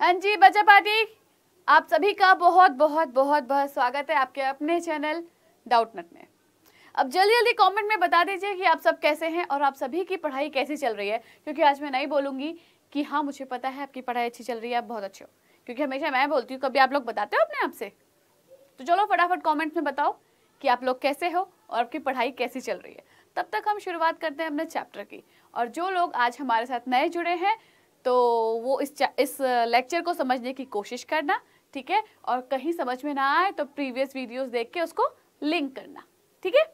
हाँ जी बजा पार्टी आप सभी का बहुत बहुत बहुत बहुत स्वागत है आपके अपने चैनल डाउटनट में अब जल्दी जल्दी कमेंट में बता दीजिए कि आप सब कैसे हैं और आप सभी की पढ़ाई कैसी चल रही है क्योंकि आज मैं नहीं बोलूँगी कि हाँ मुझे पता है आपकी पढ़ाई अच्छी चल रही है आप बहुत अच्छे हो क्योंकि हमेशा मैं बोलती हूँ कभी आप लोग बताते हो अपने आप से तो चलो फटाफट कॉमेंट में बताओ कि आप लोग कैसे हो और आपकी पढ़ाई कैसी चल रही है तब तक हम शुरुआत करते हैं अपने चैप्टर की और जो लोग आज हमारे साथ नए जुड़े हैं तो वो इस इस लेक्चर को समझने की कोशिश करना ठीक है और कहीं समझ में ना आए तो प्रीवियस वीडियोस देख के उसको लिंक करना ठीक है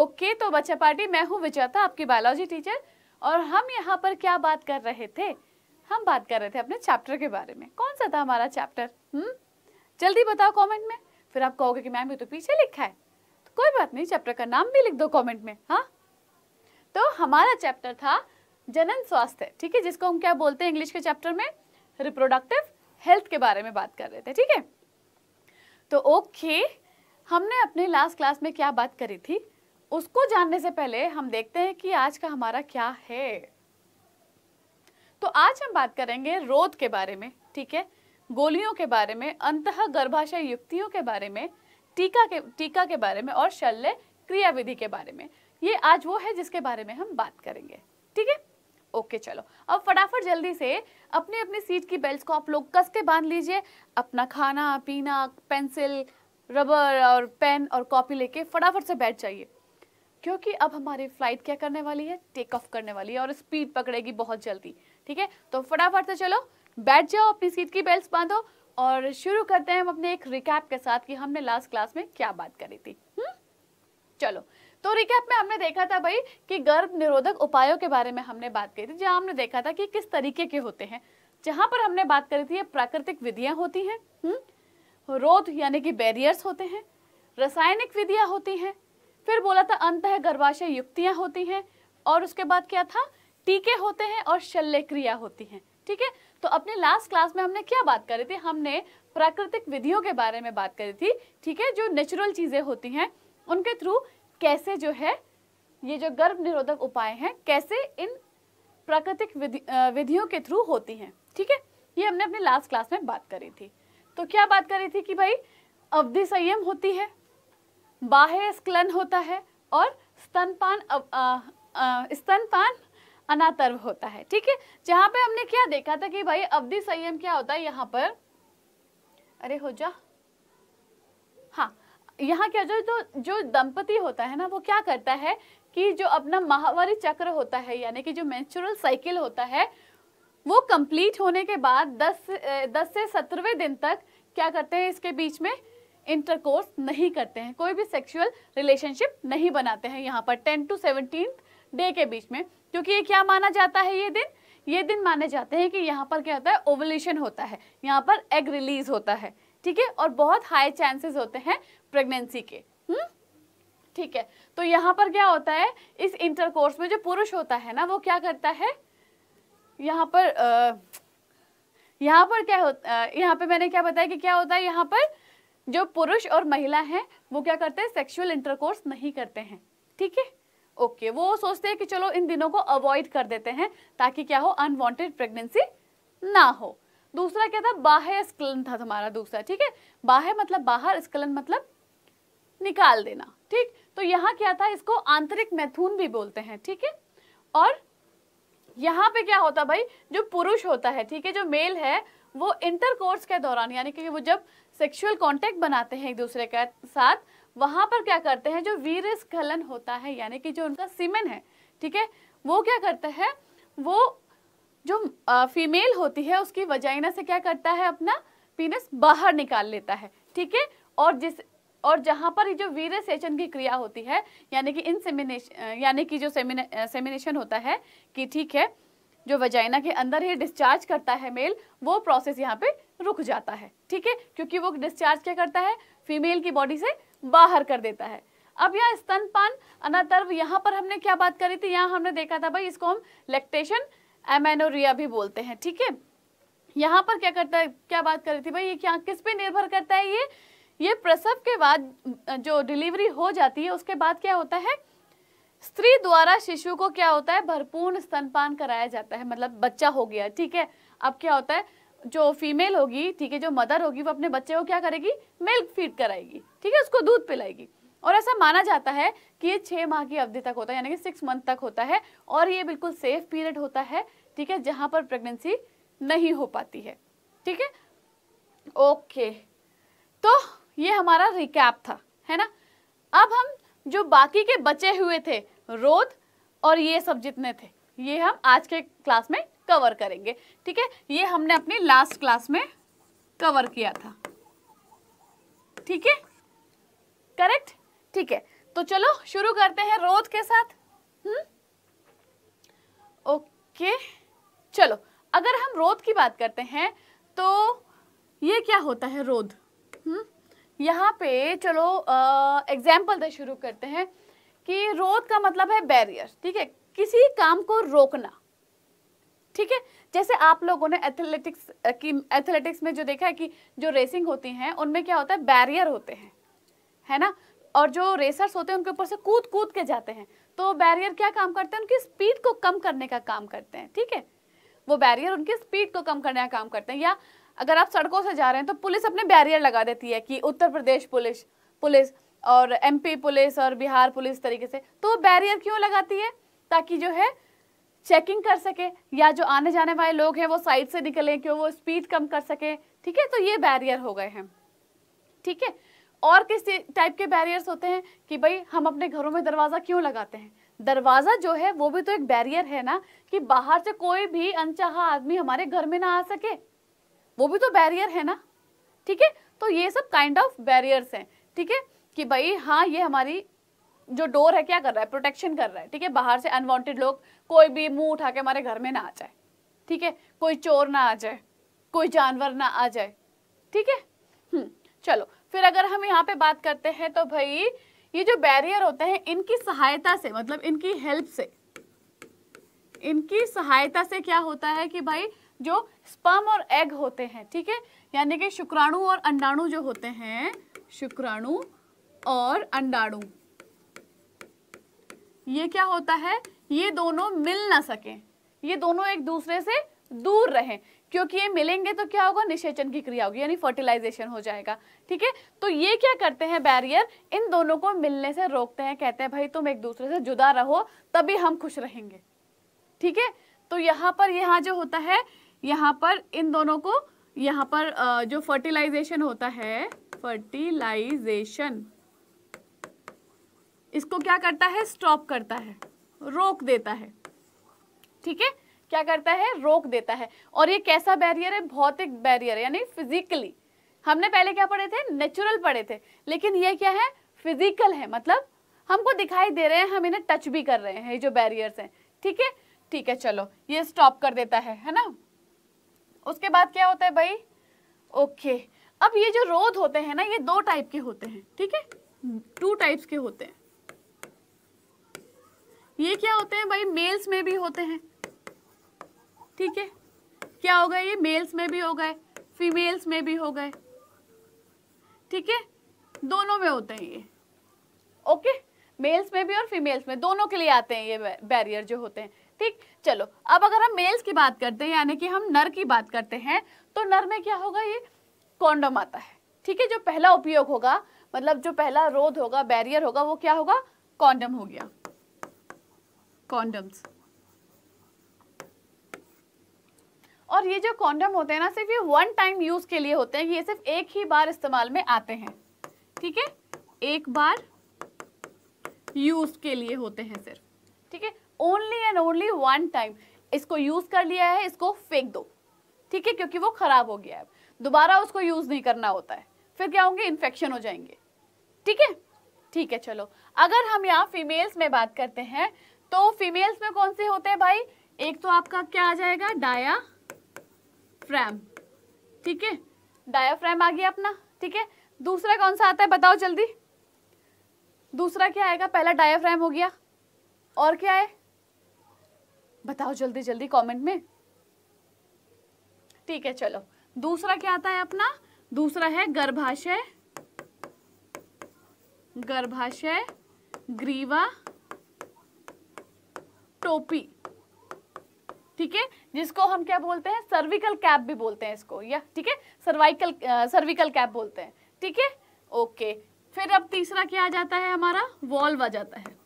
ओके तो बच्चा पार्टी मैं हूँ विजेता आपकी बायोलॉजी टीचर और हम यहाँ पर क्या बात कर रहे थे हम बात कर रहे थे अपने चैप्टर के बारे में कौन सा था हमारा चैप्टर हम्म जल्दी बताओ कमेंट में फिर आप कहोगे कि मैम ये तो पीछे लिखा है तो कोई बात नहीं चैप्टर का नाम भी लिख दो कमेंट में हाँ तो हमारा चैप्टर था जनन स्वास्थ्य ठीक है जिसको हम क्या बोलते हैं इंग्लिश के चैप्टर में रिप्रोडक्टिव हेल्थ के बारे में बात कर रहे थे ठीक है तो ओके हमने अपने लास्ट क्लास में क्या बात करी थी उसको जानने से पहले हम देखते हैं कि आज का हमारा क्या है तो आज हम बात करेंगे रोध के बारे में ठीक है गोलियों के बारे में अंत गर्भाशय युक्तियों के बारे में टीका के टीका के बारे में और शल्य क्रियाविधि के बारे में ये आज वो है जिसके बारे में हम बात करेंगे ठीक है ओके चलो अब फटाफट जल्दी से अपने अपने सीट की बेल्ट को आप लोग कस के बांध लीजिए अपना खाना पीना पेंसिल रबर और पेन और कॉपी लेके फटाफट से बैठ जाइए क्योंकि अब हमारी फ्लाइट क्या करने वाली है टेक ऑफ करने वाली है और स्पीड पकड़ेगी बहुत जल्दी ठीक है तो फटाफट से चलो बैठ जाओ अपनी सीट की बेल्ट बांधो और शुरू करते हैं हम अपने एक रिकैप के साथ कि हमने लास्ट क्लास में क्या बात करी थी हुँ? हम्म? चलो तो रिकैप में हमने देखा था भाई कि गर्भ निरोधक उपायों के बारे में हमने बात की थी जहाँ हमने देखा था कि किस तरीके के होते हैं जहाँ पर हमने बात करी थी ये प्राकृतिक विधियाँ होती हैं हम्म? रोध यानी कि बैरियर्स होते हैं रासायनिक विधियाँ होती हैं फिर बोला था अंत गर्भाशय युक्तियाँ होती हैं और उसके बाद क्या था टीके होते हैं और शल्य क्रिया होती हैं ठीक है तो अपने लास्ट क्लास में हमने क्या बात करी थी हमने प्राकृतिक विधियों के बारे में बात करी थी ठीक है जो नेचुरल चीज़ें होती हैं उनके थ्रू कैसे जो है ये जो गर्भ निरोधक उपाय हैं कैसे इन प्राकृतिक विधियों के थ्रू होती हैं ठीक है ये हमने अपने लास्ट क्लास में बात करी थी तो क्या बात करी थी कि भाई अवधि संयम होती है बाह्य स्कलन होता है और स्तनपान स्तनपान अनातर्व होता है ठीक है जहाँ पे हमने क्या देखा था कि भाई अवधि संयम क्या होता है यहाँ पर अरे हो जा यहाँ क्या जो तो जो दंपति होता है ना वो क्या करता है कि जो अपना महावारी चक्र होता है यानी कि जो मेंस्ट्रुअल साइकिल होता है वो कंप्लीट होने के बाद दस दस से सत्रहवें दिन तक क्या करते हैं इसके बीच में इंटरकोर्स नहीं करते हैं कोई भी सेक्सुअल रिलेशनशिप नहीं बनाते हैं यहाँ पर टेन टू सेवनटीन डे के बीच में क्योंकि ये क्या माना जाता है ये दिन ये दिन माने जाते हैं कि यहाँ पर क्या होता है ओवलेशन होता है यहाँ पर एग रिलीज होता है ठीक है और बहुत हाई चांसेस होते हैं प्रेगनेंसी के हुँ? हम्म? ठीक है तो यहाँ पर क्या होता है इस इंटरकोर्स में जो पुरुष होता है ना वो क्या करता है यहाँ पर आ, यहाँ पर क्या होता यहाँ पे मैंने क्या बताया कि क्या होता है यहाँ पर जो पुरुष और महिला हैं वो क्या करते हैं सेक्सुअल इंटरकोर्स नहीं करते हैं ठीक है ओके वो सोचते हैं कि चलो इन दिनों को अवॉइड कर देते हैं ताकि क्या हो अनवांटेड प्रेगनेंसी ना हो दूसरा क्या था बाह्य स्कलन था तुम्हारा दूसरा ठीक है बाह्य मतलब बाहर स्कलन मतलब निकाल देना ठीक तो यहाँ क्या था इसको आंतरिक मैथुन भी बोलते हैं ठीक है और यहाँ पे क्या होता भाई जो पुरुष होता है ठीक है जो मेल है वो इंटरकोर्स के दौरान यानी कि वो जब सेक्सुअल कांटेक्ट बनाते हैं एक दूसरे के साथ वहां पर क्या करते हैं जो वीर स्खलन होता है यानी कि जो उनका सीमन है ठीक है वो क्या करते हैं वो जो फीमेल होती है उसकी वजाइना से क्या करता है अपना पीनस बाहर निकाल लेता है ठीक है और जिस और जहाँ पर जो वीर सेचन की क्रिया होती है यानी कि इनसेमिनेशन यानी कि जो सेमिने, सेमिनेशन होता है कि ठीक है जो वजाइना के अंदर ही डिस्चार्ज करता है मेल वो प्रोसेस यहाँ पे रुक जाता है ठीक है क्योंकि वो डिस्चार्ज क्या करता है फीमेल की बॉडी से बाहर कर देता है अब यहाँ स्तनपान अनातर्व यहाँ पर हमने क्या बात करी थी यहाँ हमने देखा था भाई इसको हम लेक्टेशन एमेनोरिया भी बोलते हैं ठीक है यहाँ पर क्या करता है क्या बात करी थी भाई ये क्या किस पे निर्भर करता है ये ये प्रसव के बाद जो डिलीवरी हो जाती है उसके बाद क्या होता है स्त्री द्वारा शिशु को क्या होता है भरपूर स्तनपान कराया जाता है मतलब बच्चा हो गया ठीक है अब क्या होता है जो फीमेल होगी ठीक है जो मदर होगी वो अपने बच्चे को क्या करेगी मिल्क फीड कराएगी ठीक है उसको दूध पिलाएगी और ऐसा माना जाता है कि ये छः माह की अवधि तक होता है यानी कि सिक्स मंथ तक होता है और ये बिल्कुल सेफ पीरियड होता है ठीक है जहाँ पर प्रेगनेंसी नहीं हो पाती है ठीक है ओके तो ये हमारा रिकैप था है ना अब हम जो बाकी के बचे हुए थे रोध और ये सब जितने थे ये हम आज के क्लास में कवर करेंगे ठीक है ये हमने अपनी लास्ट क्लास में कवर किया था ठीक है करेक्ट ठीक है तो चलो शुरू करते हैं रोध के साथ हम्म ओके चलो अगर हम रोध की बात करते हैं तो ये क्या होता है रोध हम्म यहाँ पे चलो एग्जाम्पल दे शुरू करते हैं कि रोध का मतलब है बैरियर ठीक है किसी काम को रोकना ठीक है जैसे आप लोगों ने एथलेटिक्स की एथलेटिक्स में जो देखा है कि जो रेसिंग होती हैं उनमें क्या होता है बैरियर होते हैं है ना और जो रेसर्स होते हैं उनके ऊपर से कूद कूद के जाते हैं तो बैरियर क्या काम करते हैं उनकी स्पीड को कम करने का काम करते हैं ठीक है वो बैरियर उनकी स्पीड को कम करने का काम करते हैं या अगर आप सड़कों से जा रहे हैं तो पुलिस अपने बैरियर लगा देती है कि उत्तर प्रदेश पुलिस पुलिस और एमपी पुलिस और बिहार पुलिस तरीके से तो बैरियर क्यों लगाती है ताकि जो है चेकिंग कर सके या जो आने जाने वाले लोग हैं वो साइड से निकलें क्यों वो स्पीड कम कर सके ठीक है तो ये बैरियर हो गए हैं ठीक है और किस टाइप के बैरियर्स होते हैं कि भाई हम अपने घरों में दरवाज़ा क्यों लगाते हैं दरवाज़ा जो है वो भी तो एक बैरियर है ना कि बाहर से कोई भी अनचाहा आदमी हमारे घर में ना आ सके वो भी तो बैरियर है ना ठीक है तो ये सब काइंड ऑफ बैरियर्स हैं ठीक है कि भाई हाँ ये हमारी जो डोर है क्या कर रहा है प्रोटेक्शन कर रहा है ठीक है बाहर से अनवांटेड लोग कोई भी मुंह उठा के हमारे घर में ना आ जाए ठीक है कोई चोर ना आ जाए कोई जानवर ना आ जाए ठीक है हम्म चलो फिर अगर हम यहाँ पे बात करते हैं तो भाई ये जो बैरियर होते हैं इनकी सहायता से मतलब इनकी हेल्प से इनकी सहायता से क्या होता है कि भाई जो स्पर्म और एग होते हैं ठीक है यानी कि शुक्राणु और अंडाणु जो होते हैं शुक्राणु और अंडाणु ये क्या होता है ये दोनों मिल ना सके ये दोनों एक दूसरे से दूर रहें क्योंकि ये मिलेंगे तो क्या होगा निषेचन की क्रिया होगी यानी फर्टिलाइजेशन हो जाएगा ठीक है तो ये क्या करते हैं बैरियर इन दोनों को मिलने से रोकते हैं कहते हैं भाई तुम एक दूसरे से जुदा रहो तभी हम खुश रहेंगे ठीक है तो यहाँ पर यहाँ जो होता है यहाँ पर इन दोनों को यहाँ पर जो फर्टिलाइजेशन होता है फर्टिलाइजेशन इसको क्या करता है स्टॉप करता है रोक देता है ठीक है क्या करता है रोक देता है और ये कैसा बैरियर है भौतिक बैरियर यानी फिजिकली हमने पहले क्या पढ़े थे नेचुरल पढ़े थे लेकिन ये क्या है फिजिकल है मतलब हमको दिखाई दे रहे हैं हम इन्हें टच भी कर रहे हैं ये जो बैरियर्स हैं ठीक है ठीक है चलो ये स्टॉप कर देता है है ना उसके बाद क्या होता है भाई ओके अब ये जो रोध होते हैं ना ये दो टाइप के होते हैं ठीक है टू टाइप्स के होते हैं ये क्या होते हैं भाई मेल्स में भी होते हैं ठीक है क्या हो गए ये मेल्स में भी हो गए फीमेल्स में भी हो गए ठीक है दोनों में होते हैं ये ओके मेल्स में भी और फीमेल्स में दोनों के लिए आते हैं ये बैरियर जो होते हैं ठीक चलो अब अगर हम मेल्स की बात करते हैं यानी कि हम नर की बात करते हैं तो नर में क्या होगा ये कॉन्डम आता है ठीक है जो पहला उपयोग होगा मतलब जो पहला रोध होगा बैरियर होगा वो क्या होगा कॉन्डम हो गया कॉन्डम्स और ये जो कॉन्डम होते हैं ना सिर्फ ये वन टाइम यूज के लिए होते हैं ये सिर्फ एक ही बार इस्तेमाल में आते हैं ठीक है एक बार यूज के लिए होते हैं सिर्फ ठीक है only and only one time इसको यूज़ कर लिया है इसको फेंक दो ठीक है क्योंकि वो ख़राब हो गया है दोबारा उसको यूज़ नहीं करना होता है फिर क्या होंगे इन्फेक्शन हो जाएंगे ठीक है ठीक है चलो अगर हम यहाँ फीमेल्स में बात करते हैं तो फीमेल्स में कौन से होते हैं भाई एक तो आपका क्या आ जाएगा डायाफ्रैम ठीक है डायाफ्रैम आ गया अपना ठीक है दूसरा कौन सा आता है बताओ जल्दी दूसरा क्या आएगा पहला डायाफ्रैम हो गया और क्या है बताओ जल्दी जल्दी कमेंट में ठीक है चलो दूसरा क्या आता है अपना दूसरा है गर्भाशय गर्भाशय ग्रीवा टोपी ठीक है जिसको हम क्या बोलते हैं सर्विकल कैप भी बोलते हैं इसको या ठीक है सर्वाइकल सर्विकल कैप बोलते हैं ठीक है ओके फिर अब तीसरा क्या आ जाता है हमारा वॉल्व आ जाता है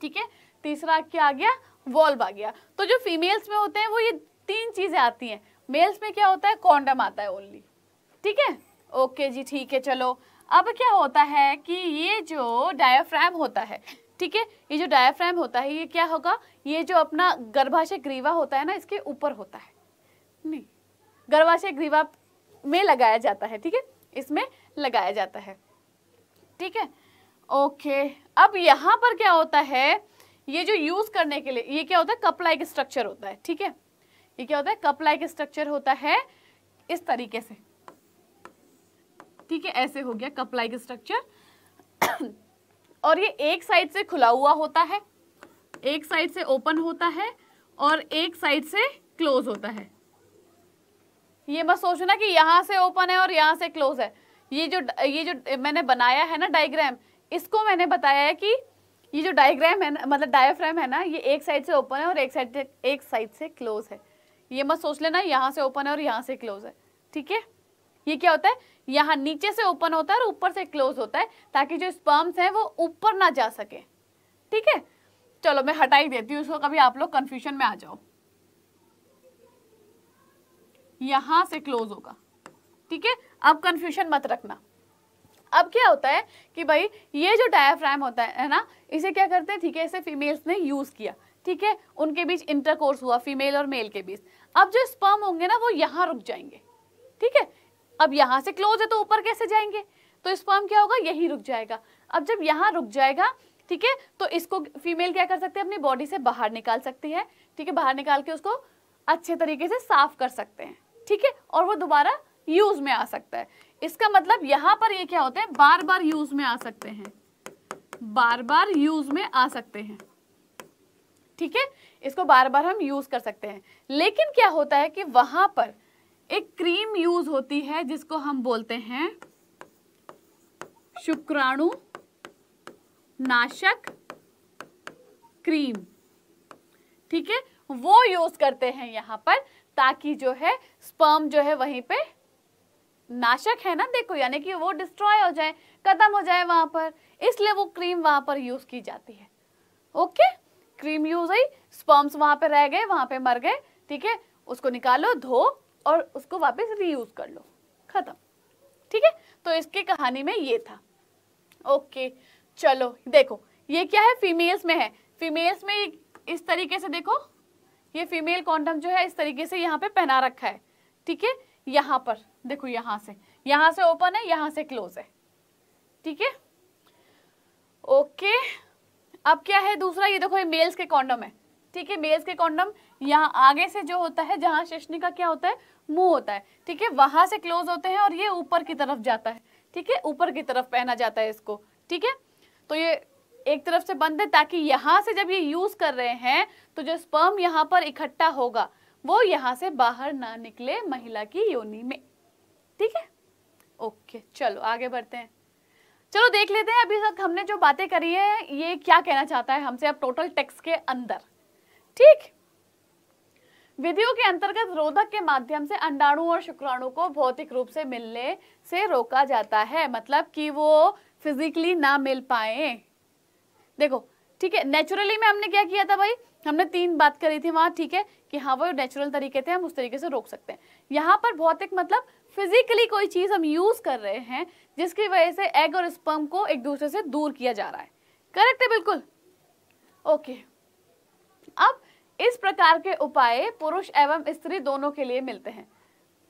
ठीक है तीसरा क्या आ गया वॉल्व आ गया तो जो फीमेल्स में होते हैं वो ये तीन चीज़ें आती हैं मेल्स में क्या होता है कॉन्डम आता है ओनली ठीक है ओके जी ठीक है चलो अब क्या होता है कि ये जो डायाफ्राम होता है ठीक है ये जो डायाफ्राम होता है ये क्या होगा ये जो अपना गर्भाशय ग्रीवा होता है ना इसके ऊपर होता है नहीं गर्भाशय ग्रीवा में लगाया जाता है ठीक है इसमें लगाया जाता है ठीक है ओके अब यहाँ पर क्या होता है ये जो यूज करने के लिए ये क्या होता है कप लाइक स्ट्रक्चर होता है ठीक है ये क्या होता है कप लाइक स्ट्रक्चर होता है इस तरीके से ठीक है ऐसे हो गया कप लाइक स्ट्रक्चर और ये एक साइड से खुला हुआ होता है एक साइड से ओपन होता है और एक साइड से क्लोज होता है ये मत सोचो ना कि यहाँ से ओपन है और यहाँ से क्लोज है ये जो ये जो मैंने बनाया है ना डायग्राम इसको मैंने बताया है कि ये जो डायग्राम है ना मतलब डायफ्राम है ना ये एक साइड से ओपन है और एक साइड से एक साइड से क्लोज है ये मत सोच लेना यहाँ से ओपन है और यहाँ से क्लोज है ठीक है ये क्या होता है यहाँ नीचे से ओपन होता है और ऊपर से क्लोज होता है ताकि जो स्पर्म्स हैं वो ऊपर ना जा सके ठीक है चलो मैं हटाई देती हूँ उसको कभी आप लोग कन्फ्यूजन में आ जाओ यहाँ से क्लोज होगा ठीक है अब कन्फ्यूजन मत रखना अब क्या होता है कि भाई ये जो डायाफ्राम होता है ना इसे क्या करते हैं ठीक है इसे फीमेल्स ने यूज़ किया ठीक है उनके बीच इंटरकोर्स हुआ फीमेल और मेल के बीच अब जो स्पर्म होंगे ना वो यहाँ रुक जाएंगे ठीक है अब यहाँ से क्लोज है तो ऊपर कैसे जाएंगे तो स्पर्म क्या होगा यही रुक जाएगा अब जब यहाँ रुक जाएगा ठीक है तो इसको फीमेल क्या कर सकते हैं अपनी बॉडी से बाहर निकाल सकती है ठीक है बाहर निकाल के उसको अच्छे तरीके से साफ कर सकते हैं ठीक है और वो दोबारा यूज में आ सकता है इसका मतलब यहां पर ये क्या होते हैं बार बार यूज में आ सकते हैं बार बार यूज में आ सकते हैं ठीक है इसको बार बार हम यूज कर सकते हैं लेकिन क्या होता है कि वहां पर एक क्रीम यूज होती है जिसको हम बोलते हैं शुक्राणु नाशक क्रीम ठीक है वो यूज करते हैं यहां पर ताकि जो है स्पर्म जो है वहीं पे नाशक है ना देखो यानी कि वो डिस्ट्रॉय हो जाए खत्म हो जाए वहां पर इसलिए वो क्रीम वहां पर यूज़ की जाती है ओके क्रीम यूज हुई स्पर्म्स वहां पर रह गए वहां पे मर गए ठीक है उसको निकालो धो और उसको वापस रीयूज कर लो खत्म ठीक है तो इसकी कहानी में ये था ओके चलो देखो ये क्या है फीमेल्स में है फीमेल्स में इस तरीके से देखो ये फीमेल कॉन्डम जो है इस तरीके से यहाँ पे पहना रखा है ठीक है यहाँ पर देखो यहां से यहां से ओपन है यहां से क्लोज है ठीक है ओके अब क्या है दूसरा ये देखो ये मेल्स के कॉन्डम है ठीक है मेल्स के कॉन्डम यहाँ आगे से जो होता है जहां शिशनी का क्या होता है मुंह होता है ठीक है वहां से क्लोज होते हैं और ये ऊपर की तरफ जाता है ठीक है ऊपर की तरफ पहना जाता है इसको ठीक है तो ये एक तरफ से बंद है ताकि यहां से जब ये यूज कर रहे हैं तो जो स्पर्म यहां पर इकट्ठा होगा वो यहाँ से बाहर ना निकले महिला की योनि में ठीक है ओके चलो आगे बढ़ते हैं चलो देख लेते हैं अभी तक हमने जो बातें करी है ये क्या कहना चाहता है हमसे अब टोटल टेक्स्ट के अंदर ठीक विधियों के अंतर्गत रोधक के माध्यम से अंडाणु और शुक्राणु को भौतिक रूप से मिलने से रोका जाता है मतलब कि वो फिजिकली ना मिल पाए देखो ठीक है नेचुरली में हमने क्या किया था भाई हमने तीन बात करी थी वहाँ ठीक है कि हाँ वो नेचुरल तरीके थे हम उस तरीके से रोक सकते हैं यहाँ पर भौतिक मतलब फिजिकली कोई चीज़ हम यूज़ कर रहे हैं जिसकी वजह से एग और स्पर्म को एक दूसरे से दूर किया जा रहा है करेक्ट है बिल्कुल ओके अब इस प्रकार के उपाय पुरुष एवं स्त्री दोनों के लिए मिलते हैं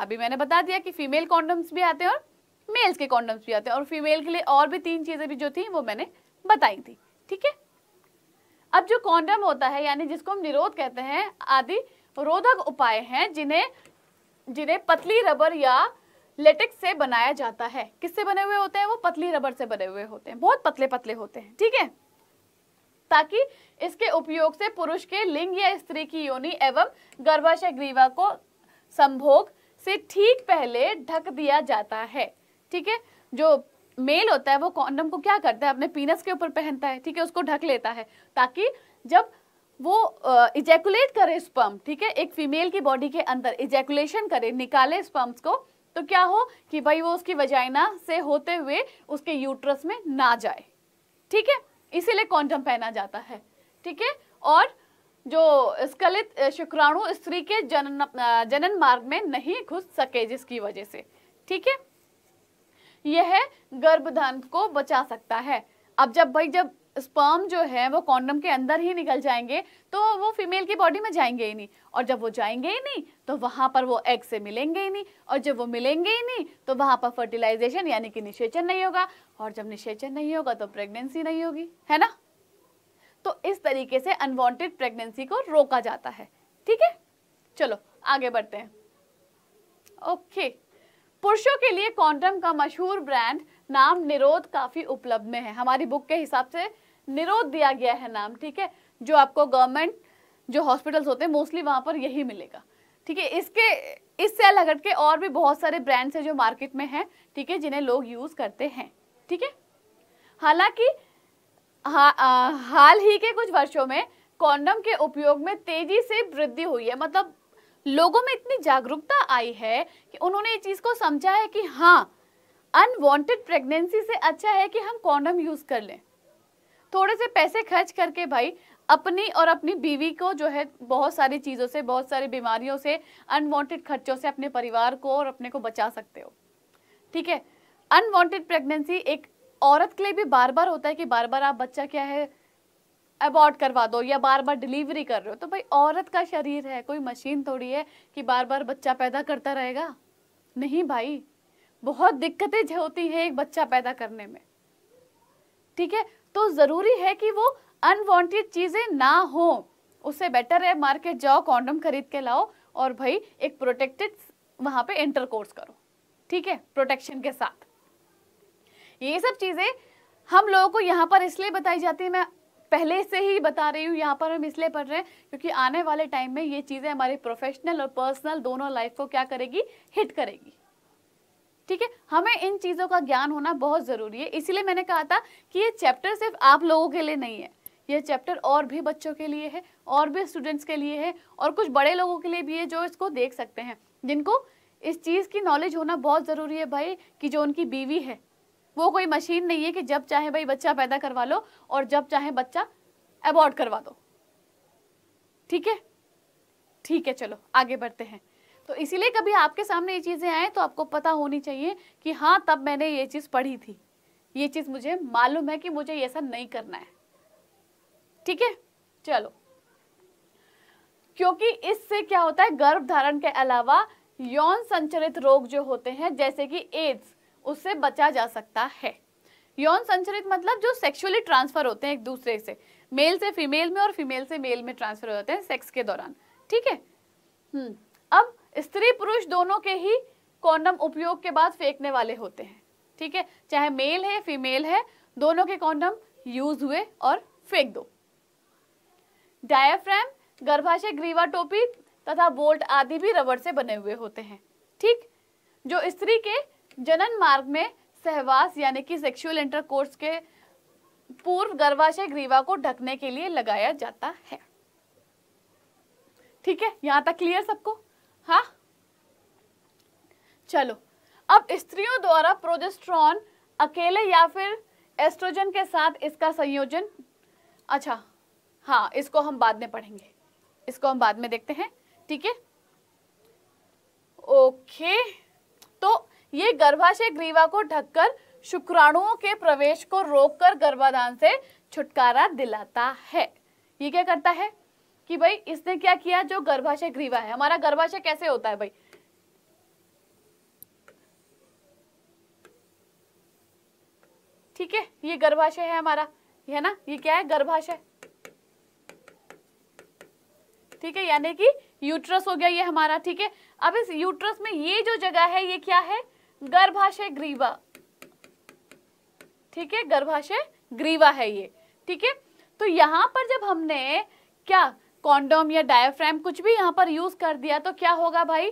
अभी मैंने बता दिया कि फीमेल कॉन्डम्स भी आते हैं और मेल्स के कॉन्डम्स भी आते हैं और फीमेल के लिए और भी तीन चीज़ें भी जो थी वो मैंने बताई थी ठीक है अब जो कॉन्डम होता है यानी जिसको हम निरोध कहते हैं आदि रोधक उपाय हैं जिन्हें जिन्हें पतली रबर या लेटेक्स से बनाया जाता है किससे बने हुए होते हैं वो पतली रबर से बने हुए होते हैं बहुत पतले पतले होते हैं ठीक है ताकि इसके उपयोग से पुरुष के लिंग या स्त्री की योनि एवं गर्भाशय ग्रीवा को संभोग से ठीक पहले ढक दिया जाता है ठीक है जो मेल होता है वो कॉन्डम को क्या करता है अपने पीनस के ऊपर पहनता है ठीक है उसको ढक लेता है ताकि जब वो इजैकुलेट करे स्पर्म ठीक है एक फीमेल की बॉडी के अंदर इजैकुलेशन करे निकाले स्पर्म्स को तो क्या हो कि भाई वो उसकी वजाइना से होते हुए उसके यूट्रस में ना जाए ठीक है इसीलिए कॉन्डम पहना जाता है ठीक है और जो स्कलित शुक्राणु स्त्री के जनन जनन मार्ग में नहीं घुस सके जिसकी वजह से ठीक है यह गर्भधान को बचा सकता है अब जब भाई जब स्पर्म जो है वो कॉन्डम के अंदर ही निकल जाएंगे तो वो फीमेल की बॉडी में जाएंगे ही नहीं और जब वो जाएंगे ही नहीं तो वहाँ पर वो एग से मिलेंगे ही नहीं और जब वो मिलेंगे ही नहीं तो वहाँ पर फर्टिलाइजेशन यानी कि निषेचन नहीं होगा और जब निषेचन नहीं होगा तो प्रेगनेंसी नहीं होगी है ना तो इस तरीके से अनवांटेड प्रेगनेंसी को रोका जाता है ठीक है चलो आगे बढ़ते हैं ओके okay. पुरुषों के लिए कॉन्डम का मशहूर ब्रांड नाम निरोध काफी उपलब्ध में है हमारी बुक के हिसाब से निरोध दिया गया है नाम ठीक है जो आपको गवर्नमेंट जो हॉस्पिटल्स होते हैं मोस्टली वहाँ पर यही मिलेगा ठीक है इसके इससे अलग हट के और भी बहुत सारे ब्रांड्स हैं जो मार्केट में हैं ठीक है जिन्हें लोग यूज़ करते हैं ठीक है हालांकि हा, हाल ही के कुछ वर्षों में कॉन्डम के उपयोग में तेजी से वृद्धि हुई है मतलब लोगों में इतनी जागरूकता आई है कि उन्होंने ये चीज़ को समझा है कि हाँ अनवांटेड प्रेगनेंसी से अच्छा है कि हम कॉन्डम यूज़ कर लें थोड़े से पैसे खर्च करके भाई अपनी और अपनी बीवी को जो है बहुत सारी चीज़ों से बहुत सारी बीमारियों से अनवांटेड खर्चों से अपने परिवार को और अपने को बचा सकते हो ठीक है अनवांटेड प्रेगनेंसी एक औरत के लिए भी बार बार होता है कि बार बार आप बच्चा क्या है अबॉर्ड करवा दो या बार बार डिलीवरी कर रहे हो तो भाई औरत का शरीर है कोई मशीन थोड़ी है कि बार बार बच्चा पैदा करता रहेगा नहीं भाई बहुत दिक्कतें होती हैं एक बच्चा पैदा करने में ठीक है तो ज़रूरी है कि वो अनवांटेड चीज़ें ना हो उससे बेटर है मार्केट जाओ कॉन्डम खरीद के लाओ और भाई एक प्रोटेक्टेड पर पे कोर्स करो ठीक है प्रोटेक्शन के साथ ये सब चीज़ें हम लोगों को यहाँ पर इसलिए बताई जाती है मैं पहले से ही बता रही हूँ यहाँ पर हम इसलिए पढ़ रहे हैं क्योंकि आने वाले टाइम में ये चीज़ें हमारे प्रोफेशनल और पर्सनल दोनों लाइफ को क्या करेगी हिट करेगी ठीक है हमें इन चीज़ों का ज्ञान होना बहुत ज़रूरी है इसीलिए मैंने कहा था कि ये चैप्टर सिर्फ आप लोगों के लिए नहीं है ये चैप्टर और भी बच्चों के लिए है और भी स्टूडेंट्स के लिए है और कुछ बड़े लोगों के लिए भी है जो इसको देख सकते हैं जिनको इस चीज़ की नॉलेज होना बहुत ज़रूरी है भाई कि जो उनकी बीवी है वो कोई मशीन नहीं है कि जब चाहे भाई बच्चा पैदा करवा लो और जब चाहे बच्चा अबॉर्ड करवा दो ठीक है ठीक है चलो आगे बढ़ते हैं तो इसीलिए कभी आपके सामने ये चीज़ें आए तो आपको पता होनी चाहिए कि हाँ तब मैंने ये चीज़ पढ़ी थी ये चीज़ मुझे मालूम है कि मुझे ऐसा नहीं करना है ठीक है चलो क्योंकि इससे क्या होता है गर्भ धारण के अलावा यौन संचरित रोग जो होते हैं जैसे कि एड्स उससे बचा जा सकता है यौन संचरित मतलब जो सेक्सुअली ट्रांसफर होते हैं एक दूसरे से मेल से फीमेल में और फीमेल से मेल में ट्रांसफर हो जाते हैं सेक्स के दौरान ठीक है हम्म, अब स्त्री पुरुष दोनों के ही कॉन्डम उपयोग के बाद फेंकने वाले होते हैं ठीक है चाहे मेल है फीमेल है दोनों के कॉन्डम यूज हुए और फेंक दो डायफ्राम गर्भाशय ग्रीवा टोपी तथा बोल्ट आदि भी रबड़ से बने हुए होते हैं ठीक जो स्त्री के जनन मार्ग में सहवास यानी कि सेक्सुअल इंटरकोर्स के पूर्व गर्भाशय ग्रीवा को ढकने के लिए लगाया जाता है ठीक है यहां तक क्लियर सबको हाँ चलो अब स्त्रियों द्वारा प्रोजेस्ट्रॉन अकेले या फिर एस्ट्रोजन के साथ इसका संयोजन अच्छा हाँ इसको हम बाद में पढ़ेंगे इसको हम बाद में देखते हैं ठीक है ओके तो ये गर्भाशय ग्रीवा को ढककर शुक्राणुओं के प्रवेश को रोककर गर्भाधान से छुटकारा दिलाता है ये क्या करता है कि भाई इसने क्या किया जो गर्भाशय ग्रीवा है हमारा गर्भाशय कैसे होता है भाई ठीक है ये गर्भाशय है हमारा है ना ये क्या है गर्भाशय ठीक है यानी कि यूट्रस हो गया ये हमारा ठीक है अब इस यूट्रस में ये जो जगह है ये क्या है गर्भाशय ग्रीवा ठीक है गर्भाशय ग्रीवा है ये ठीक है तो यहाँ पर जब हमने क्या कॉन्डोम या डायफ्राम कुछ भी यहां पर यूज कर दिया तो क्या होगा भाई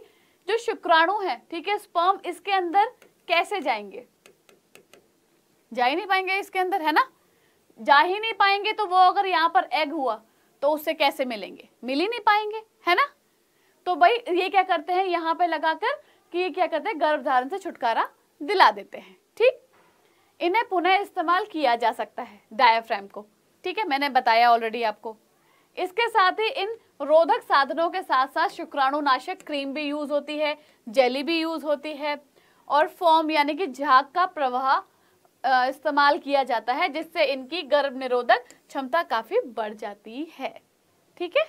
जो शुक्राणु है ठीक है स्पर्म इसके अंदर कैसे जाएंगे जा ही नहीं पाएंगे इसके अंदर है ना जा ही नहीं पाएंगे तो वो अगर यहाँ पर एग हुआ तो उससे कैसे मिलेंगे मिल ही नहीं पाएंगे है ना तो भाई ये क्या करते हैं यहाँ पे लगाकर कि ये क्या करते हैं गर्भधारण से छुटकारा दिला देते हैं ठीक इन्हें पुनः इस्तेमाल किया जा सकता है डायाफ्राम को ठीक है मैंने बताया ऑलरेडी आपको इसके साथ ही इन रोधक साधनों के साथ साथ शुक्राणुनाशक क्रीम भी यूज होती है जेली भी यूज होती है और फॉर्म यानी कि झाग का प्रवाह इस्तेमाल किया जाता है जिससे इनकी गर्भ निरोधक क्षमता काफी बढ़ जाती है ठीक है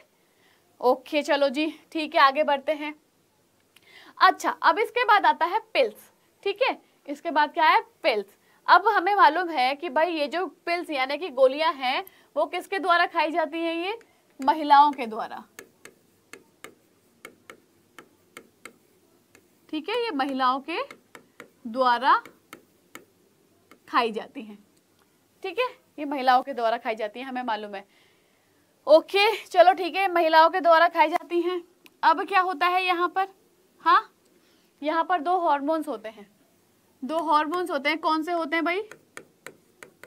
ओके चलो जी ठीक है आगे बढ़ते हैं अच्छा अब इसके बाद आता है पिल्स ठीक है इसके बाद क्या है पिल्स अब हमें मालूम है कि भाई ये जो पिल्स यानी कि गोलियां हैं वो किसके द्वारा खाई जाती हैं ये महिलाओं के द्वारा ठीक है ये महिलाओं के द्वारा खाई जाती हैं ठीक है ये महिलाओं के द्वारा खाई जाती है हमें मालूम है ओके चलो ठीक है महिलाओं के द्वारा खाई जाती हैं अब क्या होता है यहाँ पर हाँ यहाँ पर दो हॉर्मोन्स होते हैं दो हॉर्मोन्स होते हैं कौन से होते हैं भाई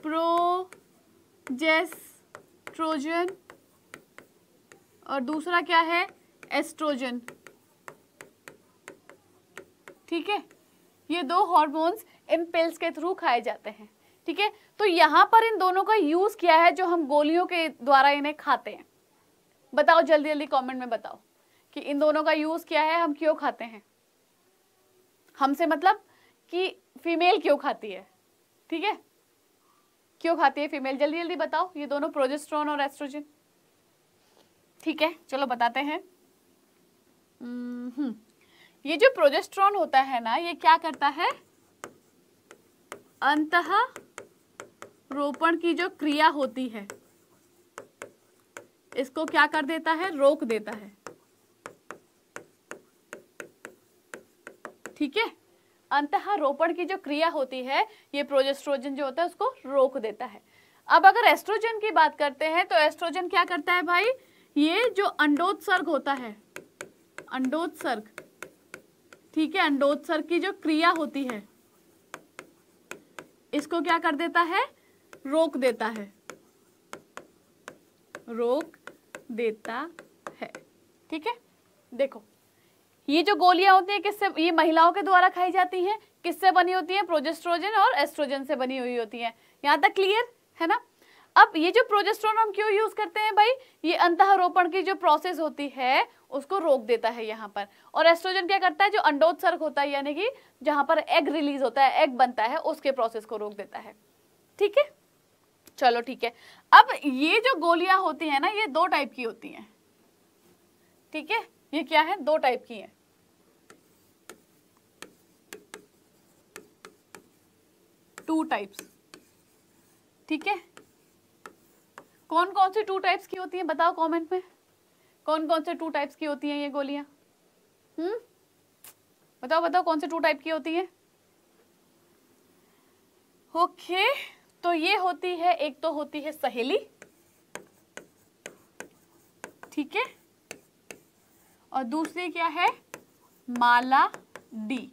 प्रोजेस्ट्रोजन और दूसरा क्या है एस्ट्रोजन ठीक है ये दो हॉर्मोन्स पिल्स के थ्रू खाए जाते हैं ठीक है तो यहाँ पर इन दोनों का यूज़ किया है जो हम गोलियों के द्वारा इन्हें खाते हैं बताओ जल्दी जल्दी कमेंट में बताओ कि इन दोनों का यूज़ क्या है हम क्यों खाते हैं हमसे मतलब कि फीमेल क्यों खाती है ठीक है क्यों खाती है फीमेल जल्दी जल्दी बताओ ये दोनों प्रोजेस्ट्रॉन और एस्ट्रोजन ठीक है चलो बताते हैं हम्म, ये जो प्रोजेस्ट्रॉन होता है ना ये क्या करता है अंत रोपण की जो क्रिया होती है इसको क्या कर देता है रोक देता है ठीक है अंत रोपण की जो क्रिया होती है ये प्रोजेस्ट्रोजन जो होता है उसको रोक देता है अब अगर एस्ट्रोजन की बात करते हैं तो एस्ट्रोजन क्या करता है भाई ये जो अंडोत्सर्ग होता है अंडोत्सर्ग ठीक है अंडोत्सर्ग की जो क्रिया होती है इसको क्या कर देता है रोक देता है रोक देता है ठीक है देखो ये जो गोलियां होती है किससे ये महिलाओं के द्वारा खाई जाती हैं किससे बनी होती है प्रोजेस्ट्रोजन और एस्ट्रोजन से बनी हुई होती है यहाँ तक क्लियर है ना अब ये जो प्रोजेस्ट्रोन हम क्यों यूज करते हैं भाई ये अंतरोपण की जो प्रोसेस होती है उसको रोक देता है यहाँ पर और एस्ट्रोजन क्या करता है जो अंडोत्सर्ग होता है यानी कि जहां पर एग रिलीज होता है एग बनता है उसके प्रोसेस को रोक देता है ठीक है चलो ठीक है अब ये जो गोलियां होती है ना ये दो टाइप की होती है ठीक है ये क्या है दो टाइप की है टू टाइप्स ठीक है कौन कौन सी टू टाइप्स की होती है बताओ कमेंट में कौन कौन से टू टाइप्स की होती हैं ये गोलियां हम्म बताओ बताओ कौन से टू टाइप की होती है ओके okay, तो ये होती है एक तो होती है सहेली ठीक है और दूसरी क्या है माला डी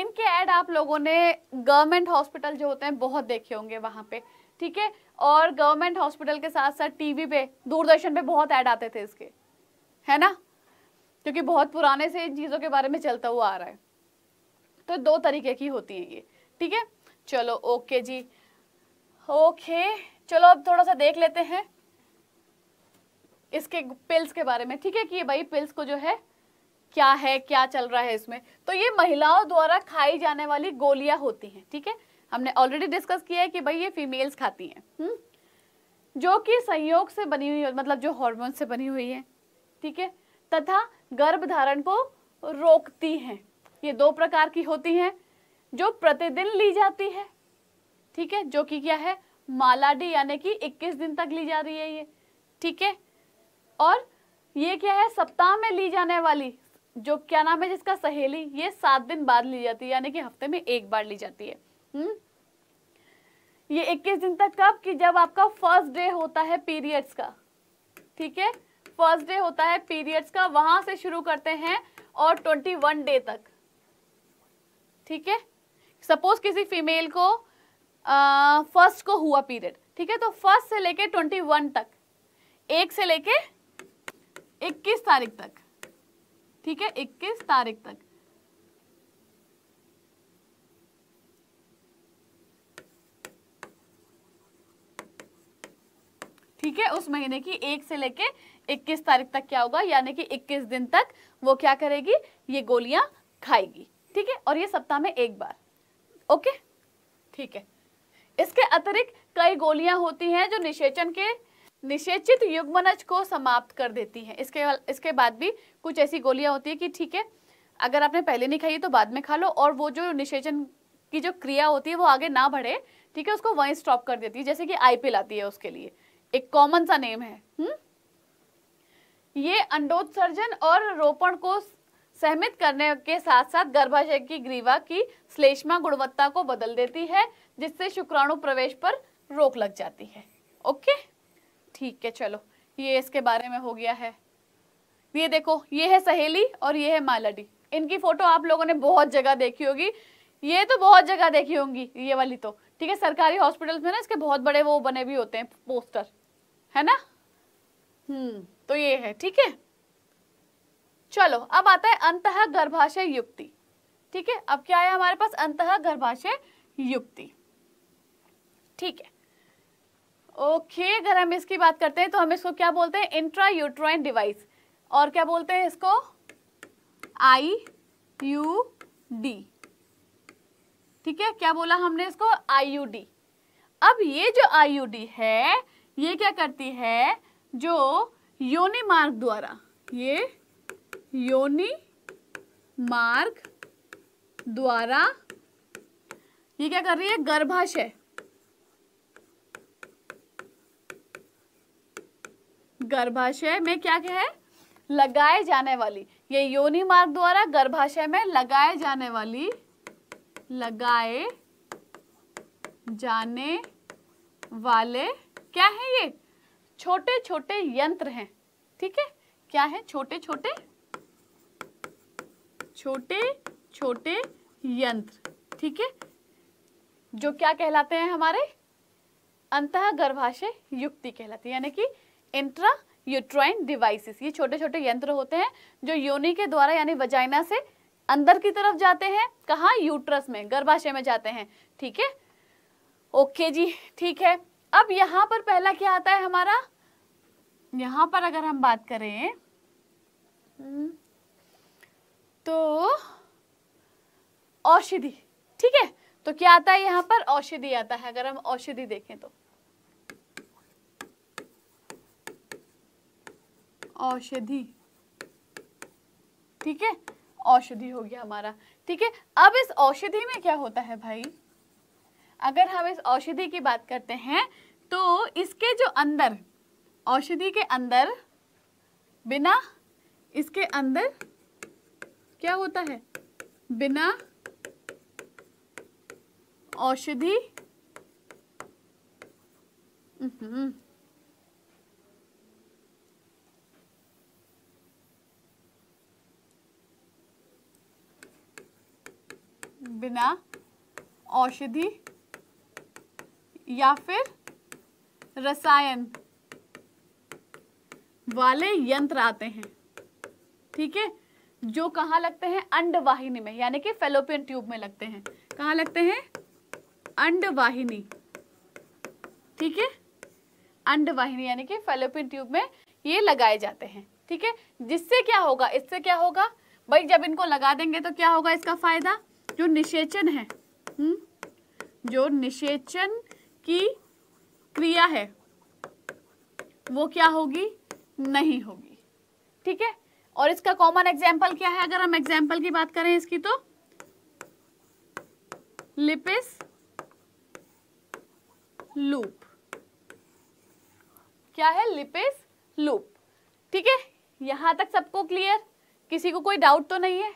इनके ऐड आप लोगों ने गवर्नमेंट हॉस्पिटल जो होते हैं बहुत देखे होंगे वहां पे ठीक है और गवर्नमेंट हॉस्पिटल के साथ साथ टीवी पे दूरदर्शन पे बहुत ऐड आते थे इसके है ना क्योंकि बहुत पुराने से इन चीज़ों के बारे में चलता हुआ आ रहा है तो दो तरीके की होती है ये ठीक है चलो ओके जी ओके चलो अब थोड़ा सा देख लेते हैं इसके पिल्स के बारे में ठीक है कि ये भाई पिल्स को जो है क्या है क्या चल रहा है इसमें तो ये महिलाओं द्वारा खाई जाने वाली गोलियां होती हैं ठीक है हमने ऑलरेडी डिस्कस किया है कि भाई ये फीमेल्स खाती हैं हम्म? जो कि संयोग से बनी हुई मतलब जो हॉर्मोन से बनी हुई है ठीक है तथा गर्भधारण को रोकती हैं ये दो प्रकार की होती हैं जो प्रतिदिन ली जाती है ठीक है जो कि क्या है मालाडी यानी कि 21 दिन तक ली जा रही है ये ठीक है और ये क्या है सप्ताह में ली जाने वाली जो क्या नाम है जिसका सहेली ये सात दिन बाद ली जाती है यानी कि हफ्ते में एक बार ली जाती है हुँ? हम्म? ये इक्कीस दिन तक कब कि जब आपका फर्स्ट डे होता है पीरियड्स का ठीक है फर्स्ट डे होता है पीरियड्स का वहां से शुरू करते हैं और ट्वेंटी वन डे तक ठीक है सपोज किसी फीमेल को फर्स्ट को हुआ पीरियड ठीक है तो फर्स्ट से लेके ट्वेंटी वन तक एक से लेके इक्कीस तारीख तक ठीक है इक्कीस तारीख तक ठीक है उस महीने की एक से लेके 21 तारीख तक क्या होगा यानी कि 21 दिन तक वो क्या करेगी ये गोलियां खाएगी ठीक है और ये सप्ताह में एक बार ओके ठीक है इसके अतिरिक्त कई गोलियां होती हैं जो निषेचन के निषेचित युग्मनज को समाप्त कर देती हैं इसके इसके बाद भी कुछ ऐसी गोलियां होती है कि ठीक है अगर आपने पहले नहीं खाई तो बाद में खा लो और वो जो निषेचन की जो क्रिया होती है वो आगे ना बढ़े ठीक है उसको वहीं स्टॉप कर देती है जैसे कि आईपिल आती है उसके लिए एक कॉमन सा नेम है हुँ? हम्म? ये अंडोत्सर्जन और रोपण को सहमित करने के साथ साथ गर्भाशय की ग्रीवा की श्लेष्मा गुणवत्ता को बदल देती है जिससे शुक्राणु प्रवेश पर रोक लग जाती है ओके ठीक है चलो ये इसके बारे में हो गया है ये देखो ये है सहेली और ये है मालाडी इनकी फोटो आप लोगों ने बहुत जगह देखी होगी ये तो बहुत जगह देखी होंगी ये वाली तो ठीक है सरकारी हॉस्पिटल में ना इसके बहुत बड़े वो बने भी होते हैं पोस्टर है ना हम्म तो ये है ठीक है चलो अब आता है अंत गर्भाशय युक्ति ठीक है अब क्या है हमारे पास अंत गर्भाशय युक्ति ठीक है ओके अगर हम इसकी बात करते हैं तो हम इसको क्या बोलते हैं इंट्रा यूट्राइन डिवाइस और क्या बोलते हैं इसको आई यू डी ठीक है क्या बोला हमने इसको आई यू डी अब ये जो आई यू डी है ये क्या करती है जो योनि मार्ग द्वारा ये योनि मार्ग द्वारा ये क्या कर रही है गर्भाशय गर्भाशय में क्या क्या है लगाए जाने वाली ये योनि मार्ग द्वारा गर्भाशय में लगाए जाने वाली लगाए जाने वाले क्या है ये छोटे छोटे यंत्र हैं ठीक है क्या है छोटे छोटे छोटे छोटे यंत्र ठीक है जो क्या कहलाते हैं हमारे अंत गर्भाशय युक्ति कहलाती है यानी कि इंट्रा यूट्राइन डिवाइसिस ये छोटे छोटे यंत्र होते हैं जो योनि के द्वारा यानी वजाइना से अंदर की तरफ जाते हैं कहा यूट्रस में गर्भाशय में जाते हैं ठीक है ओके जी ठीक है अब यहां पर पहला क्या आता है हमारा यहां पर अगर हम बात करें हम्म, तो औषधि ठीक है तो क्या आता है यहां पर औषधि आता है अगर हम औषधि देखें तो औषधि ठीक है औषधि हो गया हमारा ठीक है अब इस औषधि में क्या होता है भाई अगर हम इस औषधि की बात करते हैं तो इसके जो अंदर औषधि के अंदर बिना इसके अंदर क्या होता है बिना औषधि हम्म, बिना औषधि या फिर रसायन वाले यंत्र आते हैं ठीक है जो कहां लगते हैं अंडवाहिनी में यानी कि फेलोपियन ट्यूब में लगते हैं कहां लगते हैं अंडवाहिनी ठीक है अंडवाहिनी यानी कि फेलोपियन ट्यूब में ये लगाए जाते हैं ठीक है जिससे क्या होगा इससे क्या होगा भाई जब इनको लगा देंगे तो क्या होगा इसका फायदा जो निषेचन है हुँ? हम्म, जो निषेचन की क्रिया है वो क्या होगी नहीं होगी ठीक है और इसका कॉमन एग्जाम्पल क्या है अगर हम एग्जाम्पल की बात करें इसकी तो लिपिस लूप क्या है लिपिस लूप ठीक है यहां तक सबको क्लियर किसी को कोई डाउट तो नहीं है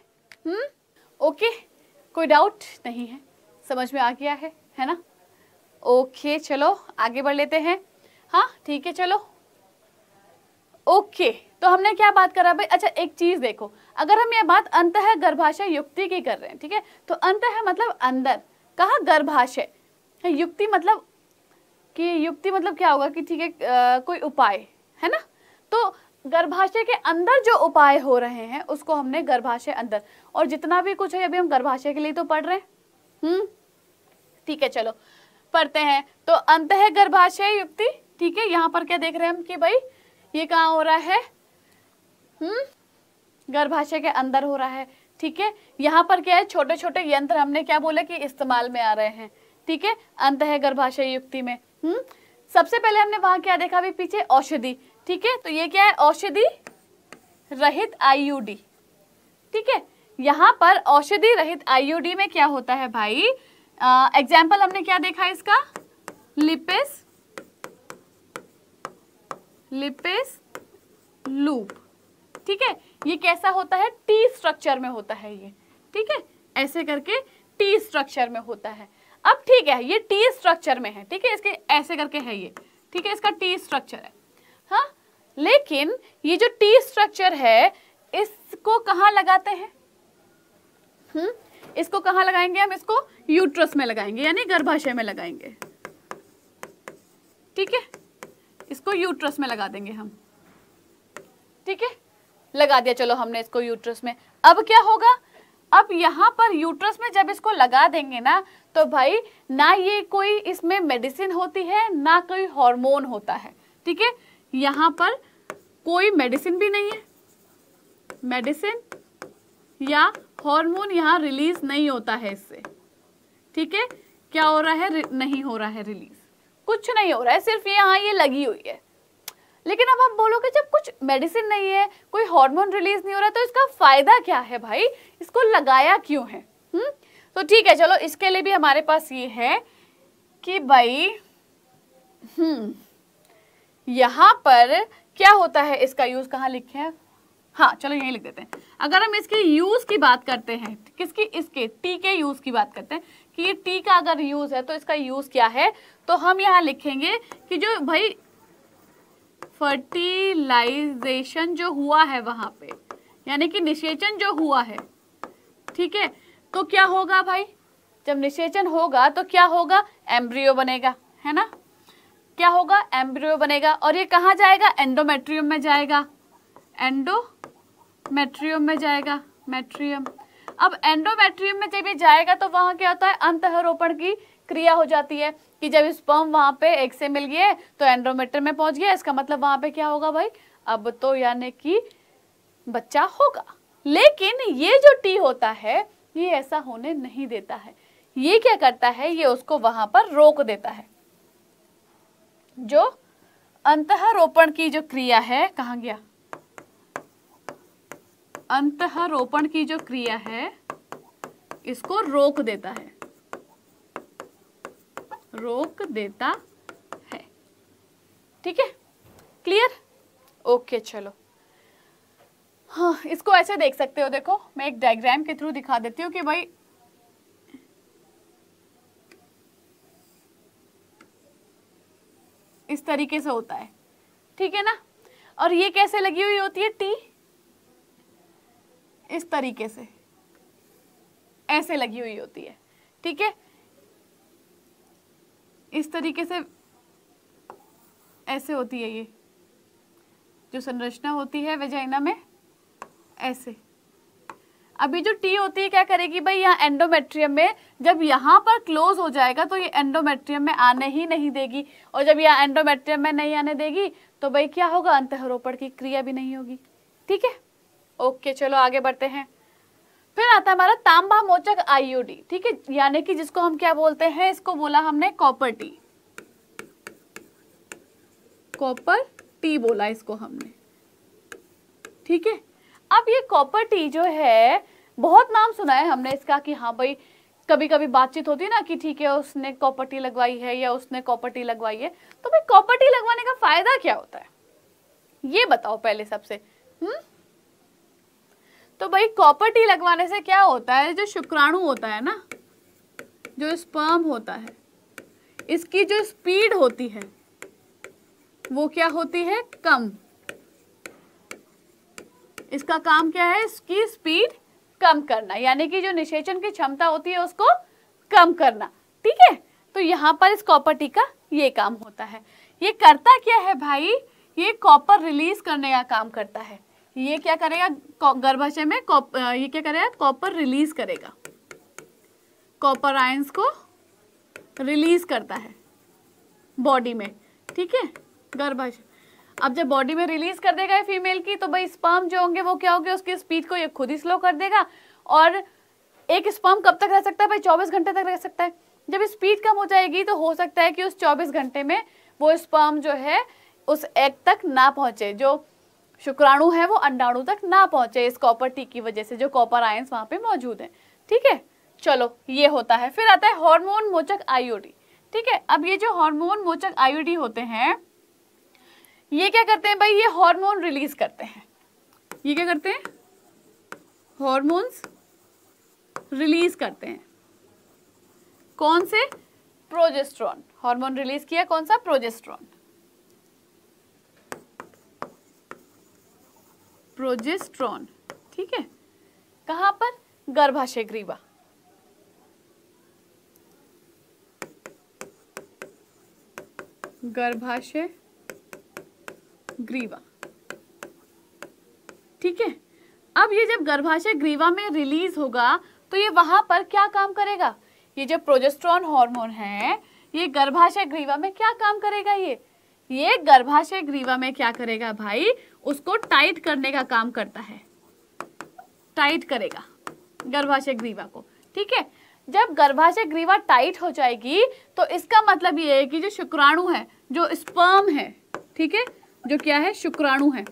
हम्म ओके कोई डाउट नहीं है समझ में आ गया है है ना ओके चलो आगे बढ़ लेते हैं हाँ ठीक है चलो ओके तो हमने क्या बात करा भाई अच्छा एक चीज देखो अगर हम ये बात अंत है गर्भाशय युक्ति की कर रहे हैं ठीक है तो अंत है मतलब अंदर कहा गर्भाशय युक्ति मतलब कि युक्ति मतलब क्या होगा कि ठीक है कोई उपाय है ना तो गर्भाशय के अंदर जो उपाय हो रहे हैं उसको हमने गर्भाशय अंदर और जितना भी कुछ है अभी हम गर्भाशय के लिए तो पढ़ रहे हैं हम्म ठीक है चलो पढ़ते हैं तो अंत है गर्भाशय युक्ति ठीक है यहाँ पर क्या देख रहे हैं हम कि भाई ये कहाँ हो रहा है हम्म गर्भाशय के अंदर हो रहा है ठीक है यहाँ पर क्या है छोटे छोटे यंत्र हमने क्या बोला कि इस्तेमाल में आ रहे हैं ठीक है अंत है गर्भाशय युक्ति में हम्म सबसे पहले हमने वहां क्या देखा अभी पीछे औषधि ठीक है तो ये क्या है औषधि रहित आईयूडी ठीक है यहां पर औषधि रहित आईयूडी में क्या होता है भाई एग्जाम्पल हमने क्या देखा इसका लिपिस लिपिस लूप ठीक है ये कैसा होता है टी स्ट्रक्चर में होता है ये ठीक है ऐसे करके टी स्ट्रक्चर में होता है अब ठीक है ये टी स्ट्रक्चर में है ठीक है इसके ऐसे करके है ये ठीक है इसका टी स्ट्रक्चर है हाँ लेकिन ये जो टी स्ट्रक्चर है इसको कहाँ लगाते हैं हम्म इसको कहाँ लगाएंगे हम इसको यूट्रस में लगाएंगे यानी गर्भाशय में लगाएंगे ठीक है इसको यूट्रस में लगा देंगे हम ठीक है लगा दिया चलो हमने इसको यूट्रस में अब क्या होगा अब यहाँ पर यूट्रस में जब इसको लगा देंगे ना तो भाई ना ये कोई इसमें मेडिसिन होती है ना कोई हार्मोन होता है ठीक है यहाँ पर कोई मेडिसिन भी नहीं है मेडिसिन या हार्मोन यहाँ रिलीज नहीं होता है इससे ठीक है क्या हो रहा है नहीं हो रहा है रिलीज कुछ नहीं हो रहा है सिर्फ यहाँ ये लगी हुई है लेकिन अब आप बोलोगे जब कुछ मेडिसिन नहीं है कोई हार्मोन रिलीज नहीं हो रहा तो इसका फायदा क्या है भाई इसको लगाया क्यों है हुँ? हम्म? तो ठीक है चलो इसके लिए भी हमारे पास ये है कि भाई हम्म यहाँ पर क्या होता है इसका यूज कहां लिखे है हाँ चलो यही लिख देते हैं अगर हम इसके यूज की बात करते हैं किसकी इसके टी के यूज की बात करते हैं कि ये टी का अगर यूज है तो इसका यूज क्या है तो हम यहाँ लिखेंगे कि जो भाई फर्टिलाइजेशन जो हुआ है वहां पे यानी कि निषेचन जो हुआ है ठीक है तो क्या होगा भाई जब निषेचन होगा तो क्या होगा एम्ब्रियो बनेगा है ना क्या होगा एम्ब्रियो बनेगा और ये कहाँ जाएगा एंडोमेट्रियम में जाएगा एंडोमेट्रियम में जाएगा मेट्रियम अब एंडोमेट्रियम में जब ये जाएगा तो वहाँ क्या होता है अंतरोपण की क्रिया हो जाती है कि जब स्पर्म वहाँ पे एक से मिल गए तो एंड्रोमेटर में पहुँच गया इसका मतलब वहाँ पे क्या होगा भाई अब तो यानी कि बच्चा होगा लेकिन ये जो टी होता है ये ऐसा होने नहीं देता है ये क्या करता है ये उसको वहाँ पर रोक देता है जो अंतरोपण की जो क्रिया है कहा गया अंतरोपण की जो क्रिया है इसको रोक देता है रोक देता है ठीक है क्लियर ओके चलो हाँ इसको ऐसे देख सकते हो देखो मैं एक डायग्राम के थ्रू दिखा देती हूँ कि भाई इस तरीके से होता है ठीक है ना और ये कैसे लगी हुई होती है टी इस तरीके से ऐसे लगी हुई होती है ठीक है इस तरीके से ऐसे होती है ये जो संरचना होती है वेजाइना में ऐसे अभी जो टी होती है क्या करेगी भाई यहाँ एंडोमेट्रियम में जब यहाँ पर क्लोज हो जाएगा तो ये एंडोमेट्रियम में आने ही नहीं देगी और जब यहाँ एंडोमेट्रियम में नहीं आने देगी तो भाई क्या होगा अंतरोपण की क्रिया भी नहीं होगी ठीक है ओके चलो आगे बढ़ते हैं फिर आता है हमारा तांबा मोचक आईओडी ठीक है यानी कि जिसको हम क्या बोलते हैं इसको बोला हमने कॉपर टी कॉपर टी बोला इसको हमने ठीक है अब ये कॉपर टी जो है बहुत नाम सुना है हमने इसका कि हाँ भाई कभी कभी बातचीत होती है ना कि ठीक है उसने कॉपर टी लगवाई है या उसने कॉपर टी लगवाई है तो भाई कॉपर टी लगवाने का फायदा क्या होता है ये बताओ पहले सबसे हम्म तो भाई कॉपर टी लगवाने से क्या होता है जो शुक्राणु होता है ना जो स्पर्म होता है इसकी जो स्पीड होती है वो क्या होती है कम इसका काम क्या है इसकी स्पीड कम करना यानी कि जो निषेचन की क्षमता होती है उसको कम करना ठीक है तो यहाँ पर इस कॉपर्टी का ये काम होता है ये करता क्या है भाई ये कॉपर रिलीज करने का काम करता है ये क्या करेगा गर्भाशय में ये क्या करेगा कॉपर रिलीज करेगा कॉपर आयंस को रिलीज करता है बॉडी में ठीक है गर्भाशय अब जब बॉडी में रिलीज कर देगा फीमेल की तो भाई स्पर्म जो होंगे वो क्या होंगे उसकी स्पीड को ये खुद ही स्लो कर देगा और एक स्पर्म कब तक रह सकता है भाई चौबीस घंटे तक रह सकता है जब स्पीड कम हो जाएगी तो हो सकता है कि उस चौबीस घंटे में वो स्पर्म जो है उस एग तक ना पहुंचे जो शुक्राणु है वो अंडाणु तक ना पहुंचे इस कॉपर टी की वजह से जो कॉपर आयंस वहां पे मौजूद है ठीक है चलो ये होता है फिर आता है हार्मोन मोचक आयोडी ठीक है अब ये जो हार्मोन मोचक आयोडी होते हैं ये क्या करते हैं भाई ये हार्मोन रिलीज करते हैं ये क्या करते हैं हॉर्मोन्स रिलीज करते हैं कौन से प्रोजेस्ट्रॉन हार्मोन रिलीज किया कौन सा प्रोजेस्ट्रॉन प्रोजेस्ट्रॉन ठीक है कहां पर गर्भाशय ग्रीवा गर्भाशय ग्रीवा ठीक है अब ये जब गर्भाशय ग्रीवा में रिलीज होगा तो ये वहां पर क्या काम करेगा ये जो प्रोजेस्ट्रॉन हार्मोन है ये गर्भाशय ग्रीवा में क्या काम करेगा ये ये गर्भाशय ग्रीवा में क्या करेगा भाई उसको टाइट करने का काम करता है टाइट करेगा गर्भाशय ग्रीवा को ठीक है जब गर्भाशय ग्रीवा टाइट हो जाएगी तो इसका मतलब ये है कि जो शुक्राणु है जो स्पर्म है ठीक है जो क्या है शुक्राणु है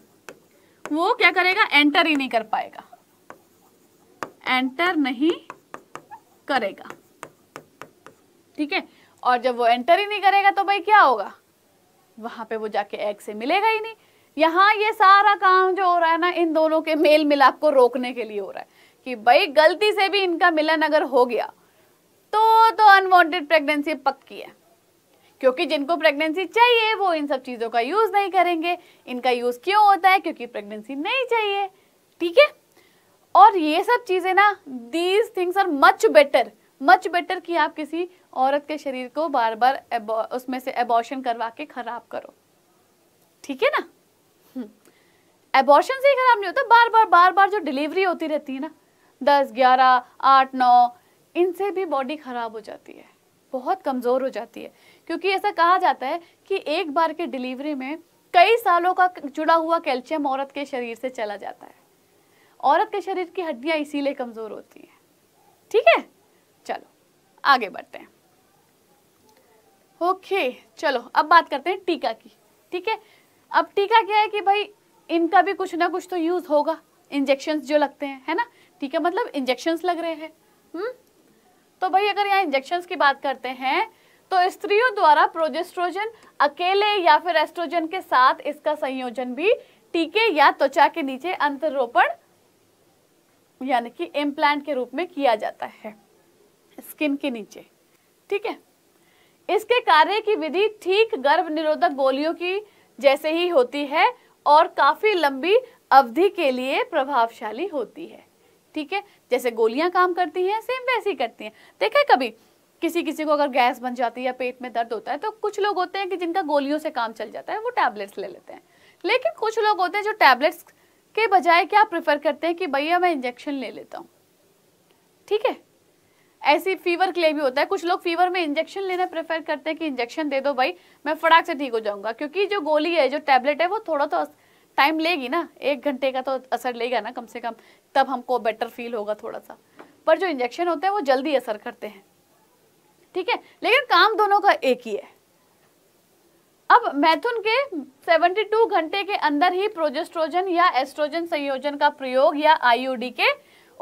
वो क्या करेगा एंटर ही नहीं कर पाएगा एंटर नहीं करेगा ठीक है और जब वो एंटर ही नहीं करेगा तो भाई क्या होगा वहां पे वो जाके एग से मिलेगा ही नहीं यहाँ ये सारा काम जो हो रहा है ना इन दोनों के मेल मिलाप को रोकने के लिए हो रहा है कि भाई गलती से भी इनका मिलन अगर हो गया तो तो अनवांटेड प्रेगनेंसी पक्की है क्योंकि जिनको प्रेगनेंसी चाहिए वो इन सब चीज़ों का यूज़ नहीं करेंगे इनका यूज़ क्यों होता है क्योंकि प्रेगनेंसी नहीं चाहिए ठीक है और ये सब चीज़ें ना these things are much better much better कि आप किसी औरत के शरीर को बार बार उसमें से एबॉर्शन करवा के ख़राब करो ठीक है ना एबॉर्शन हम्म। से ही ख़राब नहीं होता बार बार बार बार जो डिलीवरी होती रहती है ना दस ग्यारह आठ नौ इनसे भी बॉडी ख़राब हो जाती है बहुत कमज़ोर हो जाती है क्योंकि ऐसा कहा जाता है कि एक बार के डिलीवरी में कई सालों का जुड़ा हुआ कैल्शियम औरत के शरीर से चला जाता है औरत के शरीर की हड्डियां इसीलिए कमज़ोर होती हैं ठीक है चलो आगे बढ़ते हैं ओके चलो अब बात करते हैं टीका की ठीक है अब टीका क्या है कि भाई इनका भी कुछ ना कुछ तो यूज़ होगा इंजेक्शन जो लगते हैं है ना टीका मतलब इंजेक्शन्स लग रहे हैं हम्म? तो भाई अगर यहाँ इंजेक्शन्स की बात करते हैं तो स्त्रियों द्वारा प्रोजेस्ट्रोजन अकेले या फिर एस्ट्रोजन के साथ इसका संयोजन भी टीके या त्वचा के नीचे अंतरोपण यानी कि इम्प्लांट के रूप में किया जाता है स्किन के नीचे ठीक है इसके कार्य की विधि ठीक गर्भ निरोधक गोलियों की जैसे ही होती है और काफी लंबी अवधि के लिए प्रभावशाली होती है ठीक है जैसे गोलियां काम करती हैं सेम वैसी करती हैं देखा कभी किसी किसी को अगर गैस बन जाती है या पेट में दर्द होता है तो कुछ लोग होते हैं कि जिनका गोलियों से काम चल जाता है वो टैबलेट्स ले लेते हैं लेकिन कुछ लोग होते हैं जो टैबलेट्स के बजाय क्या प्रेफर करते हैं कि भैया मैं इंजेक्शन ले लेता हूँ ठीक है ऐसी फीवर के लिए भी होता है कुछ लोग फीवर में इंजेक्शन लेना प्रेफर करते हैं कि इंजेक्शन दे दो भाई मैं फटाक से ठीक हो जाऊंगा क्योंकि जो गोली है जो टैबलेट है वो थोड़ा तो टाइम लेगी ना एक घंटे का तो असर लेगा ना कम से कम तब हमको बेटर फील होगा थोड़ा सा पर जो इंजेक्शन होते हैं वो जल्दी असर करते हैं ठीक है लेकिन काम दोनों का एक ही है अब मैथुन के 72 घंटे के अंदर ही प्रोजेस्ट्रोजन या एस्ट्रोजन संयोजन का प्रयोग या आईयूडी के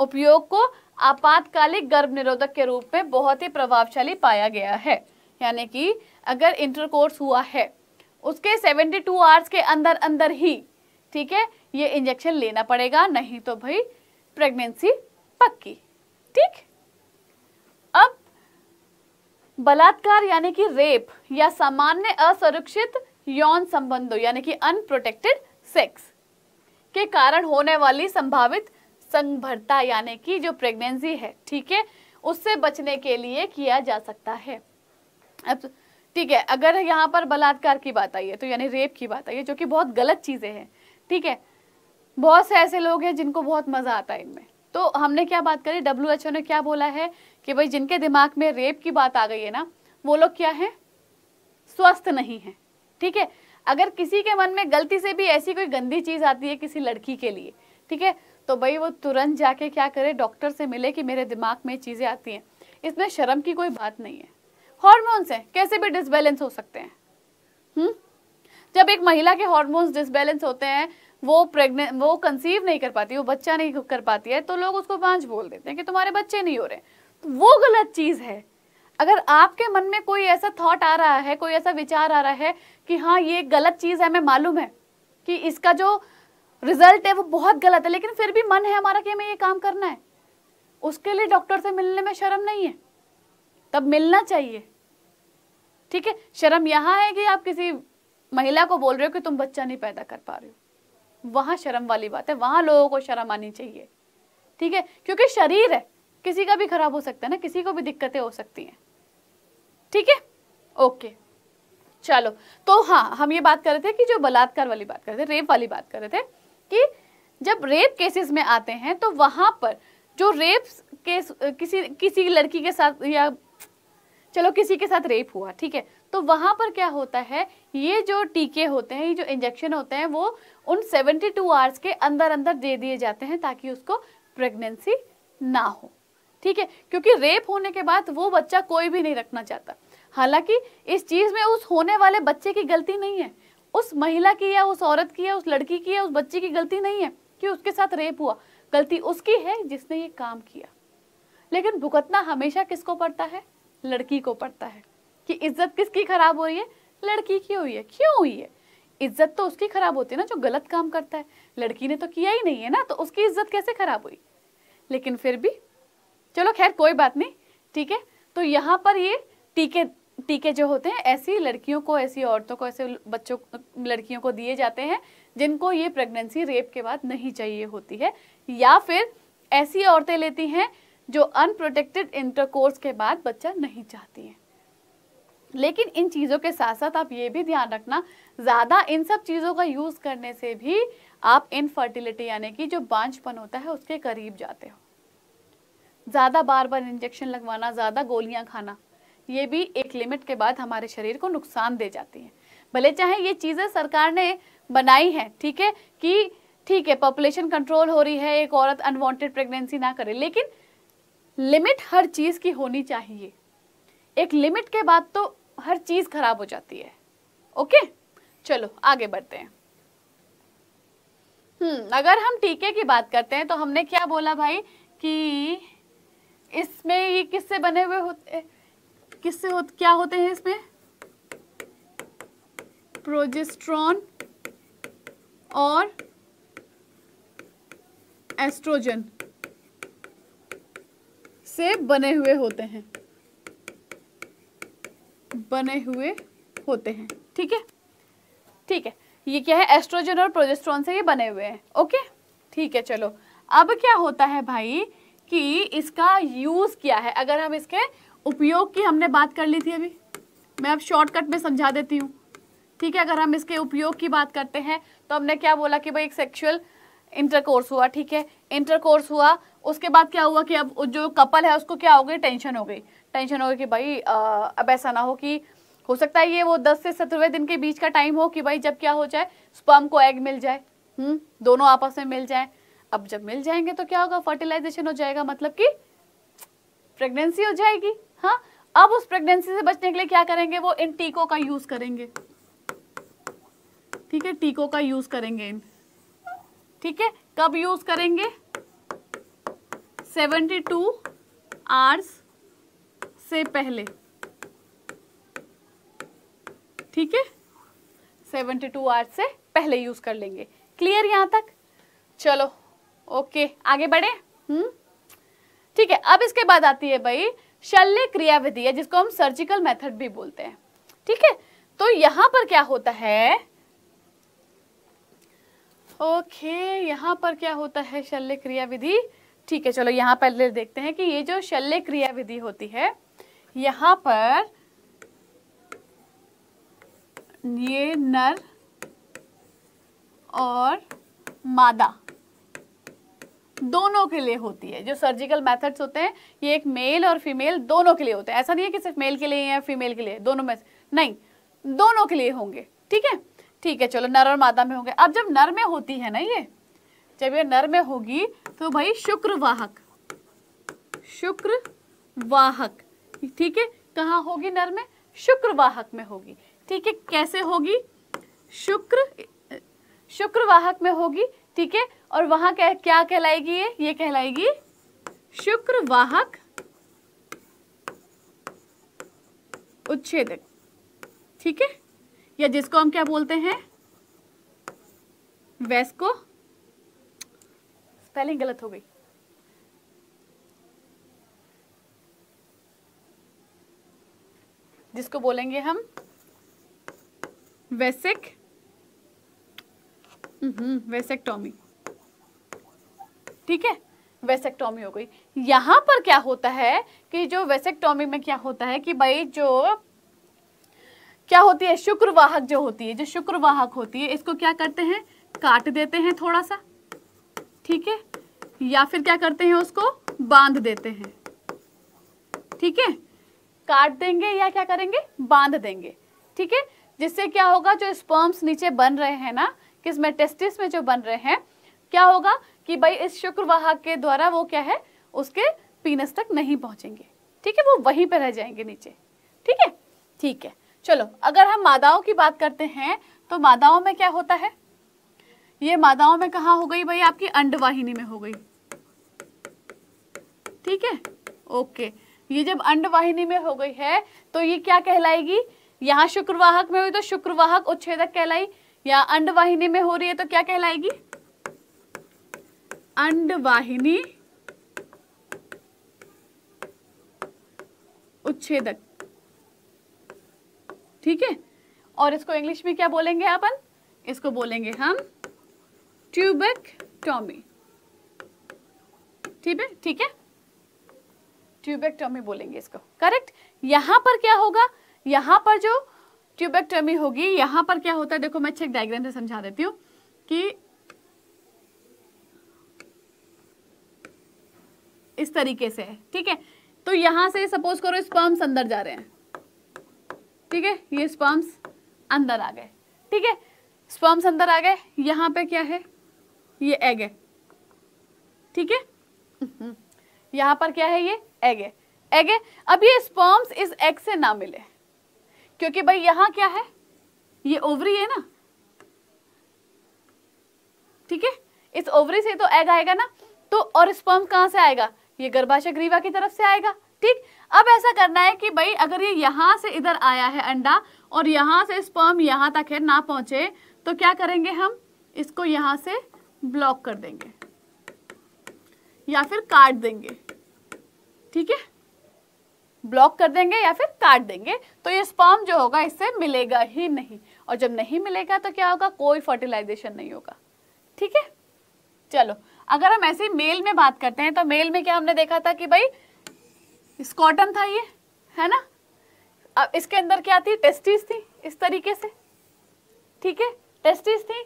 उपयोग को आपातकालिक गर्भ निरोधक के रूप में बहुत ही प्रभावशाली पाया गया है यानी कि अगर इंटरकोर्स हुआ है उसके 72 आवर्स के अंदर अंदर ही ठीक है ये इंजेक्शन लेना पड़ेगा नहीं तो भाई प्रेगनेंसी पक्की ठीक अब बलात्कार यानी कि रेप या सामान्य असुरक्षित यौन संबंधों यानी कि अनप्रोटेक्टेड सेक्स के कारण होने वाली संभावित संभरता यानी कि जो प्रेगनेंसी है ठीक है उससे बचने के लिए किया जा सकता है अब ठीक है अगर यहाँ पर बलात्कार की बात आई है तो यानी रेप की बात आई है जो कि बहुत गलत चीज़ें हैं ठीक है बहुत से ऐसे लोग हैं जिनको बहुत मज़ा आता है इनमें तो हमने क्या बात करी डब्ल्यू ने क्या बोला है कि भाई जिनके दिमाग में रेप की बात आ गई है ना वो लोग क्या है स्वस्थ नहीं है ठीक है अगर किसी के मन में गलती से भी ऐसी कोई गंदी चीज आती है किसी लड़की के लिए ठीक है तो भाई वो तुरंत जाके क्या करे डॉक्टर से मिले कि मेरे दिमाग में चीजें आती हैं इसमें शर्म की कोई बात नहीं है हॉर्मोन्स हैं कैसे भी डिसबैलेंस हो सकते हैं हुँ? जब एक महिला के हॉर्मोन्स डिसबैलेंस होते हैं वो प्रेग्नेंट वो कंसीव नहीं कर पाती वो बच्चा नहीं कर पाती है तो लोग उसको बांझ बोल देते हैं कि तुम्हारे बच्चे नहीं हो रहे वो गलत चीज़ है अगर आपके मन में कोई ऐसा थॉट आ रहा है कोई ऐसा विचार आ रहा है कि हाँ ये गलत चीज़ है हमें मालूम है कि इसका जो रिजल्ट है वो बहुत गलत है लेकिन फिर भी मन है हमारा कि हमें ये काम करना है उसके लिए डॉक्टर से मिलने में शर्म नहीं है तब मिलना चाहिए ठीक है शर्म यहाँ है कि आप किसी महिला को बोल रहे हो कि तुम बच्चा नहीं पैदा कर पा रहे हो वहाँ शर्म वाली बात है वहाँ लोगों को शर्म आनी चाहिए ठीक है क्योंकि शरीर है किसी का भी खराब हो सकता है ना किसी को भी दिक्कतें हो सकती हैं ठीक है ओके चलो तो हाँ हम ये बात कर रहे थे कि जो बलात्कार वाली बात कर रहे थे रेप वाली बात कर रहे थे कि जब रेप केसेस में आते हैं तो वहां पर जो रेप केस किसी किसी लड़की के साथ या चलो किसी के साथ रेप हुआ ठीक है तो वहां पर क्या होता है ये जो टीके होते हैं ये जो इंजेक्शन होते हैं वो उन 72 आवर्स के अंदर अंदर दे दिए जाते हैं ताकि उसको प्रेगनेंसी ना हो ठीक है क्योंकि रेप होने के बाद वो बच्चा कोई भी नहीं रखना चाहता हालांकि इस चीज़ में उस होने वाले बच्चे की गलती नहीं है उस महिला की या उस औरत की या उस लड़की की या उस बच्चे की गलती नहीं है कि उसके साथ रेप हुआ गलती उसकी है जिसने ये काम किया लेकिन भुगतना हमेशा किसको पड़ता है लड़की को पड़ता है कि इज्जत किसकी खराब हो रही है लड़की की हुई है क्यों हुई है इज्जत तो उसकी खराब होती है ना जो गलत काम करता है लड़की ने तो किया ही नहीं है ना तो उसकी इज्जत कैसे खराब हुई लेकिन फिर भी चलो खैर कोई बात नहीं ठीक है तो यहाँ पर ये टीके टीके जो होते हैं ऐसी लड़कियों को ऐसी औरतों को ऐसे बच्चों लड़कियों को दिए जाते हैं जिनको ये प्रेगनेंसी रेप के बाद नहीं चाहिए होती है या फिर ऐसी औरतें लेती हैं जो अनप्रोटेक्टेड इंटरकोर्स के बाद बच्चा नहीं चाहती हैं लेकिन इन चीज़ों के साथ साथ आप ये भी ध्यान रखना ज़्यादा इन सब चीज़ों का यूज़ करने से भी आप इनफर्टिलिटी यानी कि जो बांझपन होता है उसके करीब जाते हो ज़्यादा बार बार इंजेक्शन लगवाना ज़्यादा गोलियाँ खाना ये भी एक लिमिट के बाद हमारे शरीर को नुकसान दे जाती हैं भले चाहे ये चीज़ें सरकार ने बनाई हैं ठीक है कि ठीक है पॉपुलेशन कंट्रोल हो रही है एक औरत अनवांटेड प्रेगनेंसी ना करे लेकिन लिमिट हर चीज़ की होनी चाहिए एक लिमिट के बाद तो हर चीज़ खराब हो जाती है ओके चलो आगे बढ़ते हैं हम्म अगर हम टीके की बात करते हैं तो हमने क्या बोला भाई कि इसमें ये किससे बने हुए होते किससे हो, क्या होते हैं इसमें प्रोजेस्ट्रॉन और एस्ट्रोजन से बने हुए होते हैं बने हुए होते हैं ठीक है ठीक है ये क्या है एस्ट्रोजन और प्रोजेस्ट्रॉन से ये बने हुए हैं ओके ठीक है चलो अब क्या होता है भाई कि इसका यूज़ क्या है अगर हम इसके उपयोग की हमने बात कर ली थी अभी मैं अब शॉर्टकट में समझा देती हूँ ठीक है अगर हम इसके उपयोग की बात करते हैं तो हमने क्या बोला कि भाई एक सेक्सुअल इंटरकोर्स हुआ ठीक है इंटरकोर्स हुआ उसके बाद क्या हुआ कि अब जो कपल है उसको क्या हो गई टेंशन हो गई टेंशन हो गई कि भाई आ, अब ऐसा ना हो कि हो सकता है ये वो दस से सत्रहवें दिन के बीच का टाइम हो कि भाई जब क्या हो जाए स्पम को एग मिल जाए हम्म दोनों आपस में मिल जाए अब जब मिल जाएंगे तो क्या होगा फर्टिलाइजेशन हो जाएगा मतलब कि प्रेगनेंसी हो जाएगी हाँ अब उस प्रेगनेंसी से बचने के लिए क्या करेंगे वो इन टीकों का यूज करेंगे ठीक है टीकों का यूज करेंगे इन ठीक है कब यूज करेंगे 72 टू आवर्स से पहले ठीक है 72 टू आवर्स से पहले यूज कर लेंगे क्लियर यहां तक चलो ओके आगे बढ़े हम्म ठीक है अब इसके बाद आती है भाई शल्य क्रिया विधि है जिसको हम सर्जिकल मेथड भी बोलते हैं ठीक है तो यहां पर क्या होता है ओके यहां पर क्या होता है शल्य क्रिया विधि ठीक है चलो यहां पहले देखते हैं कि ये जो शल्य क्रिया विधि होती है यहां पर ये नर और मादा दोनों के लिए होती है जो सर्जिकल मेथड्स होते हैं ये एक मेल और फीमेल दोनों के लिए होते हैं ऐसा नहीं है कि सिर्फ मेल के लिए या फीमेल के लिए दोनों में नहीं दोनों के लिए होंगे ठीक है ठीक है चलो नर और मादा में होंगे अब जब नर में होती है ना ये जब ये नर में होगी तो भाई शुक्रवाहक शुक्रवाहक ठीक है कहाँ होगी नर में शुक्रवाहक में होगी ठीक है कैसे होगी शुक्र शुक्रवाहक में होगी ठीक है और वहां कह, क्या कहलाएगी ये ये कहलाएगी शुक्रवाहक उच्छेदक ठीक है या जिसको हम क्या बोलते हैं वैस्को स्पेलिंग गलत हो गई जिसको बोलेंगे हम वैसिक हम्म, वेसेक्टोमी ठीक है वेसेक्टोमी हो गई यहां पर क्या होता है कि जो वेसेक्टोमी में क्या होता है कि भाई जो क्या होती है शुक्रवाहक जो होती है जो शुक्रवाहक होती है इसको क्या करते हैं काट देते हैं थोड़ा सा ठीक है या फिर क्या करते हैं उसको बांध देते हैं ठीक है काट देंगे या क्या करेंगे बांध देंगे ठीक है जिससे क्या होगा जो स्पर्म्स नीचे बन रहे हैं ना किस में टेस्टिस में जो बन रहे हैं क्या होगा कि भाई इस शुक्रवाहक के द्वारा वो क्या है उसके पीनस तक नहीं पहुंचेंगे ठीक है वो वहीं पर रह जाएंगे नीचे ठीक है ठीक है चलो अगर हम मादाओं की बात करते हैं तो मादाओं में क्या होता है ये मादाओं में कहा हो गई भाई आपकी अंडवाहिनी में हो गई ठीक है ओके ये जब अंडवाहिनी में हो गई है तो ये क्या कहलाएगी यहाँ शुक्रवाहक में हुई तो शुक्रवाहक उच्छेदक कहलाई या अंडवाहिनी में हो रही है तो क्या कहलाएगी अंडवाहिनी उच्छेदक ठीक है और इसको इंग्लिश में क्या बोलेंगे अपन इसको बोलेंगे हम टॉमी ठीक है ठीक है टॉमी बोलेंगे इसको करेक्ट यहां पर क्या होगा यहां पर जो ट्यूबेक्टमी होगी यहां पर क्या होता है देखो मैं अच्छे एक डायग्राम से समझा देती हूँ कि इस तरीके से ठीक है तो यहां से सपोज करो स्पर्म्स अंदर जा रहे हैं ठीक है ये स्पर्म्स अंदर आ गए ठीक है स्पर्म्स अंदर आ गए यहां पे क्या है ये एग है ठीक है यहां पर क्या है ये एग है एग है अब ये स्पर्म्स इस एग से ना मिले क्योंकि भाई यहाँ क्या है ये ओवरी है ना ठीक है इस ओवरी से तो एग आएगा ना तो और स्पर्म कहां से आएगा ये गर्भाशय ग्रीवा की तरफ से आएगा ठीक अब ऐसा करना है कि भाई अगर ये यहां से इधर आया है अंडा और यहां से स्पर्म यहां तक है ना पहुंचे तो क्या करेंगे हम इसको यहां से ब्लॉक कर देंगे या फिर काट देंगे ठीक है ब्लॉक कर देंगे या फिर काट देंगे तो ये स्पर्म जो होगा इससे मिलेगा ही नहीं और जब नहीं मिलेगा तो क्या होगा कोई फर्टिलाइजेशन नहीं होगा ठीक है चलो अगर हम ऐसे मेल में बात करते हैं तो मेल में क्या हमने देखा था कि भाई स्कॉटन था ये है ना अब इसके अंदर क्या थी टेस्टिस थी इस तरीके से ठीक है टेस्टिस थी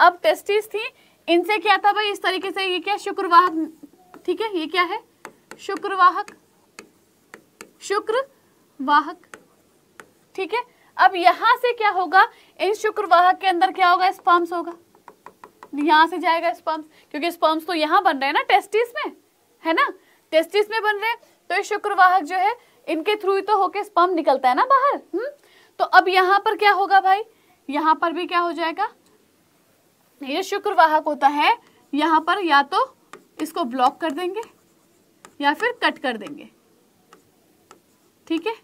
अब टेस्टिस थी इनसे क्या था भाई इस तरीके से ये क्या शुक्रवाहक ठीक है ये क्या है शुक्रवाहक शुक्र वाहक ठीक है अब यहां से क्या होगा इन शुक्रवाहक के अंदर क्या होगा स्पर्म्स होगा यहां से जाएगा स्पर्म्स क्योंकि स्पर्म्स तो यहां बन रहे हैं ना टेस्टिस में है ना टेस्टिस में बन रहे हैं तो ये वाहक जो है इनके थ्रू ही तो होके स्पर्म निकलता है ना बाहर हम्म तो अब यहाँ पर क्या होगा भाई यहां पर भी क्या हो जाएगा ये शुक्रवाहक होता है यहां पर या तो इसको ब्लॉक कर देंगे या फिर कट कर देंगे ठीक है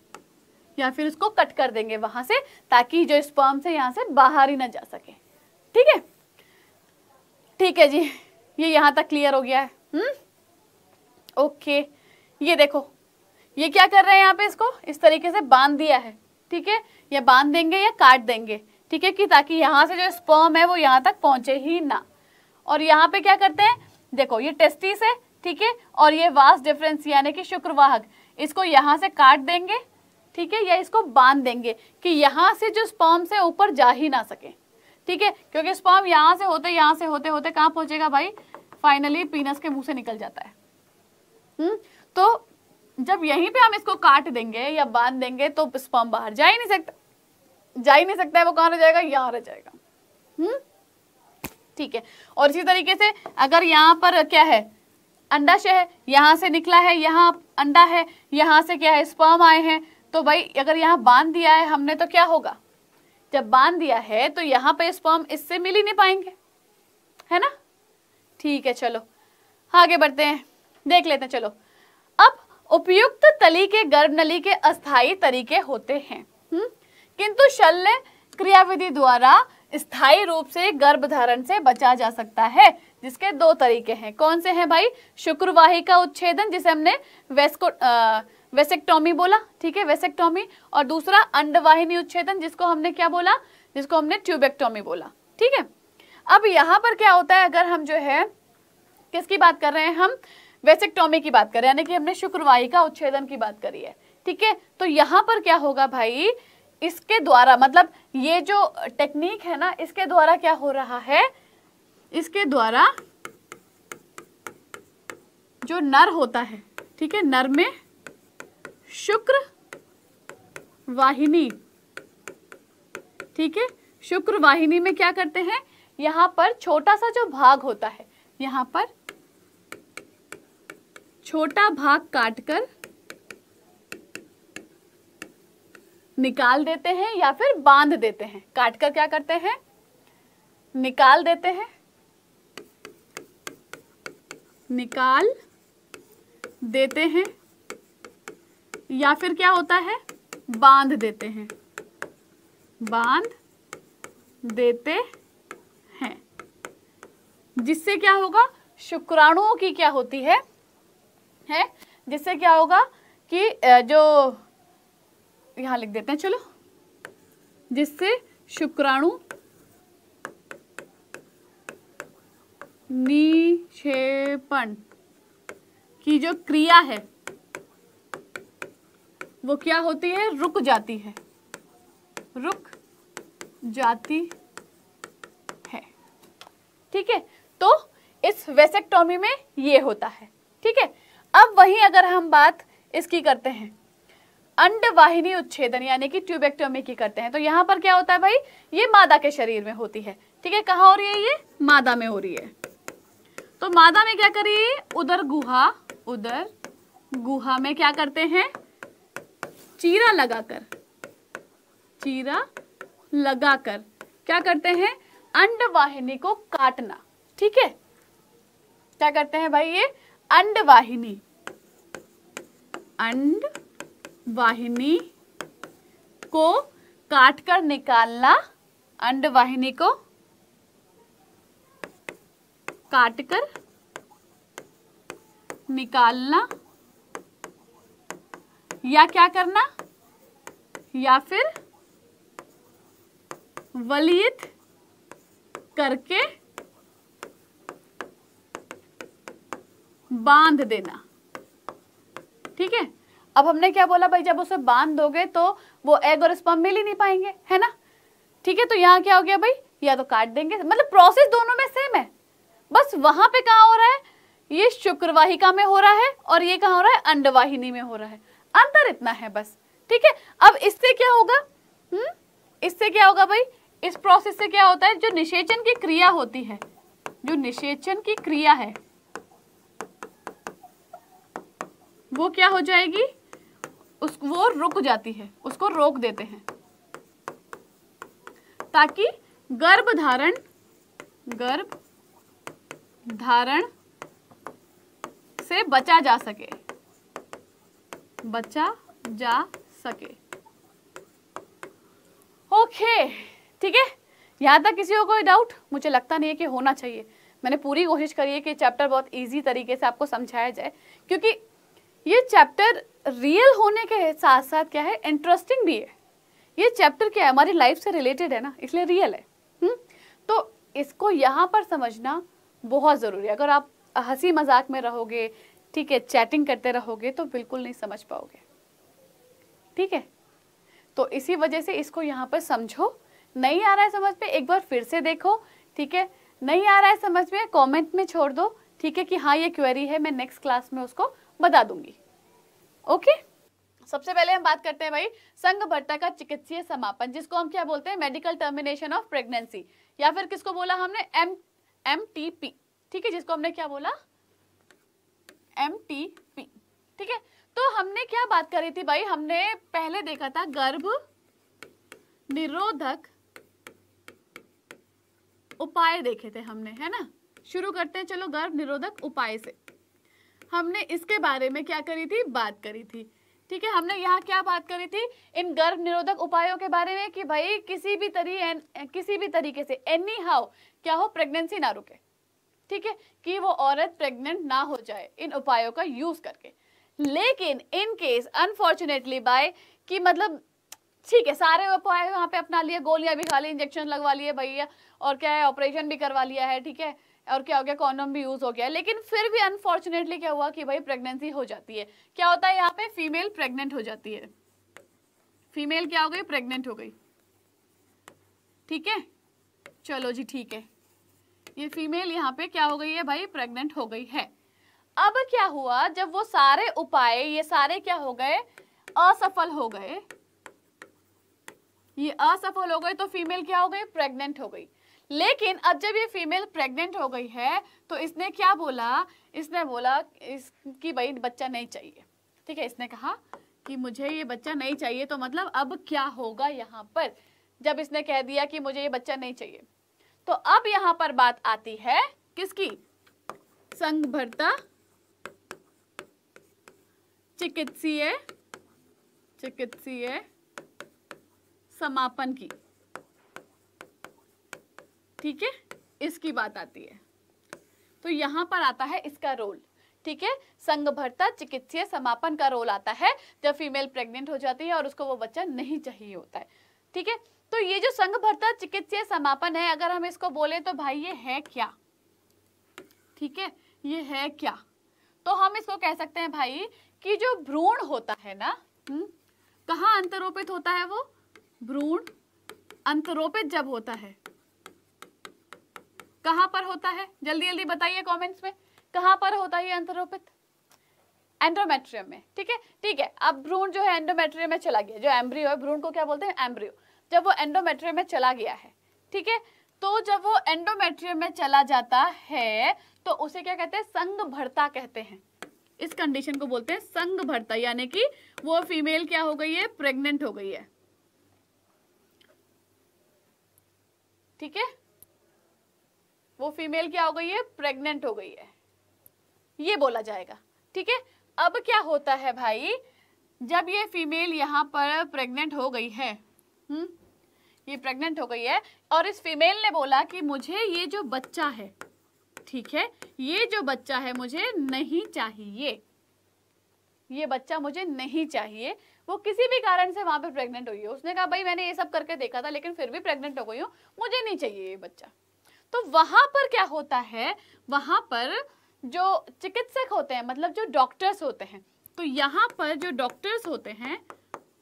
या फिर उसको कट कर देंगे वहां से ताकि जो स्पर्म से यहाँ से बाहर ही ना जा सके ठीक है ठीक है जी ये यहाँ तक क्लियर हो गया है हम्म ओके ये देखो ये क्या कर रहे हैं यहाँ पे इसको इस तरीके से बांध दिया है ठीक है या बांध देंगे या काट देंगे ठीक है कि ताकि यहाँ से जो स्पर्म है वो यहाँ तक पहुंचे ही ना और यहाँ पे क्या करते हैं देखो ये टेस्टिस है ठीक है और ये वास डिफरेंस यानी कि शुक्रवाहक इसको यहाँ से काट देंगे ठीक है या इसको बांध देंगे कि यहाँ से जो स्पॉम से ऊपर जा ही ना सके ठीक है क्योंकि स्पॉम यहाँ से होते यहाँ से होते होते कहाँ पहुंचेगा भाई फाइनली पीनस के मुंह से निकल जाता है हुँ? हम्म, तो जब यहीं पे हम इसको काट देंगे या बांध देंगे तो स्पॉम बाहर जा ही नहीं सकता जा ही नहीं सकता है वो कहाँ रह जाएगा यहाँ रह जाएगा हम्म ठीक है और इसी तरीके से अगर यहाँ पर क्या है अंडाशय है यहाँ से निकला है यहाँ अंडा है यहाँ से क्या है स्पर्म आए हैं तो भाई अगर यहाँ बांध दिया है हमने तो क्या होगा जब बांध दिया है तो यहाँ पे स्पर्म इससे मिल ही नहीं पाएंगे है ना ठीक है चलो आगे बढ़ते हैं देख लेते हैं चलो अब उपयुक्त तली के गर्भ नली के अस्थाई तरीके होते हैं हम्म? किंतु शल्य क्रियाविधि द्वारा स्थायी रूप से गर्भधारण से बचा जा सकता है जिसके दो तरीके हैं कौन से हैं भाई का उच्छेदन जिसे हमने वेस्को वेसेक्टोमी बोला ठीक है वेसेक्टोमी और दूसरा अंडवाहिनी उच्छेदन जिसको हमने क्या बोला जिसको हमने ट्यूबेक्टोमी बोला ठीक है अब यहाँ पर क्या होता है अगर हम जो है किसकी बात कर रहे हैं हम वेसेक्टोमी की बात कर रहे हैं यानी कि हमने शुक्रवाही का उच्छेदन की बात करी है ठीक है तो यहाँ पर क्या होगा भाई इसके द्वारा मतलब ये जो टेक्निक है ना इसके द्वारा क्या हो रहा है इसके द्वारा जो नर होता है ठीक है नर में शुक्र वाहिनी ठीक है शुक्र वाहिनी में क्या करते हैं यहां पर छोटा सा जो भाग होता है यहां पर छोटा भाग काटकर निकाल देते हैं या फिर बांध देते हैं काटकर क्या करते हैं निकाल देते हैं निकाल देते हैं या फिर क्या होता है बांध देते हैं बांध देते हैं जिससे क्या होगा शुक्राणुओं की क्या होती है है जिससे क्या होगा कि जो यहां लिख देते हैं चलो जिससे शुक्राणु निक्षेपण की जो क्रिया है वो क्या होती है रुक जाती है रुक जाती है ठीक है तो इस वेसेक्टोमी में ये होता है ठीक है अब वही अगर हम बात इसकी करते हैं अंडवाहिनी उच्छेदन यानी कि ट्यूबेक्टोमी की करते हैं तो यहां पर क्या होता है भाई ये मादा के शरीर में होती है ठीक है कहा हो रही है ये मादा में हो रही है तो मादा में क्या करी उधर गुहा उधर गुहा में क्या करते हैं चीरा लगाकर चीरा लगाकर क्या करते हैं अंडवाहिनी को काटना ठीक है क्या करते हैं भाई ये अंडवाहिनी अंड वाहिनी को काटकर निकालना अंडवाहिनी को काटकर निकालना या क्या करना या फिर वलित करके बांध देना ठीक है अब हमने क्या बोला भाई जब उसे बांध दोगे तो वो एग और स्पम मिल ही नहीं पाएंगे है ना ठीक है तो यहां क्या हो गया भाई या तो काट देंगे मतलब प्रोसेस दोनों में सेम है बस वहां पे कहा हो रहा है ये शुक्रवाहिका में हो रहा है और ये कहा हो रहा है अंडवाहिनी में हो रहा है अंतर इतना है बस ठीक है अब इससे क्या होगा हम्म इससे क्या होगा भाई इस प्रोसेस से क्या होता है जो निषेचन की क्रिया होती है जो निषेचन की क्रिया है वो क्या हो जाएगी उस वो रुक जाती है उसको रोक देते हैं ताकि गर्भ धारण गर्भ धारण से बचा जा सके बचा जा सके ओके ठीक है यहां तक किसी को कोई डाउट मुझे लगता नहीं है कि होना चाहिए मैंने पूरी कोशिश करी है कि चैप्टर बहुत इजी तरीके से आपको समझाया जाए क्योंकि ये चैप्टर रियल होने के साथ साथ क्या है इंटरेस्टिंग भी है ये चैप्टर क्या है हमारी लाइफ से रिलेटेड है ना इसलिए रियल है हुँ? हम्म? तो इसको यहाँ पर समझना बहुत ज़रूरी है अगर आप हंसी मजाक में रहोगे ठीक है चैटिंग करते रहोगे तो बिल्कुल नहीं समझ पाओगे ठीक है तो इसी वजह से इसको यहाँ पर समझो नहीं आ रहा है समझ में एक बार फिर से देखो ठीक है नहीं आ रहा है समझ में कमेंट में छोड़ दो ठीक है कि हाँ ये क्वेरी है मैं नेक्स्ट क्लास में उसको बता दूंगी ओके सबसे पहले हम बात करते हैं भाई संघ भर्ता का चिकित्सीय समापन जिसको हम क्या बोलते हैं मेडिकल टर्मिनेशन ऑफ प्रेगनेंसी या फिर किसको बोला हमने एम एम टी पी ठीक है जिसको हमने क्या बोला एम टी पी ठीक है तो हमने क्या बात करी थी भाई हमने पहले देखा था गर्भ निरोधक उपाय देखे थे हमने है ना शुरू करते हैं चलो गर्भ निरोधक उपाय से हमने इसके बारे में क्या करी थी बात करी थी ठीक है हमने यहाँ क्या बात करी थी इन गर्भ निरोधक उपायों के बारे में कि भाई किसी भी तरी किसी भी तरीके से एनी हाउ क्या हो प्रेगनेंसी ना रुके ठीक है कि वो औरत प्रेग्नेंट ना हो जाए इन उपायों का यूज करके लेकिन इन केस अनफॉर्चुनेटली बाय कि मतलब ठीक है सारे उपाय वहाँ पे अपना लिए गोलियां भी खा ली इंजेक्शन लगवा लिए भैया और क्या है ऑपरेशन भी करवा लिया है ठीक है और क्या हो गया कॉन्डम भी यूज हो गया लेकिन फिर भी अनफॉर्चुनेटली क्या हुआ कि भाई प्रेगनेंसी हो जाती है क्या होता है यहाँ पे फीमेल प्रेग्नेंट हो जाती है फीमेल क्या हो गई प्रेग्नेंट हो गई ठीक है चलो जी ठीक है ये फीमेल यहाँ पे क्या हो गई है भाई प्रेग्नेंट हो गई है अब क्या हुआ जब वो सारे उपाय ये सारे क्या हो गए असफल हो गए ये असफल हो गए तो फीमेल क्या हो गई प्रेग्नेंट हो गई लेकिन अब जब ये फीमेल प्रेग्नेंट हो गई है तो इसने क्या बोला इसने बोला इसकी भाई बच्चा नहीं चाहिए ठीक है इसने कहा कि मुझे ये बच्चा नहीं चाहिए तो मतलब अब क्या होगा यहाँ पर जब इसने कह दिया कि मुझे ये बच्चा नहीं चाहिए तो अब यहां पर बात आती है किसकी संघभरता चिकित्सीय चिकित्सीय समापन की ठीक है इसकी बात आती है तो यहां पर आता है इसका रोल ठीक है संगभरता चिकित्सीय समापन का रोल आता है जब फीमेल प्रेग्नेंट हो जाती है और उसको वो बच्चा नहीं चाहिए होता है ठीक है तो ये जो संघ भरता चिकित्सीय समापन है अगर हम इसको बोले तो भाई ये है क्या ठीक है ये है क्या तो हम इसको कह सकते हैं भाई कि जो भ्रूण होता है ना हम्म, कहा अंतरोपित होता है वो भ्रूण अंतरोपित जब होता है कहां पर होता है जल्दी जल्दी बताइए कमेंट्स में कहा पर होता है अंतरोपित एंड्रोमेट्रियम में ठीक है ठीक है अब भ्रूण जो है एंड्रोमेट्रियम में चला गया जो एम्ब्रियो है भ्रूण को क्या बोलते हैं एम्ब्रियो जब वो एंडोमेट्रियम में चला गया है ठीक है तो जब वो एंडोमेट्रियम में चला जाता है तो उसे क्या कहते हैं संग भरता कहते हैं इस कंडीशन को बोलते हैं संग भरता यानी कि वो फीमेल क्या हो गई है प्रेग्नेंट हो गई है ठीक है वो फीमेल क्या हो गई है प्रेग्नेंट हो गई है ये बोला जाएगा ठीक है अब क्या होता है भाई जब ये फीमेल यहां पर प्रेग्नेंट हो गई है हम्म ये प्रेग्नेंट हो गई है और इस फीमेल ने बोला कि मुझे ये जो बच्चा है ठीक है ये जो बच्चा है मुझे नहीं चाहिए ये बच्चा मुझे नहीं चाहिए वो किसी भी कारण से वहां पे प्रेग्नेंट हुई है उसने कहा भाई मैंने ये सब करके देखा था लेकिन फिर भी प्रेग्नेंट हो गई हूँ मुझे नहीं चाहिए ये बच्चा तो वहां पर क्या होता है वहां पर जो चिकित्सक होते हैं मतलब जो डॉक्टर्स होते हैं तो यहाँ पर जो डॉक्टर्स होते हैं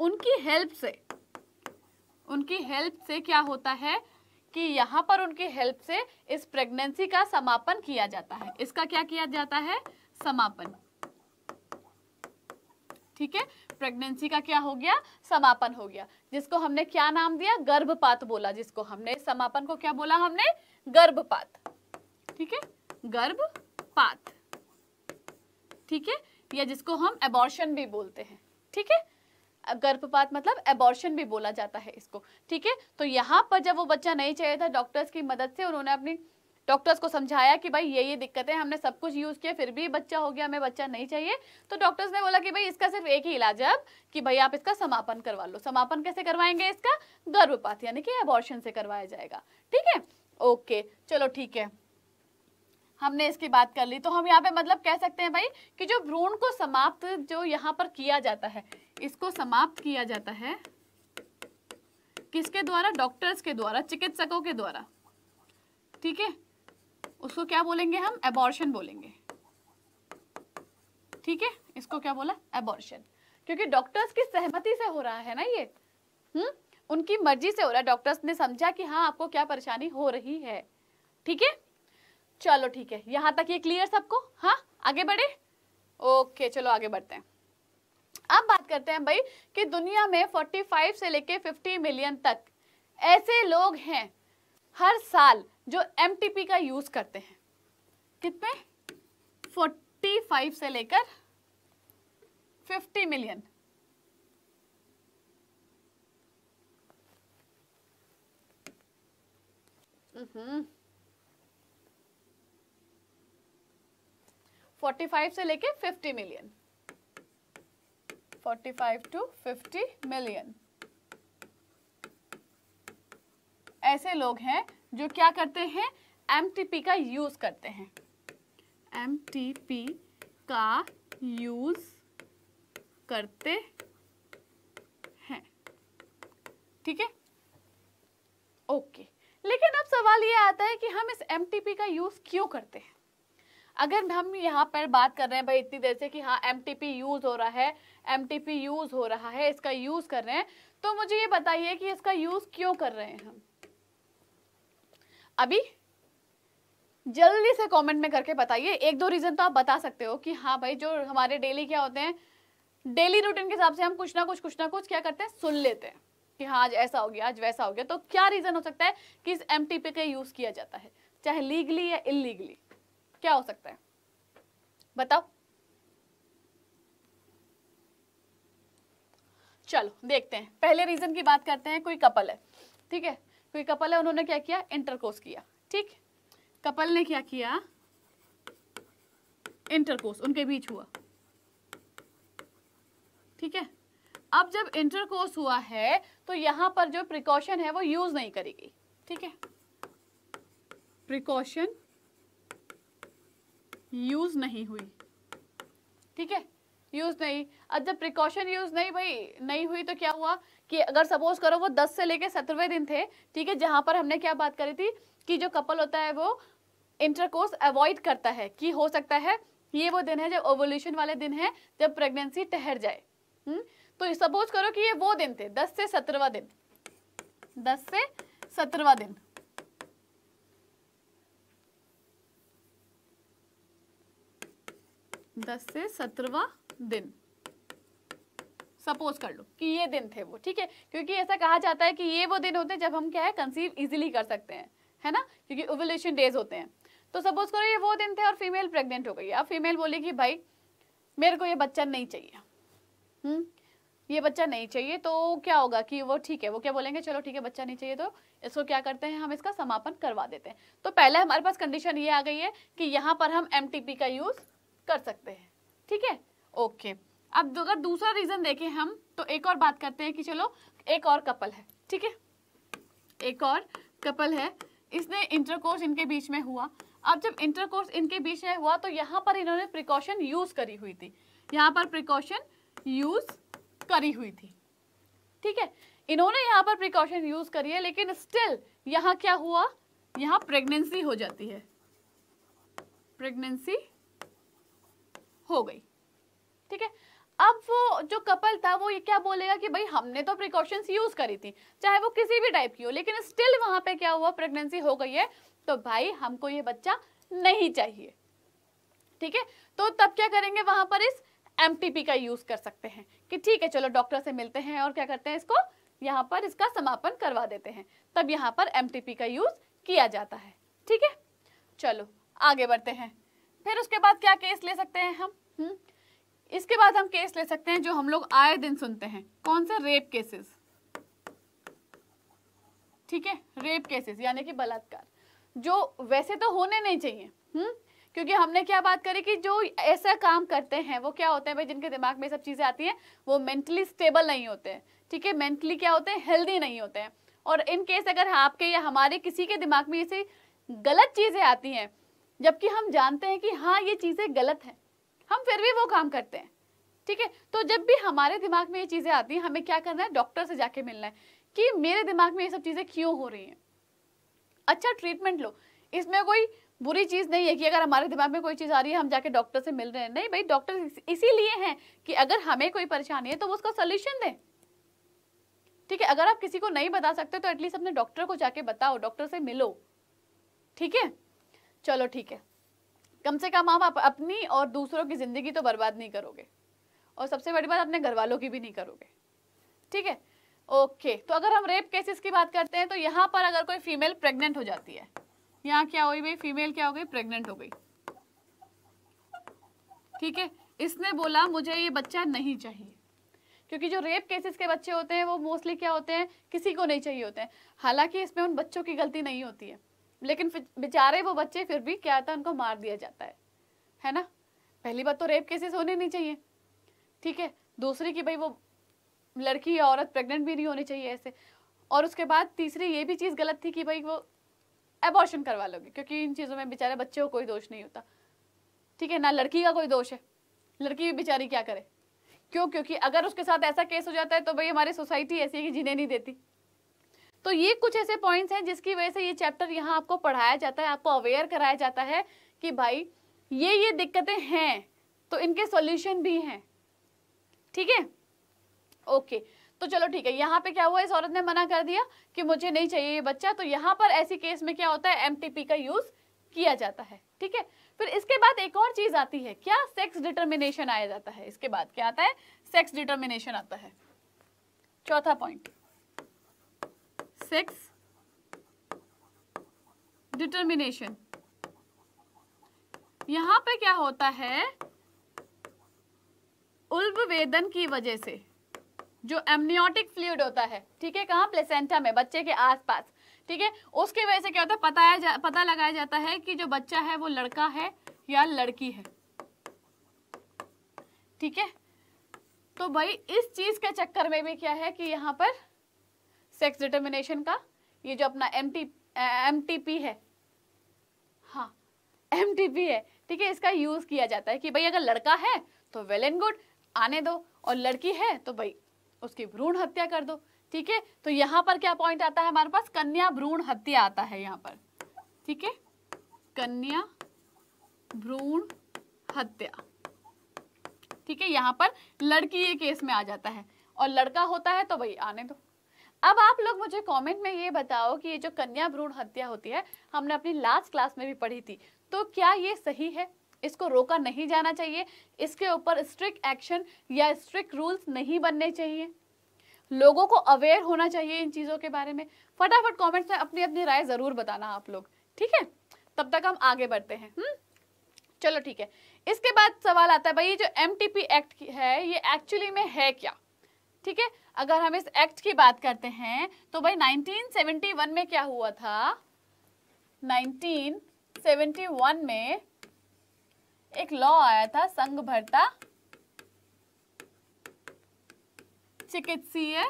उनकी हेल्प से उनकी हेल्प से क्या होता है कि यहाँ पर उनकी हेल्प से इस प्रेगनेंसी का समापन किया जाता है इसका क्या किया जाता है समापन ठीक है प्रेगनेंसी का क्या हो गया समापन हो गया जिसको हमने क्या नाम दिया गर्भपात बोला जिसको हमने समापन को क्या बोला हमने गर्भपात ठीक है गर्भपात ठीक है या जिसको हम एबॉर्शन भी बोलते हैं ठीक है गर्भपात मतलब एबॉर्शन भी बोला जाता है इसको ठीक है तो यहाँ पर जब वो बच्चा नहीं चाहिए था डॉक्टर्स की मदद से उन्होंने अपनी डॉक्टर्स को समझाया कि भाई ये ये दिक्कत है हमने सब कुछ यूज़ किया फिर भी बच्चा हो गया हमें बच्चा नहीं चाहिए तो डॉक्टर्स ने बोला कि भाई इसका सिर्फ एक ही इलाज है अब कि भाई आप इसका समापन करवा लो समापन कैसे करवाएंगे इसका गर्भपात यानी कि एबॉर्शन से करवाया जाएगा ठीक है ओके चलो ठीक है हमने इसकी बात कर ली तो हम यहाँ पे मतलब कह सकते हैं भाई कि जो भ्रूण को समाप्त जो यहाँ पर किया जाता है इसको समाप्त किया जाता है किसके द्वारा डॉक्टर्स के द्वारा चिकित्सकों के द्वारा ठीक है उसको क्या बोलेंगे हम एबॉर्शन बोलेंगे ठीक है इसको क्या बोला एबॉर्शन क्योंकि डॉक्टर्स की सहमति से हो रहा है ना ये हम्म उनकी मर्जी से हो रहा है डॉक्टर्स ने समझा कि हाँ आपको क्या परेशानी हो रही है ठीक है चलो ठीक है यहाँ तक ये क्लियर सबको हाँ आगे बढ़े ओके चलो आगे बढ़ते हैं अब बात करते हैं भाई कि दुनिया में 45 से लेके 50 मिलियन तक ऐसे लोग हैं हर साल जो एम का यूज करते हैं कितने 45 से लेकर 50 मिलियन हम्म 45 से लेके 50 मिलियन 45 टू 50 मिलियन ऐसे लोग हैं जो क्या करते हैं एम का यूज़ करते हैं एम का यूज़ करते हैं ठीक है ओके लेकिन अब सवाल ये आता है कि हम इस एम का यूज़ क्यों करते हैं अगर हम यहाँ पर बात कर रहे हैं भाई इतनी देर से कि हाँ एम यूज़ हो रहा है एम यूज़ हो रहा है इसका यूज़ कर रहे हैं तो मुझे ये बताइए कि इसका यूज़ क्यों कर रहे हैं हम अभी जल्दी से कमेंट में करके बताइए एक दो रीज़न तो आप बता सकते हो कि हाँ भाई जो हमारे डेली क्या होते हैं डेली रूटीन के हिसाब से हम कुछ ना कुछ कुछ ना कुछ क्या करते हैं सुन लेते हैं कि हाँ आज ऐसा हो गया आज वैसा हो गया तो क्या रीज़न हो सकता है कि इस एम का यूज़ किया जाता है चाहे लीगली या इलीगली क्या हो सकता है बताओ चलो देखते हैं पहले रीजन की बात करते हैं कोई कपल है ठीक है कोई कपल है उन्होंने क्या किया इंटरकोर्स किया ठीक कपल ने क्या किया इंटरकोर्स उनके बीच हुआ ठीक है अब जब इंटरकोर्स हुआ है तो यहां पर जो प्रिकॉशन है वो यूज नहीं करेगी ठीक है प्रिकॉशन यूज नहीं हुई ठीक है यूज नहीं अब जब प्रिकॉशन यूज नहीं भाई नहीं हुई तो क्या हुआ कि अगर सपोज करो वो दस से लेके सत्रहवें दिन थे ठीक है जहां पर हमने क्या बात करी थी कि जो कपल होता है वो इंटरकोर्स अवॉइड करता है कि हो सकता है ये वो दिन है जब ओवोल्यूशन वाले दिन है जब प्रेगनेंसी ठहर जाए हुँ? हम्म? तो सपोज करो कि ये वो दिन थे दस से सत्रहवा दिन दस से सत्रहवा दिन दस से सत्रवा दिन सपोज कर लो कि ये दिन थे वो ठीक है क्योंकि ऐसा कहा जाता है कि ये वो दिन होते हैं जब हम क्या है कंसीव इजीली कर सकते हैं है ना क्योंकि ओवुलेशन डेज होते हैं तो सपोज करो ये वो दिन थे और फीमेल प्रेग्नेंट हो गई अब फीमेल बोले कि भाई मेरे को ये बच्चा नहीं चाहिए हुँ? हम्म? ये बच्चा नहीं चाहिए तो क्या होगा कि वो ठीक है वो क्या बोलेंगे चलो ठीक है बच्चा नहीं चाहिए तो इसको क्या करते हैं हम इसका समापन करवा देते हैं तो पहले हमारे पास कंडीशन ये आ गई है कि यहाँ पर हम एम का यूज़ कर सकते हैं ठीक है ओके अब अगर दूसरा रीजन देखें हम तो एक और बात करते हैं कि चलो एक और कपल है ठीक है एक और कपल है इसने इंटरकोर्स इनके बीच में हुआ अब जब इंटरकोर्स इनके बीच में हुआ तो यहाँ पर इन्होंने प्रिकॉशन यूज करी हुई थी यहाँ पर प्रिकॉशन यूज करी हुई थी ठीक है इन्होंने यहाँ पर प्रिकॉशन यूज करी है लेकिन स्टिल यहाँ क्या हुआ यहाँ प्रेगनेंसी हो जाती है प्रेगनेंसी हो गई ठीक है अब वो जो कपल था वो ये क्या बोलेगा कि भाई हमने तो प्रिकॉशंस यूज करी थी चाहे वो किसी भी टाइप की हो लेकिन स्टिल वहां पे क्या हुआ प्रेगनेंसी हो गई है तो भाई हमको ये बच्चा नहीं चाहिए ठीक है तो तब क्या करेंगे वहां पर इस एम का यूज कर सकते हैं कि ठीक है चलो डॉक्टर से मिलते हैं और क्या करते हैं इसको यहाँ पर इसका समापन करवा देते हैं तब यहाँ पर एम का यूज किया जाता है ठीक है चलो आगे बढ़ते हैं फिर उसके बाद क्या केस ले सकते हैं हम हुँ? हम्म? इसके बाद हम केस ले सकते हैं जो हम लोग आए दिन सुनते हैं कौन से रेप केसेस ठीक है रेप केसेस यानी कि बलात्कार जो वैसे तो होने नहीं चाहिए हम्म क्योंकि हमने क्या बात करी कि जो ऐसा काम करते हैं वो क्या होते हैं भाई जिनके दिमाग में सब चीज़ें आती हैं वो मेंटली स्टेबल नहीं होते हैं ठीक है मेंटली क्या होते हैं हेल्दी नहीं होते हैं और इन केस अगर आपके या हमारे किसी के दिमाग में ऐसी गलत चीज़ें आती हैं जबकि हम जानते हैं कि हाँ ये चीज़ें गलत हैं हम फिर भी वो काम करते हैं ठीक है तो जब भी हमारे दिमाग में ये चीज़ें आती हैं हमें क्या करना है डॉक्टर से जाके मिलना है कि मेरे दिमाग में ये सब चीज़ें क्यों हो रही हैं अच्छा ट्रीटमेंट लो इसमें कोई बुरी चीज़ नहीं है कि अगर हमारे दिमाग में कोई चीज़ आ रही है हम जाके डॉक्टर से मिल रहे हैं नहीं भाई डॉक्टर इसीलिए हैं कि अगर हमें कोई परेशानी है तो वो उसका सोल्यूशन दें ठीक है अगर आप किसी को नहीं बता सकते तो एटलीस्ट अपने डॉक्टर को जाके बताओ डॉक्टर से मिलो ठीक है चलो ठीक है कम से कम आप अपनी और दूसरों की ज़िंदगी तो बर्बाद नहीं करोगे और सबसे बड़ी बात अपने घर वालों की भी नहीं करोगे ठीक है ओके तो अगर हम रेप केसेस की बात करते हैं तो यहाँ पर अगर कोई फीमेल प्रेग्नेंट हो जाती है यहाँ क्या हुई भाई फीमेल क्या हो गई प्रेग्नेंट हो गई ठीक है इसने बोला मुझे ये बच्चा नहीं चाहिए क्योंकि जो रेप केसेस के बच्चे होते हैं वो मोस्टली क्या होते हैं किसी को नहीं चाहिए होते हैं हालांकि इसमें उन बच्चों की गलती नहीं होती है लेकिन बेचारे वो बच्चे फिर भी क्या है उनको मार दिया जाता है है ना पहली बात तो रेप केसेस होने नहीं चाहिए ठीक है दूसरी कि भाई वो लड़की या औरत प्रेग्नेंट भी नहीं होनी चाहिए ऐसे और उसके बाद तीसरी ये भी चीज़ गलत थी कि भाई वो एबॉर्शन करवा लोगे क्योंकि इन चीज़ों में बेचारे बच्चे को कोई दोष नहीं होता ठीक है ना लड़की का कोई दोष है लड़की भी बेचारी क्या करे क्यों क्योंकि अगर उसके साथ ऐसा केस हो जाता है तो भाई हमारी सोसाइटी ऐसी है कि जीने नहीं देती तो ये कुछ ऐसे पॉइंट्स हैं जिसकी वजह से ये चैप्टर यहाँ आपको पढ़ाया जाता है आपको अवेयर कराया जाता है कि भाई ये ये दिक्कतें हैं तो इनके सॉल्यूशन भी हैं ठीक है ओके तो चलो ठीक है यहाँ पे क्या हुआ इस औरत ने मना कर दिया कि मुझे नहीं चाहिए ये बच्चा तो यहाँ पर ऐसी केस में क्या होता है एम का यूज किया जाता है ठीक है फिर इसके बाद एक और चीज आती है क्या सेक्स डिटर्मिनेशन आया जाता है इसके बाद क्या आता है सेक्स डिटर्मिनेशन आता है चौथा पॉइंट सिक्स डिटर्मिनेशन यहां पे क्या होता है उल्ब वेदन की वजह से जो एमनियोटिक फ्लूड होता है ठीक है कहा प्लेसेंटा में बच्चे के आसपास ठीक है उसकी वजह से क्या होता है पता जा, पता लगाया जाता है कि जो बच्चा है वो लड़का है या लड़की है ठीक है तो भाई इस चीज के चक्कर में भी क्या है कि यहां पर सेक्स डिटर्मिनेशन का ये जो अपना M T M T P है हाँ एम टी पी है ठीक है इसका यूज किया जाता है कि भाई अगर लड़का है तो वेल एंड गुड आने दो और लड़की है तो भाई उसकी भ्रूण हत्या कर दो ठीक है तो यहाँ पर क्या पॉइंट आता है हमारे पास कन्या भ्रूण हत्या आता है यहाँ पर ठीक है कन्या भ्रूण हत्या ठीक है यहाँ पर लड़की ये केस में आ जाता है और लड़का होता है तो भाई आने दो अब आप लोग मुझे कमेंट में ये बताओ कि ये जो कन्या भ्रूण हत्या होती है हमने अपनी लास्ट क्लास में भी पढ़ी थी तो क्या ये सही है इसको रोका नहीं जाना चाहिए इसके ऊपर स्ट्रिक्ट एक्शन या स्ट्रिक्ट रूल्स नहीं बनने चाहिए लोगों को अवेयर होना चाहिए इन चीज़ों के बारे में फटाफट कॉमेंट्स में अपनी अपनी राय ज़रूर बताना आप लोग ठीक है तब तक हम आगे बढ़ते हैं हुँ? हम्म? चलो ठीक है इसके बाद सवाल आता है भाई ये जो एम एक्ट है ये एक्चुअली में है क्या ठीक है अगर हम इस एक्ट की बात करते हैं तो भाई 1971 में क्या हुआ था 1971 में एक लॉ आया था संघ भरता चिकित्सीय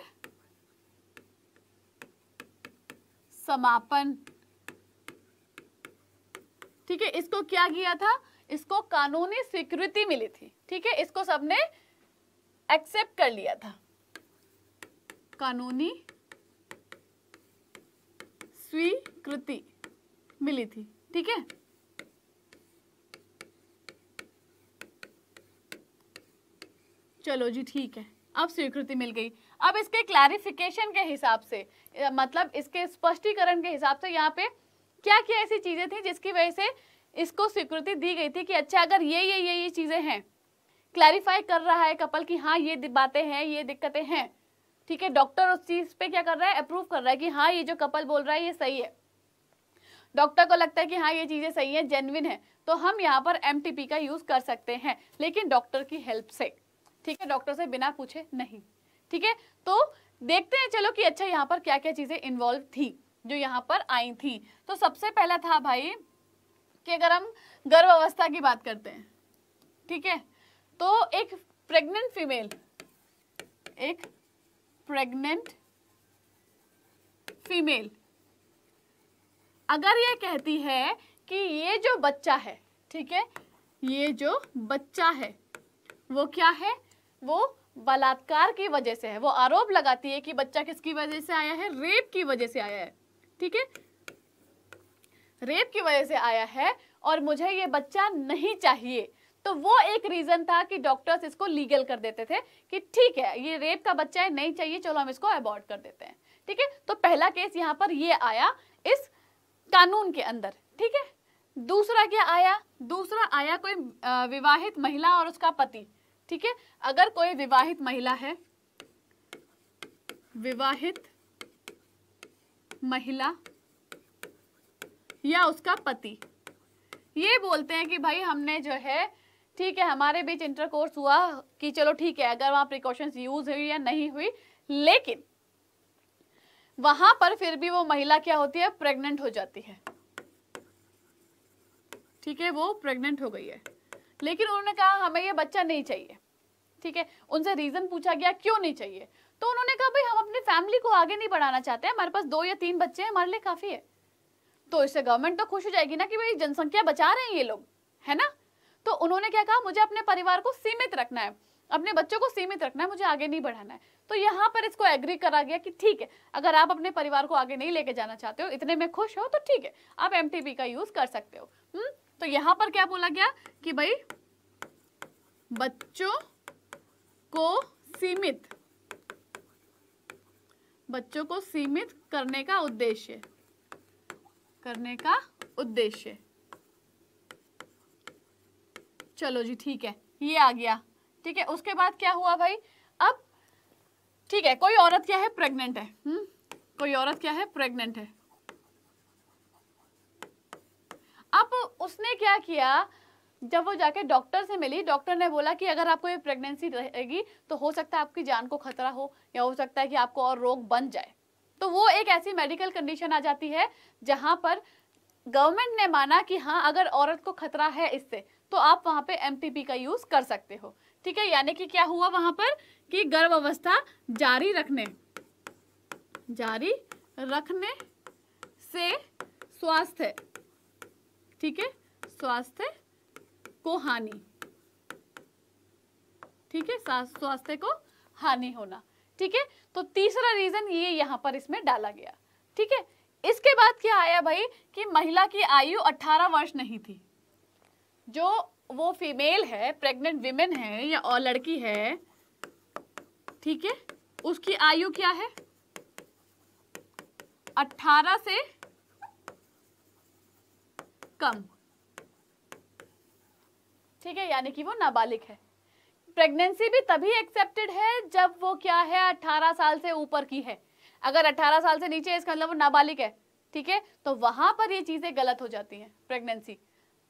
समापन ठीक है इसको क्या किया था इसको कानूनी स्वीकृति मिली थी ठीक है इसको सबने एक्सेप्ट कर लिया था कानूनी स्वीकृति मिली थी ठीक है चलो जी ठीक है अब स्वीकृति मिल गई अब इसके क्लैरिफिकेशन के हिसाब से मतलब इसके स्पष्टीकरण के हिसाब से यहाँ पे क्या क्या ऐसी चीज़ें थी जिसकी वजह से इसको स्वीकृति दी गई थी कि अच्छा अगर ये ये ये ये चीज़ें हैं क्लैरिफाई कर रहा है कपल कि हाँ ये बातें हैं ये दिक्कतें हैं ठीक है डॉक्टर उस चीज पे क्या कर रहा है अप्रूव कर रहा है कि हाँ ये जो कपल बोल रहा है ये सही है डॉक्टर को लगता है कि हाँ ये चीजें सही है जेनविन है तो हम यहाँ पर एम का यूज कर सकते हैं लेकिन डॉक्टर की हेल्प से ठीक है डॉक्टर से बिना पूछे नहीं ठीक है तो देखते हैं चलो कि अच्छा यहाँ पर क्या क्या चीजें इन्वॉल्व थी जो यहाँ पर आई थी तो सबसे पहला था भाई कि अगर हम गर्भ अवस्था की बात करते हैं ठीक है तो एक प्रेग्नेंट फीमेल एक प्रेग्नेंट फीमेल अगर ये कहती है कि ये जो बच्चा है ठीक है ये जो बच्चा है वो क्या है वो बलात्कार की वजह से है वो आरोप लगाती है कि बच्चा किसकी वजह से आया है रेप की वजह से आया है ठीक है रेप की वजह से आया है और मुझे ये बच्चा नहीं चाहिए तो वो एक रीजन था कि डॉक्टर्स इसको लीगल कर देते थे कि ठीक है ये रेप का बच्चा है नहीं चाहिए चलो हम इसको अबॉर्ड कर देते हैं ठीक है तो पहला केस यहाँ पर ये आया इस कानून के अंदर ठीक है दूसरा क्या आया दूसरा आया कोई विवाहित महिला और उसका पति ठीक है अगर कोई विवाहित महिला है विवाहित महिला या उसका पति ये बोलते हैं कि भाई हमने जो है ठीक है हमारे बीच इंटरकोर्स हुआ कि चलो ठीक है अगर वहां प्रिकॉशंस यूज हुई या नहीं हुई लेकिन वहां पर फिर भी वो महिला क्या होती है प्रेग्नेंट हो जाती है ठीक है वो प्रेग्नेंट हो गई है लेकिन उन्होंने कहा हमें ये बच्चा नहीं चाहिए ठीक है उनसे रीजन पूछा गया क्यों नहीं चाहिए तो उन्होंने कहा भाई हम अपनी फैमिली को आगे नहीं बढ़ाना चाहते हमारे पास दो या तीन बच्चे हैं हमारे लिए काफी है तो इससे गवर्नमेंट तो खुश हो जाएगी ना कि भाई जनसंख्या बचा रहे हैं ये लोग है ना तो उन्होंने क्या कहा मुझे अपने परिवार को सीमित रखना है अपने बच्चों को सीमित रखना है मुझे आगे नहीं बढ़ाना है तो यहाँ पर इसको एग्री करा गया कि ठीक है अगर आप अपने परिवार को आगे नहीं लेके जाना चाहते हो इतने में खुश हो तो ठीक है आप एम का यूज कर सकते हो हुँ? हम्म? तो यहाँ पर क्या बोला गया कि भाई बच्चों को सीमित बच्चों को सीमित करने का उद्देश्य करने का उद्देश्य चलो जी ठीक है ये आ गया ठीक है उसके बाद क्या हुआ भाई अब ठीक है कोई औरत क्या है प्रेग्नेंट है हुँ? हम्म? कोई औरत क्या है प्रेग्नेंट है अब उसने क्या किया जब वो जाके डॉक्टर से मिली डॉक्टर ने बोला कि अगर आपको ये प्रेगनेंसी रहेगी तो हो सकता है आपकी जान को खतरा हो या हो सकता है कि आपको और रोग बन जाए तो वो एक ऐसी मेडिकल कंडीशन आ जाती है जहां पर गवर्नमेंट ने माना कि हाँ अगर औरत को खतरा है इससे तो आप वहां पे एम का यूज़ कर सकते हो ठीक है यानी कि क्या हुआ वहां पर कि गर्भ अवस्था जारी रखने जारी रखने से स्वास्थ्य ठीक है स्वास्थ्य को हानि ठीक है स्वास्थ्य को हानि होना ठीक है तो तीसरा रीजन ये यहाँ पर इसमें डाला गया ठीक है इसके बाद क्या आया भाई कि महिला की आयु 18 वर्ष नहीं थी जो वो फीमेल है प्रेग्नेंट विमेन है या और लड़की है ठीक है उसकी आयु क्या है 18 से कम ठीक है यानी कि वो नाबालिग है प्रेगनेंसी भी तभी एक्सेप्टेड है जब वो क्या है 18 साल से ऊपर की है अगर 18 साल से नीचे इसका मतलब वो नाबालिग है ठीक है तो वहां पर ये चीजें गलत हो जाती हैं प्रेगनेंसी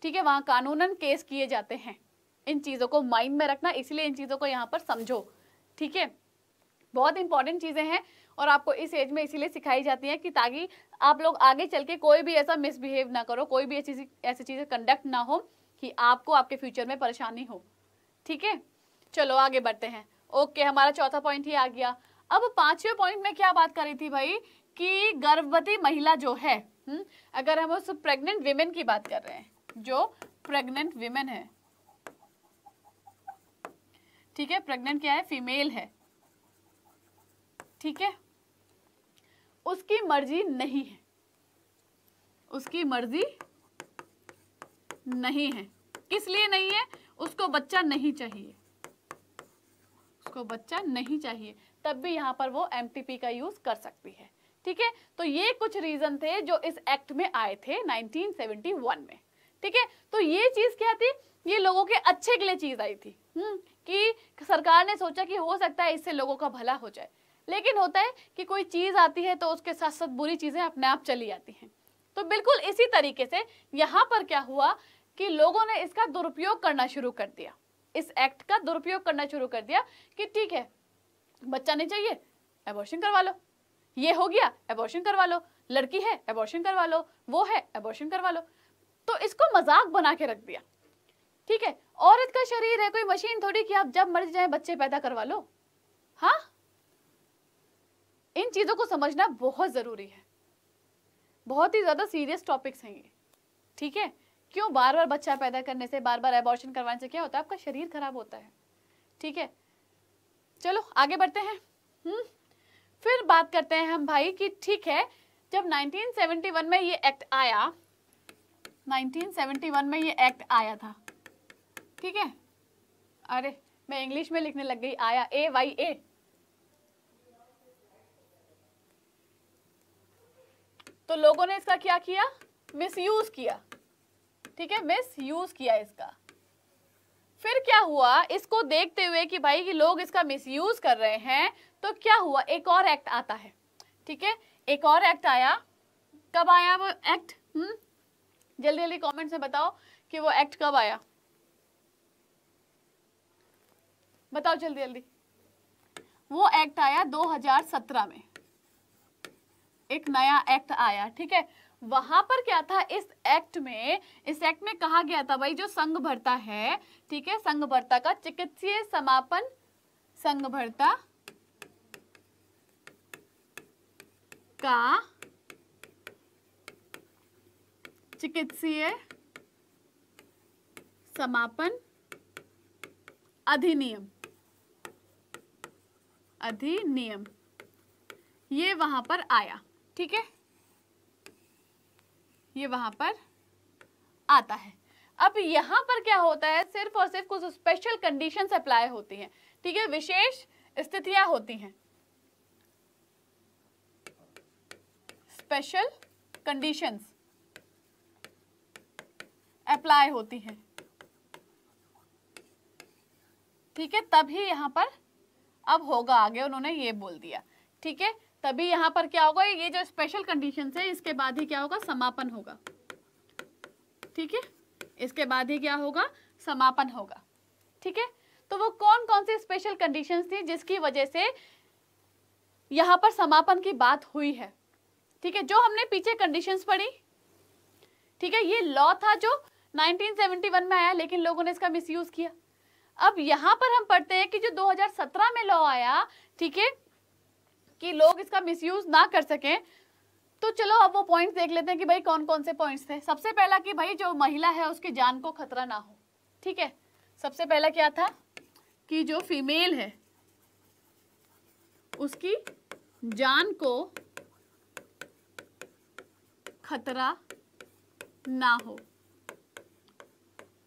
ठीक है वहाँ कानूनन केस किए जाते हैं इन चीज़ों को माइंड में रखना इसलिए इन चीज़ों को यहाँ पर समझो ठीक है बहुत इंपॉर्टेंट चीज़ें हैं और आपको इस एज में इसीलिए सिखाई जाती हैं कि ताकि आप लोग आगे चल के कोई भी ऐसा मिसबिहेव ना करो कोई भी ऐसी ऐसी चीज़ें कंडक्ट ना हो कि आपको आपके फ्यूचर में परेशानी हो ठीक है चलो आगे बढ़ते हैं ओके हमारा चौथा पॉइंट ही आ गया अब पांचवें पॉइंट में क्या बात करी थी भाई कि गर्भवती महिला जो है हुँ? हम्म, अगर हम उस प्रेग्नेंट वीमेन की बात कर रहे हैं जो प्रेग्नेंट वीमेन है ठीक है प्रेग्नेंट क्या है फीमेल है ठीक है उसकी मर्जी नहीं है उसकी मर्जी नहीं है किस लिए नहीं है उसको बच्चा नहीं चाहिए उसको बच्चा नहीं चाहिए तब भी यहां पर वो एम का यूज़ कर सकती है ठीक है तो ये कुछ रीज़न थे जो इस एक्ट में आए थे 1971 में ठीक है तो ये चीज क्या थी ये लोगों के अच्छे के लिए चीज आई थी हम्म कि सरकार ने सोचा कि हो सकता है इससे लोगों का भला हो जाए लेकिन होता है कि कोई चीज आती है तो उसके साथ साथ बुरी चीजें अपने आप चली आती हैं तो बिल्कुल इसी तरीके से यहाँ पर क्या हुआ कि लोगों ने इसका दुरुपयोग करना शुरू कर दिया इस एक्ट का दुरुपयोग करना शुरू कर दिया कि ठीक है बच्चा नहीं चाहिए एबॉर्शन करवा लो ये हो गया एबॉर्शन करवा लो लड़की है एबॉर्शन करवा लो वो है एबॉर्शन करवा लो तो इसको मजाक बना के रख दिया ठीक है औरत का शरीर है कोई मशीन थोड़ी कि आप जब मर्जी जाए बच्चे पैदा करवा लो हाँ इन चीज़ों को समझना बहुत ज़रूरी है बहुत ही ज़्यादा सीरियस टॉपिक्स हैं ये ठीक है क्यों बार बार बच्चा पैदा करने से बार बार एबॉर्शन करवाने से क्या होता है आपका शरीर खराब होता है ठीक है चलो आगे बढ़ते हैं हम्म फिर बात करते हैं हम भाई कि ठीक है जब 1971 में ये एक्ट आया 1971 में ये एक्ट आया था ठीक है अरे मैं इंग्लिश में लिखने लग गई आया ए वाई ए तो लोगों ने इसका क्या किया मिसयूज किया ठीक है मिसयूज किया इसका फिर क्या हुआ इसको देखते हुए कि भाई कि लोग इसका मिसयूज कर रहे हैं तो क्या हुआ एक और एक्ट आता है ठीक है एक और एक्ट आया कब आया वो एक्ट हम्म जल्दी जल्दी कमेंट्स में बताओ कि वो एक्ट कब आया बताओ जल्दी जल्दी वो एक्ट आया 2017 में एक नया एक्ट आया ठीक है वहां पर क्या था इस एक्ट में इस एक्ट में कहा गया था भाई जो संघ भरता है ठीक है संघ भरता का चिकित्सीय समापन संघ भरता का चिकित्सीय समापन अधिनियम अधिनियम ये वहां पर आया ठीक है ये वहां पर आता है अब यहां पर क्या होता है सिर्फ और सिर्फ कुछ स्पेशल कंडीशन अप्लाई होती हैं ठीक है विशेष स्थितियां होती हैं स्पेशल कंडीशंस अप्लाई होती है ठीक है तभी यहाँ पर अब होगा आगे उन्होंने ये बोल दिया ठीक है तभी यहाँ पर क्या होगा ये जो स्पेशल कंडीशन है इसके बाद ही क्या होगा समापन होगा ठीक है इसके बाद ही क्या होगा समापन होगा ठीक है तो वो कौन कौन सी स्पेशल कंडीशन थी जिसकी वजह से यहाँ पर समापन की बात हुई है ठीक है जो हमने पीछे कंडीशंस पढ़ी ठीक है ये लॉ था जो 1971 में आया लेकिन लोगों ने इसका मिसयूज किया अब यहाँ पर हम पढ़ते हैं कि जो 2017 में लॉ आया ठीक है कि लोग इसका मिसयूज ना कर सकें तो चलो अब वो पॉइंट्स देख लेते हैं कि भाई कौन कौन से पॉइंट्स थे सबसे पहला कि भाई जो महिला है उसकी जान को खतरा ना हो ठीक है सबसे पहला क्या था कि जो फीमेल है उसकी जान को खतरा ना हो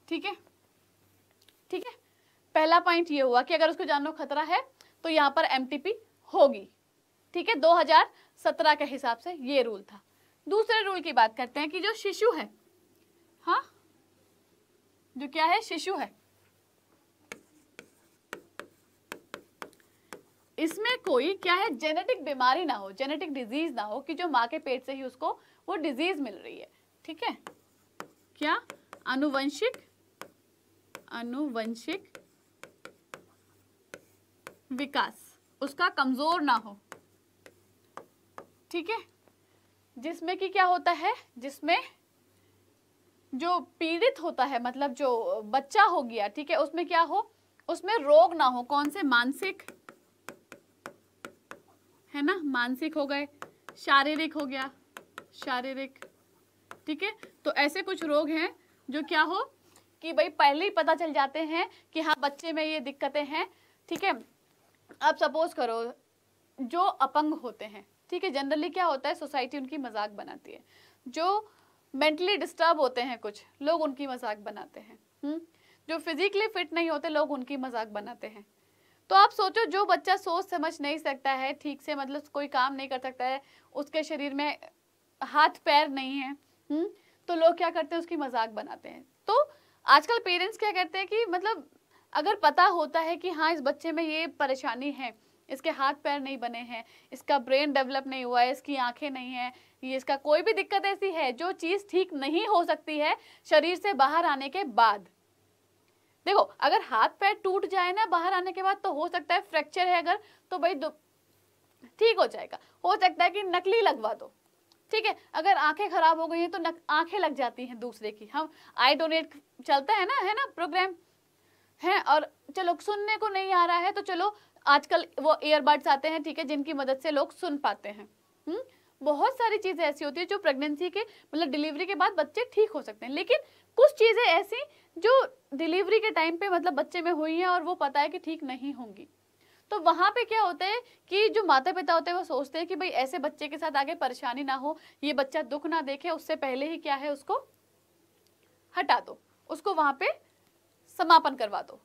ठीक है ठीक है पहला पॉइंट ये हुआ कि अगर उसको जानो खतरा है तो यहाँ पर एम होगी ठीक है 2017 के हिसाब से ये रूल था दूसरे रूल की बात करते हैं कि जो शिशु है हाँ जो क्या है शिशु है इसमें कोई क्या है जेनेटिक बीमारी ना हो जेनेटिक डिजीज ना हो कि जो माँ के पेट से ही उसको वो डिजीज मिल रही है ठीक है क्या अनुवंशिक अनुवंशिक विकास उसका कमजोर ना हो ठीक है जिसमें कि क्या होता है जिसमें जो पीड़ित होता है मतलब जो बच्चा हो गया ठीक है उसमें क्या हो उसमें रोग ना हो कौन से मानसिक है ना मानसिक हो गए शारीरिक हो गया शारीरिक ठीक है तो ऐसे कुछ रोग हैं जो क्या हो कि भाई पहले ही पता चल जाते हैं कि हाँ बच्चे में ये दिक्कतें हैं ठीक है अब सपोज करो जो अपंग होते हैं ठीक है जनरली क्या होता है सोसाइटी उनकी मजाक बनाती है जो मेंटली डिस्टर्ब होते हैं कुछ लोग उनकी मजाक बनाते हैं हम्म? जो फिजिकली फिट नहीं होते लोग उनकी मजाक बनाते हैं तो आप सोचो जो बच्चा सोच समझ नहीं सकता है ठीक से मतलब कोई काम नहीं कर सकता है उसके शरीर में हाथ पैर नहीं है हुँ? हम्म? तो लोग क्या करते हैं उसकी मजाक बनाते हैं तो आजकल पेरेंट्स क्या करते हैं कि मतलब अगर पता होता है कि हाँ इस बच्चे में ये परेशानी है इसके हाथ पैर नहीं बने हैं इसका ब्रेन डेवलप नहीं हुआ है इसकी आंखें नहीं है ये इसका कोई भी दिक्कत ऐसी है जो चीज़ ठीक नहीं हो सकती है शरीर से बाहर आने के बाद देखो अगर हाथ पैर टूट जाए ना बाहर आने के बाद तो हो सकता है फ्रैक्चर है अगर तो भाई ठीक हो जाएगा हो सकता है कि नकली लगवा दो ठीक है अगर आंखें खराब हो गई हैं तो आंखें लग जाती हैं दूसरे की हम आई डोनेट चलता है ना है ना प्रोग्राम है और चलो सुनने को नहीं आ रहा है तो चलो आजकल वो ईयरबड्स आते हैं ठीक है जिनकी मदद से लोग सुन पाते हैं हुँ? हम्म, बहुत सारी चीज़ें ऐसी होती है जो प्रेगनेंसी के मतलब डिलीवरी के बाद बच्चे ठीक हो सकते हैं लेकिन कुछ चीज़ें ऐसी जो डिलीवरी के टाइम पे मतलब बच्चे में हुई हैं और वो पता है कि ठीक नहीं होंगी तो वहाँ पे क्या होता है कि जो माता पिता होते हैं वो सोचते हैं कि भाई ऐसे बच्चे के साथ आगे परेशानी ना हो ये बच्चा दुख ना देखे उससे पहले ही क्या है उसको हटा दो उसको वहाँ पे समापन करवा दो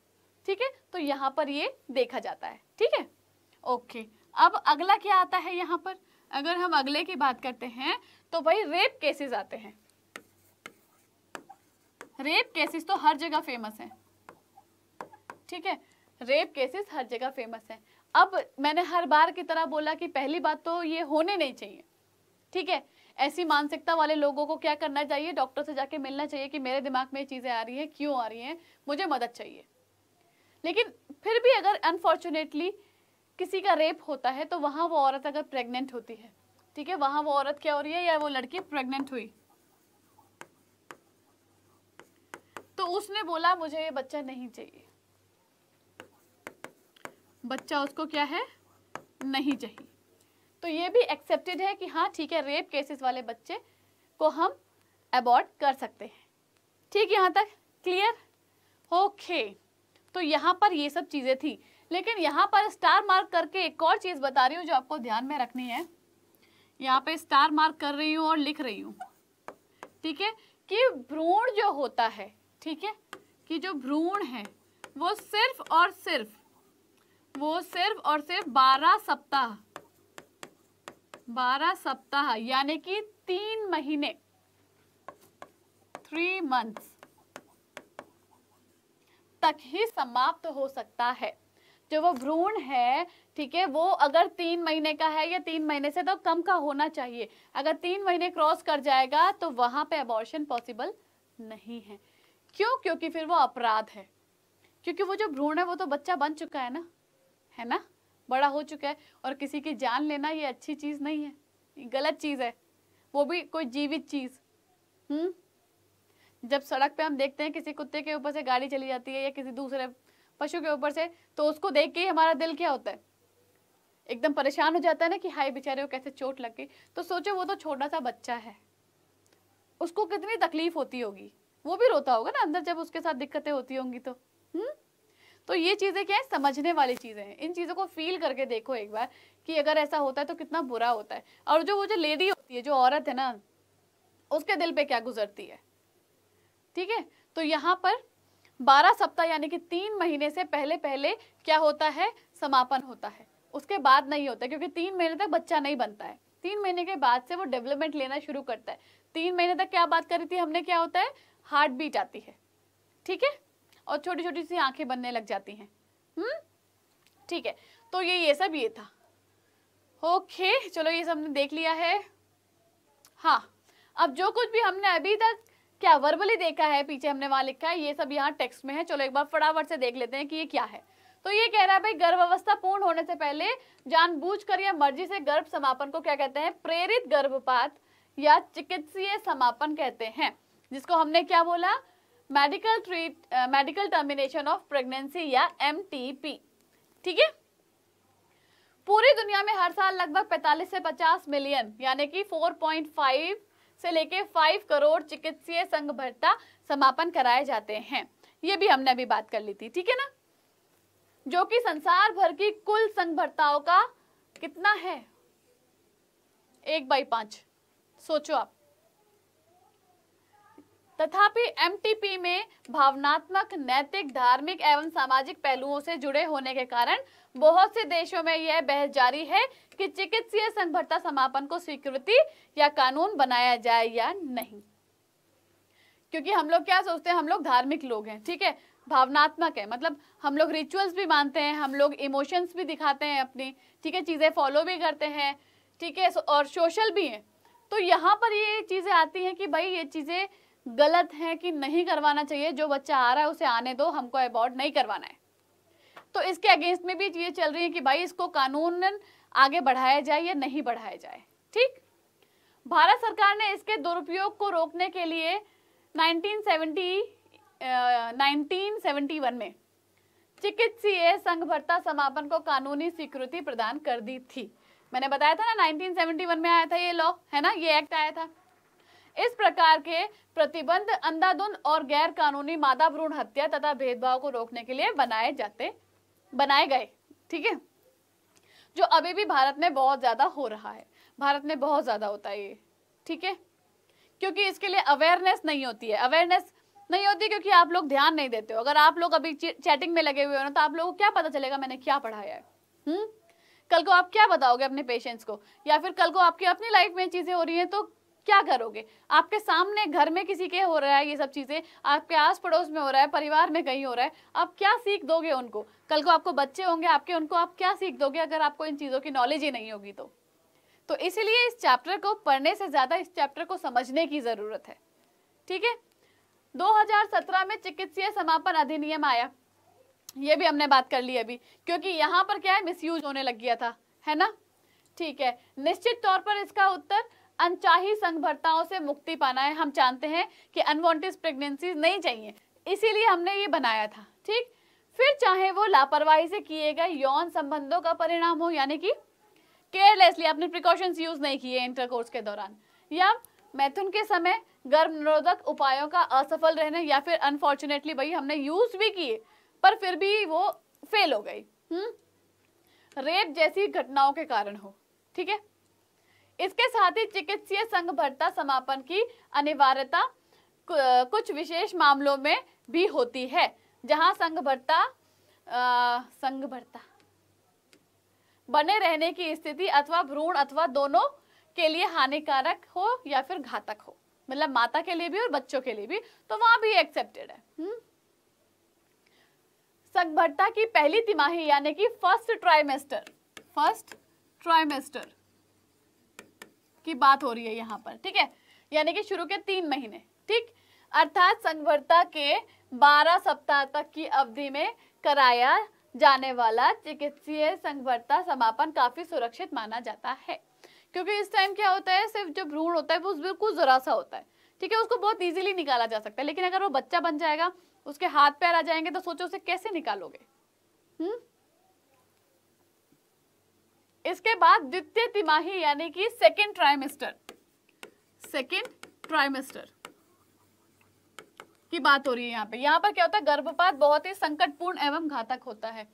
ठीक है तो यहाँ पर ये देखा जाता है ठीक है ओके अब अगला क्या आता है यहाँ पर अगर हम अगले की बात करते हैं तो भाई रेप केसेस आते हैं रेप केसेस तो हर जगह फेमस है ठीक है रेप केसेस हर जगह फेमस हैं अब मैंने हर बार की तरह बोला कि पहली बात तो ये होने नहीं चाहिए ठीक है ऐसी मानसिकता वाले लोगों को क्या करना चाहिए डॉक्टर से जाके मिलना चाहिए कि मेरे दिमाग में ये चीज़ें आ रही हैं क्यों आ रही हैं मुझे मदद चाहिए लेकिन फिर भी अगर अनफॉर्चुनेटली किसी का रेप होता है तो वहाँ वो औरत अगर प्रेग्नेंट होती है ठीक है वहाँ वो औरत क्या हो रही है या वो लड़की प्रेग्नेंट हुई तो उसने बोला मुझे ये बच्चा नहीं चाहिए बच्चा उसको क्या है नहीं चाहिए तो ये भी एक्सेप्टेड है कि हाँ ठीक है रेप केसेस वाले बच्चे को हम अबॉर्ड कर सकते हैं ठीक यहाँ तक क्लियर ओके तो यहाँ पर ये सब चीज़ें थी लेकिन यहाँ पर स्टार मार्क करके एक और चीज़ बता रही हूँ जो आपको ध्यान में रखनी है यहाँ पे स्टार मार्क कर रही हूँ और लिख रही हूँ ठीक है कि भ्रूण जो होता है ठीक है कि जो भ्रूण है वो सिर्फ और सिर्फ वो सिर्फ और सिर्फ बारह सप्ताह बारह सप्ताह यानी कि तीन महीने थ्री मंथ्स तक ही समाप्त हो सकता है जो वो भ्रूण है ठीक है वो अगर तीन महीने का है या तीन महीने से तो कम का होना चाहिए अगर तीन महीने क्रॉस कर जाएगा तो वहां पे अबॉर्शन पॉसिबल नहीं है क्यों क्योंकि फिर वो अपराध है क्योंकि वो जो भ्रूण है वो तो बच्चा बन चुका है ना है ना बड़ा हो चुका है और किसी की जान लेना ये अच्छी चीज़ नहीं है गलत चीज़ है वो भी कोई जीवित चीज़ हम्म जब सड़क पे हम देखते हैं किसी कुत्ते के ऊपर से गाड़ी चली जाती है या किसी दूसरे पशु के ऊपर से तो उसको देख के हमारा दिल क्या होता है एकदम परेशान हो जाता है ना कि हाय बेचारे को कैसे चोट लग गई तो सोचो वो तो छोटा सा बच्चा है उसको कितनी तकलीफ होती होगी वो भी रोता होगा ना अंदर जब उसके साथ दिक्कतें होती होंगी तो हम्म तो ये चीज़ें क्या है समझने वाली चीज़ें हैं इन चीज़ों को फील करके देखो एक बार कि अगर ऐसा होता है तो कितना बुरा होता है और जो वो जो लेडी होती है जो औरत है ना उसके दिल पे क्या गुजरती है ठीक है तो यहाँ पर बारह सप्ताह यानी कि तीन महीने से पहले पहले क्या होता है समापन होता है उसके बाद नहीं होता क्योंकि तीन महीने तक बच्चा नहीं बनता है तीन महीने के बाद से वो डेवलपमेंट लेना शुरू करता है तीन महीने तक क्या बात करी थी हमने क्या होता है हार्ट बीट आती है ठीक है और छोटी छोटी सी आंखें बनने लग जाती हैं हम्म ठीक है तो ये ये सब ये था ओके चलो ये सब हमने देख लिया है हाँ अब जो कुछ भी हमने अभी तक क्या वर्बली देखा है पीछे हमने वहां लिखा है ये सब यहाँ टेक्स्ट में है चलो एक बार फटाफट से देख लेते हैं कि ये क्या है तो ये कह रहा है भाई गर्भ अवस्था पूर्ण होने से पहले जानबूझकर या मर्जी से गर्भ समापन को क्या कहते हैं प्रेरित गर्भपात या चिकित्सीय समापन कहते हैं जिसको हमने क्या बोला medical treat medical termination of pregnancy या एम ठीक है पूरी दुनिया में हर साल लगभग 45 से 50 मिलियन यानी कि 4.5 से लेके 5 करोड़ चिकित्सीय संघ भर्ता समापन कराए जाते हैं ये भी हमने अभी बात कर ली थी ठीक है ना जो कि संसार भर की कुल संघ भर्ताओं का कितना है एक बाई पांच सोचो आप तथापि एमटीपी में भावनात्मक नैतिक धार्मिक एवं सामाजिक पहलुओं से जुड़े होने के कारण बहुत से देशों में यह बहस जारी है कि चिकित्सीय संभरता समापन को स्वीकृति या कानून बनाया जाए या नहीं क्योंकि हम लोग क्या सोचते हैं हम लोग धार्मिक लोग हैं ठीक है भावनात्मक है मतलब हम लोग रिचुअल्स भी मानते हैं हम लोग इमोशंस भी दिखाते हैं अपनी ठीक है चीज़ें फॉलो भी करते हैं ठीक है और सोशल भी हैं तो यहाँ पर ये चीज़ें आती हैं कि भाई ये चीज़ें गलत है कि नहीं करवाना चाहिए जो बच्चा आ रहा है उसे आने दो हमको अबॉर्ड नहीं करवाना है तो इसके अगेंस्ट में भी ये चल रही है कि भाई इसको कानून आगे बढ़ाया जाए या नहीं बढ़ाया जाए ठीक भारत सरकार ने इसके दुरुपयोग को रोकने के लिए 1970 1971 में चिकित्सीय संघ भर्ता समापन को कानूनी स्वीकृति प्रदान कर दी थी मैंने बताया था ना 1971 में आया था ये लॉ है ना ये एक्ट आया था इस प्रकार के प्रतिबंध अंधाधुंध और गैर कानूनी मादा भ्रूण हत्या तथा भेदभाव को रोकने के लिए बनाए जाते बनाए गए ठीक है जो अभी भी भारत में बहुत ज्यादा हो रहा है भारत में बहुत ज्यादा होता है ये ठीक है क्योंकि इसके लिए अवेयरनेस नहीं होती है अवेयरनेस नहीं होती क्योंकि आप लोग ध्यान नहीं देते हो अगर आप लोग अभी चैटिंग में लगे हुए हो ना तो आप लोगों को क्या पता चलेगा मैंने क्या पढ़ाया है हुँ? कल को आप क्या बताओगे अपने पेशेंट्स को या फिर कल को आपकी अपनी लाइफ में चीजें हो रही हैं तो क्या करोगे आपके सामने घर में किसी के हो रहा है ये सब चीज़ें आपके आस पड़ोस में हो रहा है परिवार में कहीं हो रहा है आप क्या सीख दोगे उनको कल को आपको बच्चे होंगे आपके उनको आप क्या सीख दोगे अगर आपको इन चीज़ों की नॉलेज ही नहीं होगी तो तो इसलिए इस चैप्टर को पढ़ने से ज़्यादा इस चैप्टर को समझने की ज़रूरत है ठीक है 2017 में चिकित्सीय समापन अधिनियम आया ये भी हमने बात कर ली अभी क्योंकि यहाँ पर क्या है मिसयूज होने लग गया था है ना ठीक है निश्चित तौर पर इसका उत्तर अनचाही संगभरताओं से मुक्ति पाना है हम जानते हैं कि अनवांटेड प्रेगनेंसी नहीं चाहिए इसीलिए हमने ये बनाया था ठीक फिर चाहे वो लापरवाही से किए गए यौन संबंधों का परिणाम हो यानी कि केयरलेसली अपने प्रिकॉशंस यूज नहीं किए इंटरकोर्स के दौरान या मैथुन के समय गर्म निरोधक उपायों का असफल रहने या फिर अनफॉर्चुनेटली भाई हमने यूज भी किए पर फिर भी वो फेल हो गई हम्म रेप जैसी घटनाओं के कारण हो ठीक है इसके साथ ही चिकित्सीय संघ भर्ता समापन की अनिवार्यता कुछ विशेष मामलों में भी होती है जहां संघ भर्ता संघ भर्ता बने रहने की स्थिति अथवा भ्रूण अथवा दोनों के लिए हानिकारक हो या फिर घातक हो मतलब माता के लिए भी और बच्चों के लिए भी तो वहां भी एक्सेप्टेड है हम्म। संघ भर्ता की पहली तिमाही यानी कि फर्स्ट ट्राइमेस्टर फर्स्ट ट्राइमेस्टर की बात हो रही है यहाँ पर ठीक है यानी कि शुरू के तीन महीने ठीक अर्थात संवर्ता के 12 सप्ताह तक की अवधि में कराया जाने वाला चिकित्सीय संवर्ता समापन काफी सुरक्षित माना जाता है क्योंकि इस टाइम क्या होता है सिर्फ जो भ्रूण होता है वो बिल्कुल जरा सा होता है ठीक है उसको बहुत इजीली निकाला जा सकता है लेकिन अगर वो बच्चा बन जाएगा उसके हाथ पैर आ जाएंगे तो सोचो उसे कैसे निकालोगे हम्म इसके बाद द्वितीय तिमाही यानी कि सेकेंड ट्राइमेस्टर सेकेंड ट्राइमेस्टर की बात हो रही है यहाँ पे यहाँ पर क्या होता है गर्भपात बहुत ही संकटपूर्ण एवं घातक होता है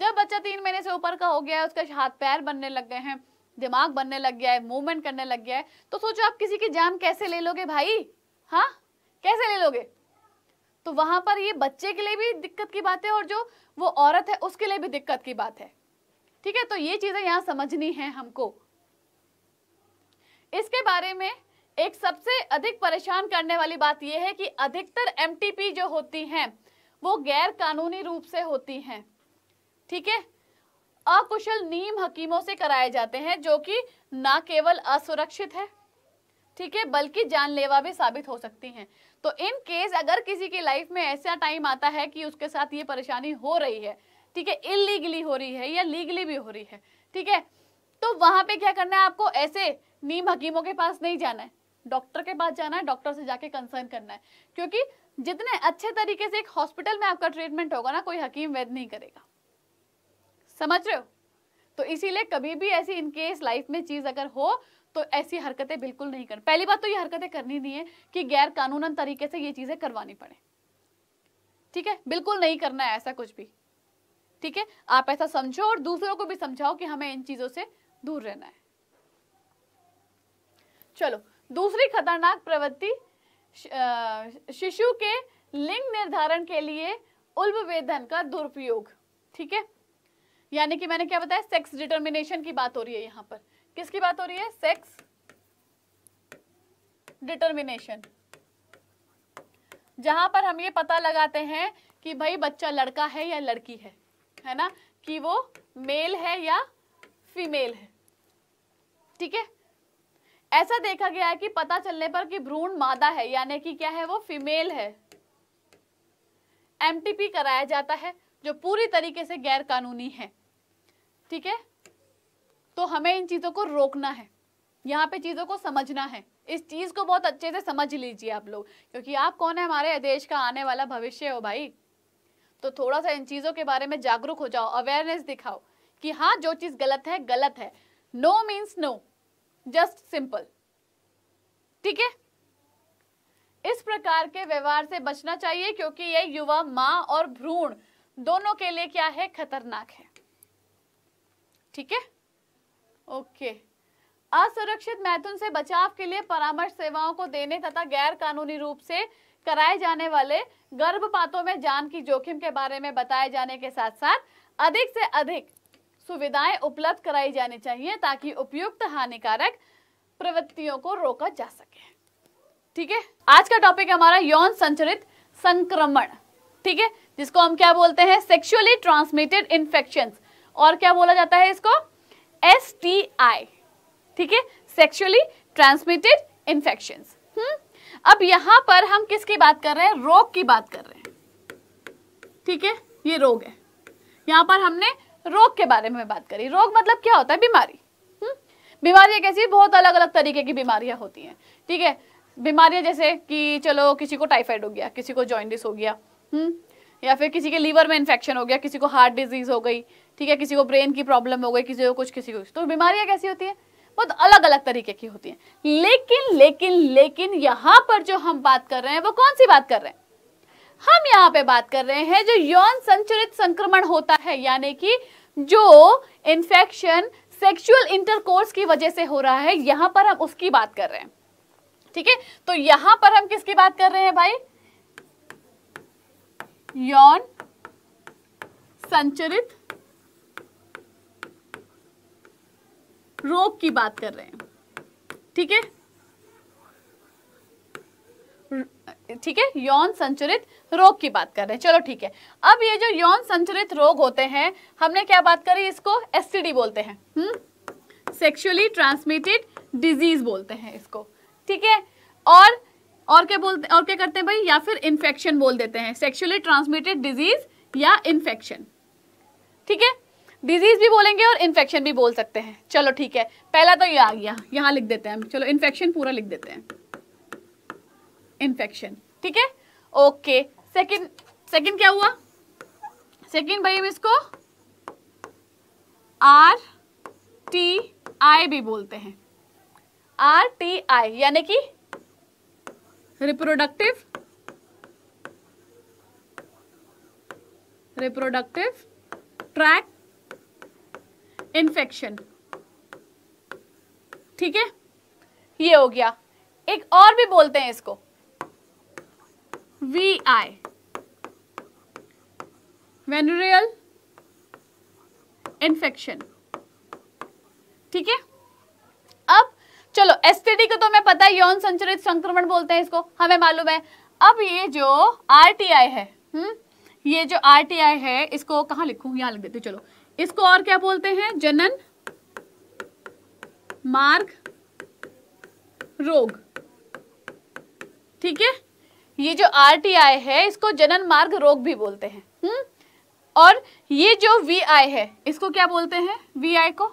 जब बच्चा तीन महीने से ऊपर का हो गया है उसके हाथ पैर बनने लग गए हैं दिमाग बनने लग गया है मूवमेंट करने लग गया है तो सोचो आप किसी की जान कैसे ले लोगे भाई हाँ कैसे ले लोगे तो वहां पर ये बच्चे के लिए भी दिक्कत की बात है और जो वो औरत है उसके लिए भी दिक्कत की बात है ठीक है तो ये चीजें यहाँ समझनी है हमको इसके बारे में एक सबसे अधिक परेशान करने वाली बात यह है कि अधिकतर एम जो होती हैं वो गैर कानूनी रूप से होती हैं ठीक है अकुशल नीम हकीमों से कराए जाते हैं जो कि ना केवल असुरक्षित है ठीक है बल्कि जानलेवा भी साबित हो सकती हैं तो इन केस अगर किसी की लाइफ में ऐसा टाइम आता है कि उसके साथ ये परेशानी हो रही है ठीक है इलीगली हो रही है या लीगली भी हो रही है ठीक है तो वहां पे क्या करना है आपको ऐसे नीम हकीमों के पास नहीं जाना है डॉक्टर के पास जाना है डॉक्टर से जाके कंसर्न करना है क्योंकि जितने अच्छे तरीके से एक हॉस्पिटल में आपका ट्रीटमेंट होगा ना कोई हकीम वैद नहीं करेगा समझ रहे हो तो इसीलिए कभी भी ऐसी इनकेस लाइफ में चीज़ अगर हो तो ऐसी हरकतें बिल्कुल नहीं करनी पहली बात तो ये हरकतें करनी नहीं है कि गैर कानूनन तरीके से ये चीज़ें करवानी पड़े ठीक है बिल्कुल नहीं करना है ऐसा कुछ भी ठीक है आप ऐसा समझो और दूसरों को भी समझाओ कि हमें इन चीजों से दूर रहना है चलो दूसरी खतरनाक प्रवृत्ति शिशु के लिंग निर्धारण के लिए उल्ब वेदन का दुरुपयोग ठीक है यानी कि मैंने क्या बताया सेक्स डिटर्मिनेशन की बात हो रही है यहाँ पर किसकी बात हो रही है सेक्स डिटर्मिनेशन जहां पर हम ये पता लगाते हैं कि भाई बच्चा लड़का है या लड़की है है ना कि वो मेल है या फीमेल है ठीक है ऐसा देखा गया है कि पता चलने पर कि भ्रूण मादा है यानी कि क्या है वो फीमेल है एमटीपी कराया जाता है जो पूरी तरीके से गैर कानूनी है ठीक है तो हमें इन चीज़ों को रोकना है यहाँ पे चीज़ों को समझना है इस चीज़ को बहुत अच्छे से समझ लीजिए आप लोग क्योंकि आप कौन है हमारे देश का आने वाला भविष्य हो भाई तो थोड़ा सा इन चीज़ों के बारे में जागरूक हो जाओ अवेयरनेस दिखाओ कि हाँ जो चीज़ गलत है गलत है no means no just simple ठीक है इस प्रकार के व्यवहार से बचना चाहिए क्योंकि यह युवा मां और भ्रूण दोनों के लिए क्या है खतरनाक है ठीक है ओके असुरक्षित मैथुन से बचाव के लिए परामर्श सेवाओं को देने तथा गैर कानूनी रूप से कराए जाने वाले गर्भपातों में जान की जोखिम के बारे में बताए जाने के साथ साथ अधिक से अधिक सुविधाएं उपलब्ध कराई जानी चाहिए ताकि उपयुक्त हानिकारक प्रवृत्तियों को रोका जा सके ठीक है आज का टॉपिक हमारा यौन संचरित संक्रमण ठीक है जिसको हम क्या बोलते हैं सेक्सुअली ट्रांसमिटेड इन्फेक्शन और क्या बोला जाता है इसको एस ठीक है सेक्सुअली ट्रांसमिटेड इन्फेक्शन हम्म अब यहां पर हम किसकी बात कर रहे हैं रोग की बात कर रहे हैं ठीक है ये रोग है यहां पर हमने रोग के बारे में बात करी रोग मतलब क्या होता है बीमारी हम्म? बीमारियां कैसी बहुत अलग अलग तरीके की बीमारियां होती हैं ठीक है बीमारियां जैसे कि चलो किसी को टाइफाइड हो गया किसी को जॉइंडिस हो गया हम्म या फिर किसी के लीवर में इन्फेक्शन हो गया किसी को हार्ट डिजीज हो गई ठीक है किसी को ब्रेन की प्रॉब्लम हो गई किसी को कुछ किसी को तो बीमारियां कैसी होती है बहुत अलग अलग तरीके की होती हैं लेकिन लेकिन लेकिन यहाँ पर जो हम बात कर रहे हैं वो कौन सी बात कर रहे हैं हम यहाँ पे बात कर रहे हैं जो यौन संचरित संक्रमण होता है यानी कि जो इन्फेक्शन सेक्सुअल इंटरकोर्स की वजह से हो रहा है यहाँ पर हम उसकी बात कर रहे हैं ठीक है तो यहाँ पर हम किसकी बात कर रहे हैं भाई यौन संचरित रोग की बात कर रहे हैं ठीक है ठीक है यौन संचरित रोग की बात कर रहे हैं चलो ठीक है अब ये जो यौन संचरित रोग होते हैं हमने क्या बात करी इसको एसटीडी बोलते हैं सेक्सुअली ट्रांसमिटेड डिजीज बोलते हैं इसको ठीक है और और क्या बोलते और क्या करते हैं भाई या फिर इन्फेक्शन बोल देते हैं सेक्सुअली ट्रांसमिटेड डिजीज या इन्फेक्शन ठीक है डिजीज भी बोलेंगे और इन्फेक्शन भी बोल सकते हैं चलो ठीक है पहला तो ये आ गया यहाँ लिख देते हैं हम चलो इन्फेक्शन पूरा लिख देते हैं इन्फेक्शन ठीक है ओके सेकंड सेकंड क्या हुआ सेकंड भाई हम इसको आर टी आई भी बोलते हैं आर टी आई यानी कि रिप्रोडक्टिव रिप्रोडक्टिव ट्रैक इन्फेक्शन ठीक है ये हो गया एक और भी बोलते हैं इसको वी आई वेनुरियल इन्फेक्शन ठीक है अब चलो एसटीडी को तो मैं पता है यौन संचरित संक्रमण बोलते हैं इसको हमें मालूम है अब ये जो आरटीआई है हम्म ये जो आरटीआई है इसको कहां लिखू यहां लिख देती चलो इसको और क्या बोलते हैं जनन मार्ग रोग ठीक है ये जो आर टी आई है इसको जनन मार्ग रोग भी बोलते हैं हम्म और ये जो वी आई है इसको क्या बोलते हैं वी आई को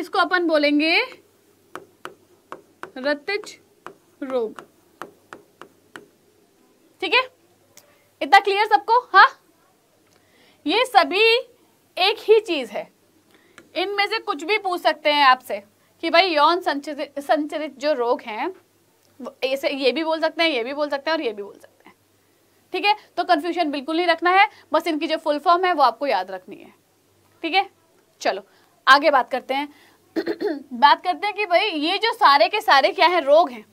इसको अपन बोलेंगे रतिज रोग ठीक है इतना क्लियर सबको हा ये सभी एक ही चीज़ है इनमें से कुछ भी पूछ सकते हैं आपसे कि भाई यौन संचरित संचरित जो रोग हैं ऐसे ये भी बोल सकते हैं ये भी बोल सकते हैं और ये भी बोल सकते हैं ठीक है तो कन्फ्यूजन बिल्कुल नहीं रखना है बस इनकी जो फुल फॉर्म है वो आपको याद रखनी है ठीक है चलो आगे बात करते हैं बात करते हैं कि भाई ये जो सारे के सारे क्या है रोग हैं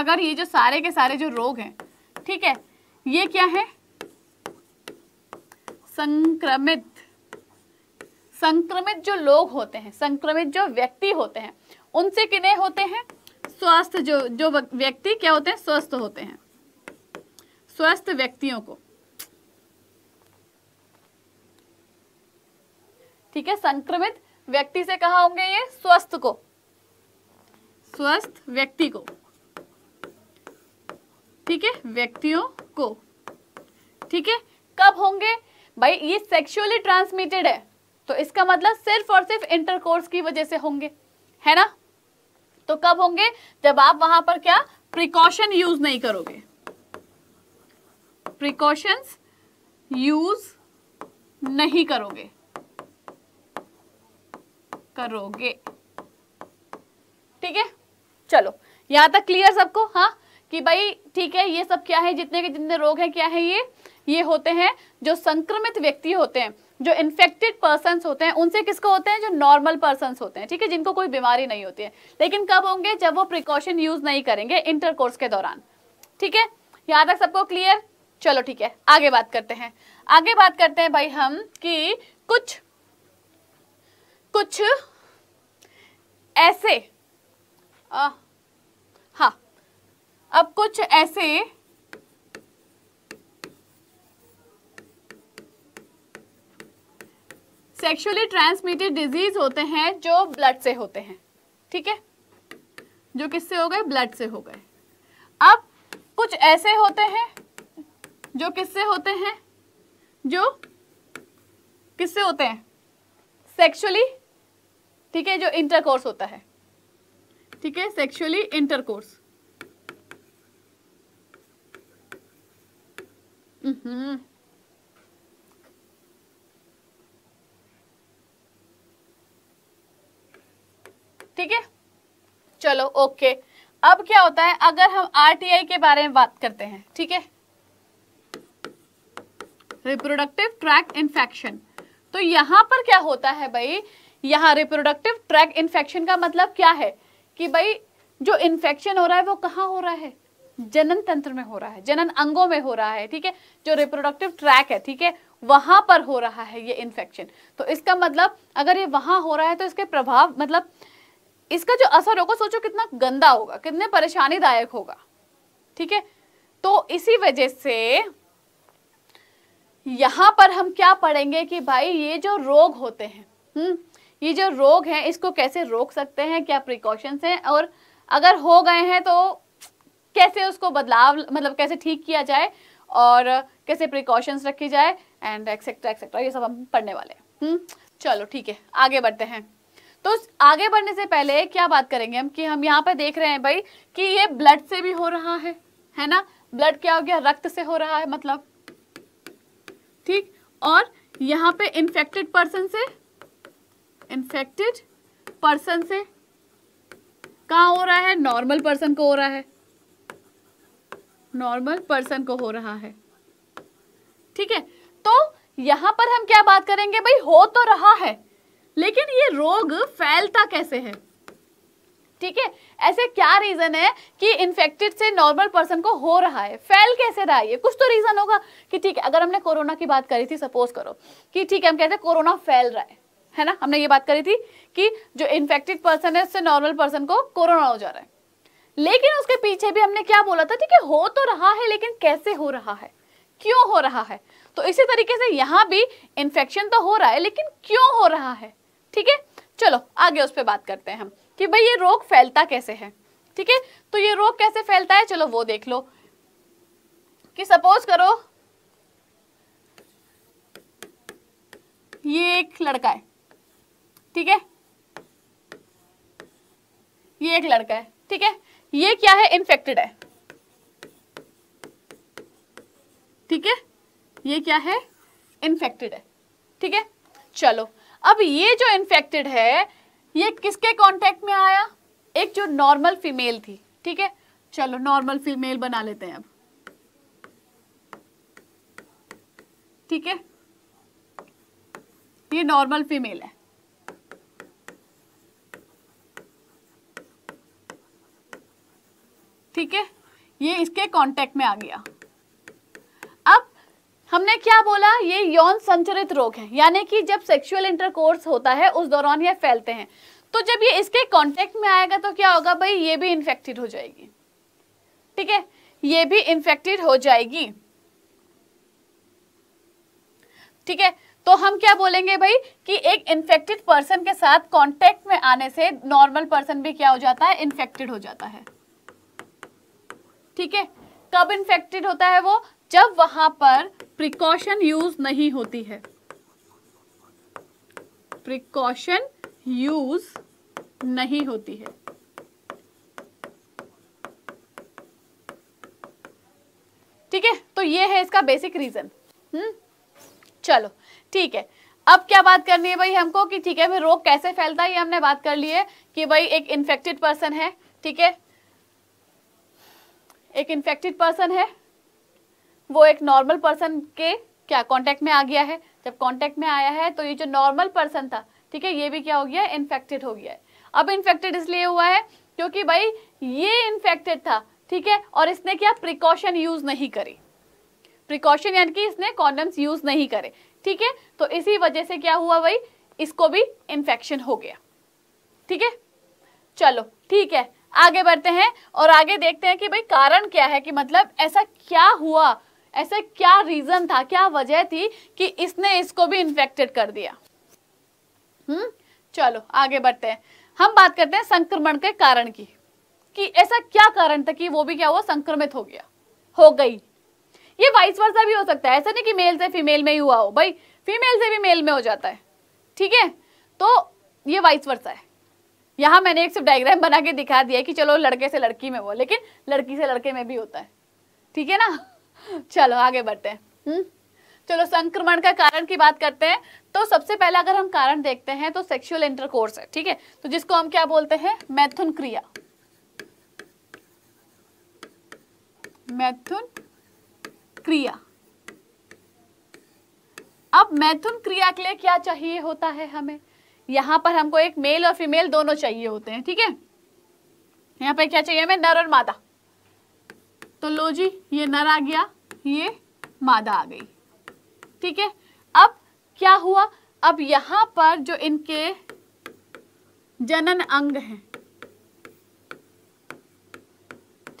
अगर ये जो सारे के सारे जो रोग हैं ठीक है ये क्या है संक्रमित संक्रमित जो लोग होते हैं संक्रमित जो व्यक्ति होते हैं उनसे किन्हें होते हैं स्वस्थ जो जो व्यक्ति क्या होते हैं स्वस्थ होते हैं स्वस्थ व्यक्तियों को ठीक है संक्रमित व्यक्ति से कहा होंगे ये स्वस्थ को स्वस्थ व्यक्ति को ठीक है व्यक्तियों को ठीक है कब होंगे भाई ये सेक्सुअली ट्रांसमिटेड है तो इसका मतलब सिर्फ और सिर्फ इंटरकोर्स की वजह से होंगे है ना तो कब होंगे जब आप वहां पर क्या प्रिकॉशन यूज नहीं करोगे प्रिकॉशंस यूज नहीं करोगे करोगे ठीक है चलो यहां तक क्लियर सबको हाँ कि भाई ठीक है ये सब क्या है जितने के जितने रोग हैं क्या है ये ये होते हैं जो संक्रमित व्यक्ति होते हैं जो इन्फेक्टेड पर्सन होते हैं उनसे किसको होते हैं जो नॉर्मल पर्सन होते हैं ठीक है जिनको कोई बीमारी नहीं होती है लेकिन कब होंगे जब वो प्रिकॉशन यूज नहीं करेंगे इंटरकोर्स के दौरान ठीक है याद तक सबको क्लियर चलो ठीक है आगे बात करते हैं आगे बात करते हैं भाई हम कि कुछ कुछ ऐसे आ, हाँ अब कुछ ऐसे सेक्शुअली ट्रांसमिटेड डिजीज होते हैं जो ब्लड से होते हैं ठीक है जो किससे हो गए ब्लड से हो गए अब कुछ ऐसे होते हैं जो किससे होते हैं जो किससे होते हैं सेक्सुअली ठीक है जो इंटरकोर्स होता है ठीक है सेक्सुअली इंटरकोर्स हम्म ठीक है चलो ओके अब क्या होता है अगर हम आरटीआई के बारे में बात करते हैं ठीक है रिप्रोडक्टिव ट्रैक इन्फेक्शन तो यहां पर क्या होता है भाई यहाँ रिप्रोडक्टिव ट्रैक इन्फेक्शन का मतलब क्या है कि भाई जो इन्फेक्शन हो रहा है वो कहाँ हो रहा है जनन तंत्र में हो रहा है जनन अंगों में हो रहा है ठीक है जो रिप्रोडक्टिव ट्रैक है ठीक है वहां पर हो रहा है ये इन्फेक्शन तो इसका मतलब अगर ये वहां हो रहा है तो इसके प्रभाव मतलब इसका जो असर होगा सोचो कितना गंदा होगा कितने परेशानी दायक होगा ठीक है तो इसी वजह से यहाँ पर हम क्या पढ़ेंगे कि भाई ये जो रोग होते हैं हम्म ये जो रोग है इसको कैसे रोक सकते हैं क्या प्रिकॉशंस हैं और अगर हो गए हैं तो कैसे उसको बदलाव मतलब कैसे ठीक किया जाए और कैसे प्रिकॉशंस रखी जाए एंड एक्सेट्रा एक्सेट्रा ये सब हम पढ़ने वाले हैं हम्म, चलो ठीक है आगे बढ़ते हैं तो आगे बढ़ने से पहले क्या बात करेंगे हम कि हम यहाँ पर देख रहे हैं भाई कि ये ब्लड से भी हो रहा है है ना ब्लड क्या हो गया रक्त से हो रहा है मतलब ठीक और यहाँ पे इन्फेक्टेड पर्सन से इन्फेक्टेड पर्सन से कहा हो रहा है नॉर्मल पर्सन को हो रहा है नॉर्मल पर्सन को हो रहा है ठीक है तो यहां पर हम क्या बात करेंगे भाई हो तो रहा है लेकिन ये रोग फैलता कैसे है ठीक है ऐसे क्या रीजन है कि इन्फेक्टेड से नॉर्मल पर्सन को हो रहा है फैल कैसे रहा है कुछ तो रीजन होगा कि ठीक है अगर हमने कोरोना की बात करी थी सपोज करो कि ठीक है हम कहते हैं कोरोना फैल रहा है है ना हमने ये बात करी थी कि जो इन्फेक्टेड पर्सन है उससे नॉर्मल पर्सन को कोरोना हो जा रहा है लेकिन उसके पीछे भी हमने क्या बोला था ठीक है हो तो रहा है लेकिन कैसे हो रहा है क्यों हो रहा है तो इसी तरीके से यहां भी इंफेक्शन तो हो रहा है लेकिन क्यों हो रहा है ठीक है चलो आगे उस पर बात करते हैं हम कि भाई ये रोग फैलता कैसे है ठीक है तो ये रोग कैसे फैलता है चलो वो देख लो कि सपोज करो ये एक लड़का है ठीक है ये एक लड़का है ठीक है ये क्या है इन्फेक्टेड है ठीक है ये क्या है इन्फेक्टेड है ठीक है चलो अब ये जो इन्फेक्टेड है ये किसके कांटेक्ट में आया एक जो नॉर्मल फीमेल थी ठीक है चलो नॉर्मल फीमेल बना लेते हैं अब ठीक है ये नॉर्मल फीमेल है ठीक है ये इसके कांटेक्ट में आ गया हमने क्या बोला ये यौन संचरित रोग है यानी कि जब सेक्सुअल इंटरकोर्स होता है उस दौरान ये फैलते हैं तो जब ये इसके कांटेक्ट में आएगा तो क्या होगा भाई ये भी इन्फेक्टेड हो जाएगी ठीक है ये भी इन्फेक्टेड हो जाएगी ठीक है तो हम क्या बोलेंगे भाई कि एक इन्फेक्टेड पर्सन के साथ कांटेक्ट में आने से नॉर्मल पर्सन भी क्या हो जाता है इन्फेक्टेड हो जाता है ठीक है कब इन्फेक्टेड होता है वो जब वहां पर प्रिकॉशन यूज नहीं होती है प्रिकॉशन यूज नहीं होती है ठीक है तो ये है इसका बेसिक रीजन हम्म चलो ठीक है अब क्या बात करनी है भाई हमको कि ठीक है भाई रोग कैसे फैलता है ये हमने बात कर ली है कि भाई एक इन्फेक्टेड पर्सन है ठीक है एक इन्फेक्टेड पर्सन है वो एक नॉर्मल पर्सन के क्या कांटेक्ट में आ गया है जब कांटेक्ट में आया है तो ये जो नॉर्मल पर्सन था ठीक है ये भी क्या हो गया इन्फेक्टेड हो गया है अब इन्फेक्टेड इसलिए हुआ है क्योंकि भाई ये इन्फेक्टेड था ठीक है और इसने क्या प्रिकॉशन यूज नहीं करी प्रिकॉशन यानी कि इसने कॉन्डम्स यूज नहीं करे ठीक है तो इसी वजह से क्या हुआ भाई इसको भी इन्फेक्शन हो गया ठीक है चलो ठीक है आगे बढ़ते हैं और आगे देखते हैं कि भाई कारण क्या है कि मतलब ऐसा क्या हुआ ऐसा क्या रीजन था क्या वजह थी कि इसने इसको भी इन्फेक्टेड कर दिया हम्म चलो आगे बढ़ते हैं हम बात करते हैं संक्रमण के कारण की कि ऐसा क्या कारण था कि वो भी क्या हुआ संक्रमित हो गया हो गई ये वाइस वर्षा भी हो सकता है ऐसा नहीं कि मेल से फीमेल में ही हुआ हो भाई फीमेल से भी मेल में हो जाता है ठीक है तो ये वाइस वर्षा है यहां मैंने एक सिर्फ डायग्राम बना के दिखा दिया कि चलो लड़के से लड़की में हुआ लेकिन लड़की से लड़के में भी होता है ठीक है ना चलो आगे बढ़ते हैं हुँ? हम्म? चलो संक्रमण का कारण की बात करते हैं तो सबसे पहले अगर हम कारण देखते हैं तो सेक्सुअल इंटरकोर्स है ठीक है तो जिसको हम क्या बोलते हैं मैथुन क्रिया मैथुन क्रिया अब मैथुन क्रिया के लिए क्या चाहिए होता है हमें यहां पर हमको एक मेल और फीमेल दोनों चाहिए होते हैं ठीक है यहां पर क्या चाहिए हमें नर और मादा तो लो जी ये नर आ गया ये मादा आ गई ठीक है अब क्या हुआ अब यहां पर जो इनके जनन अंग हैं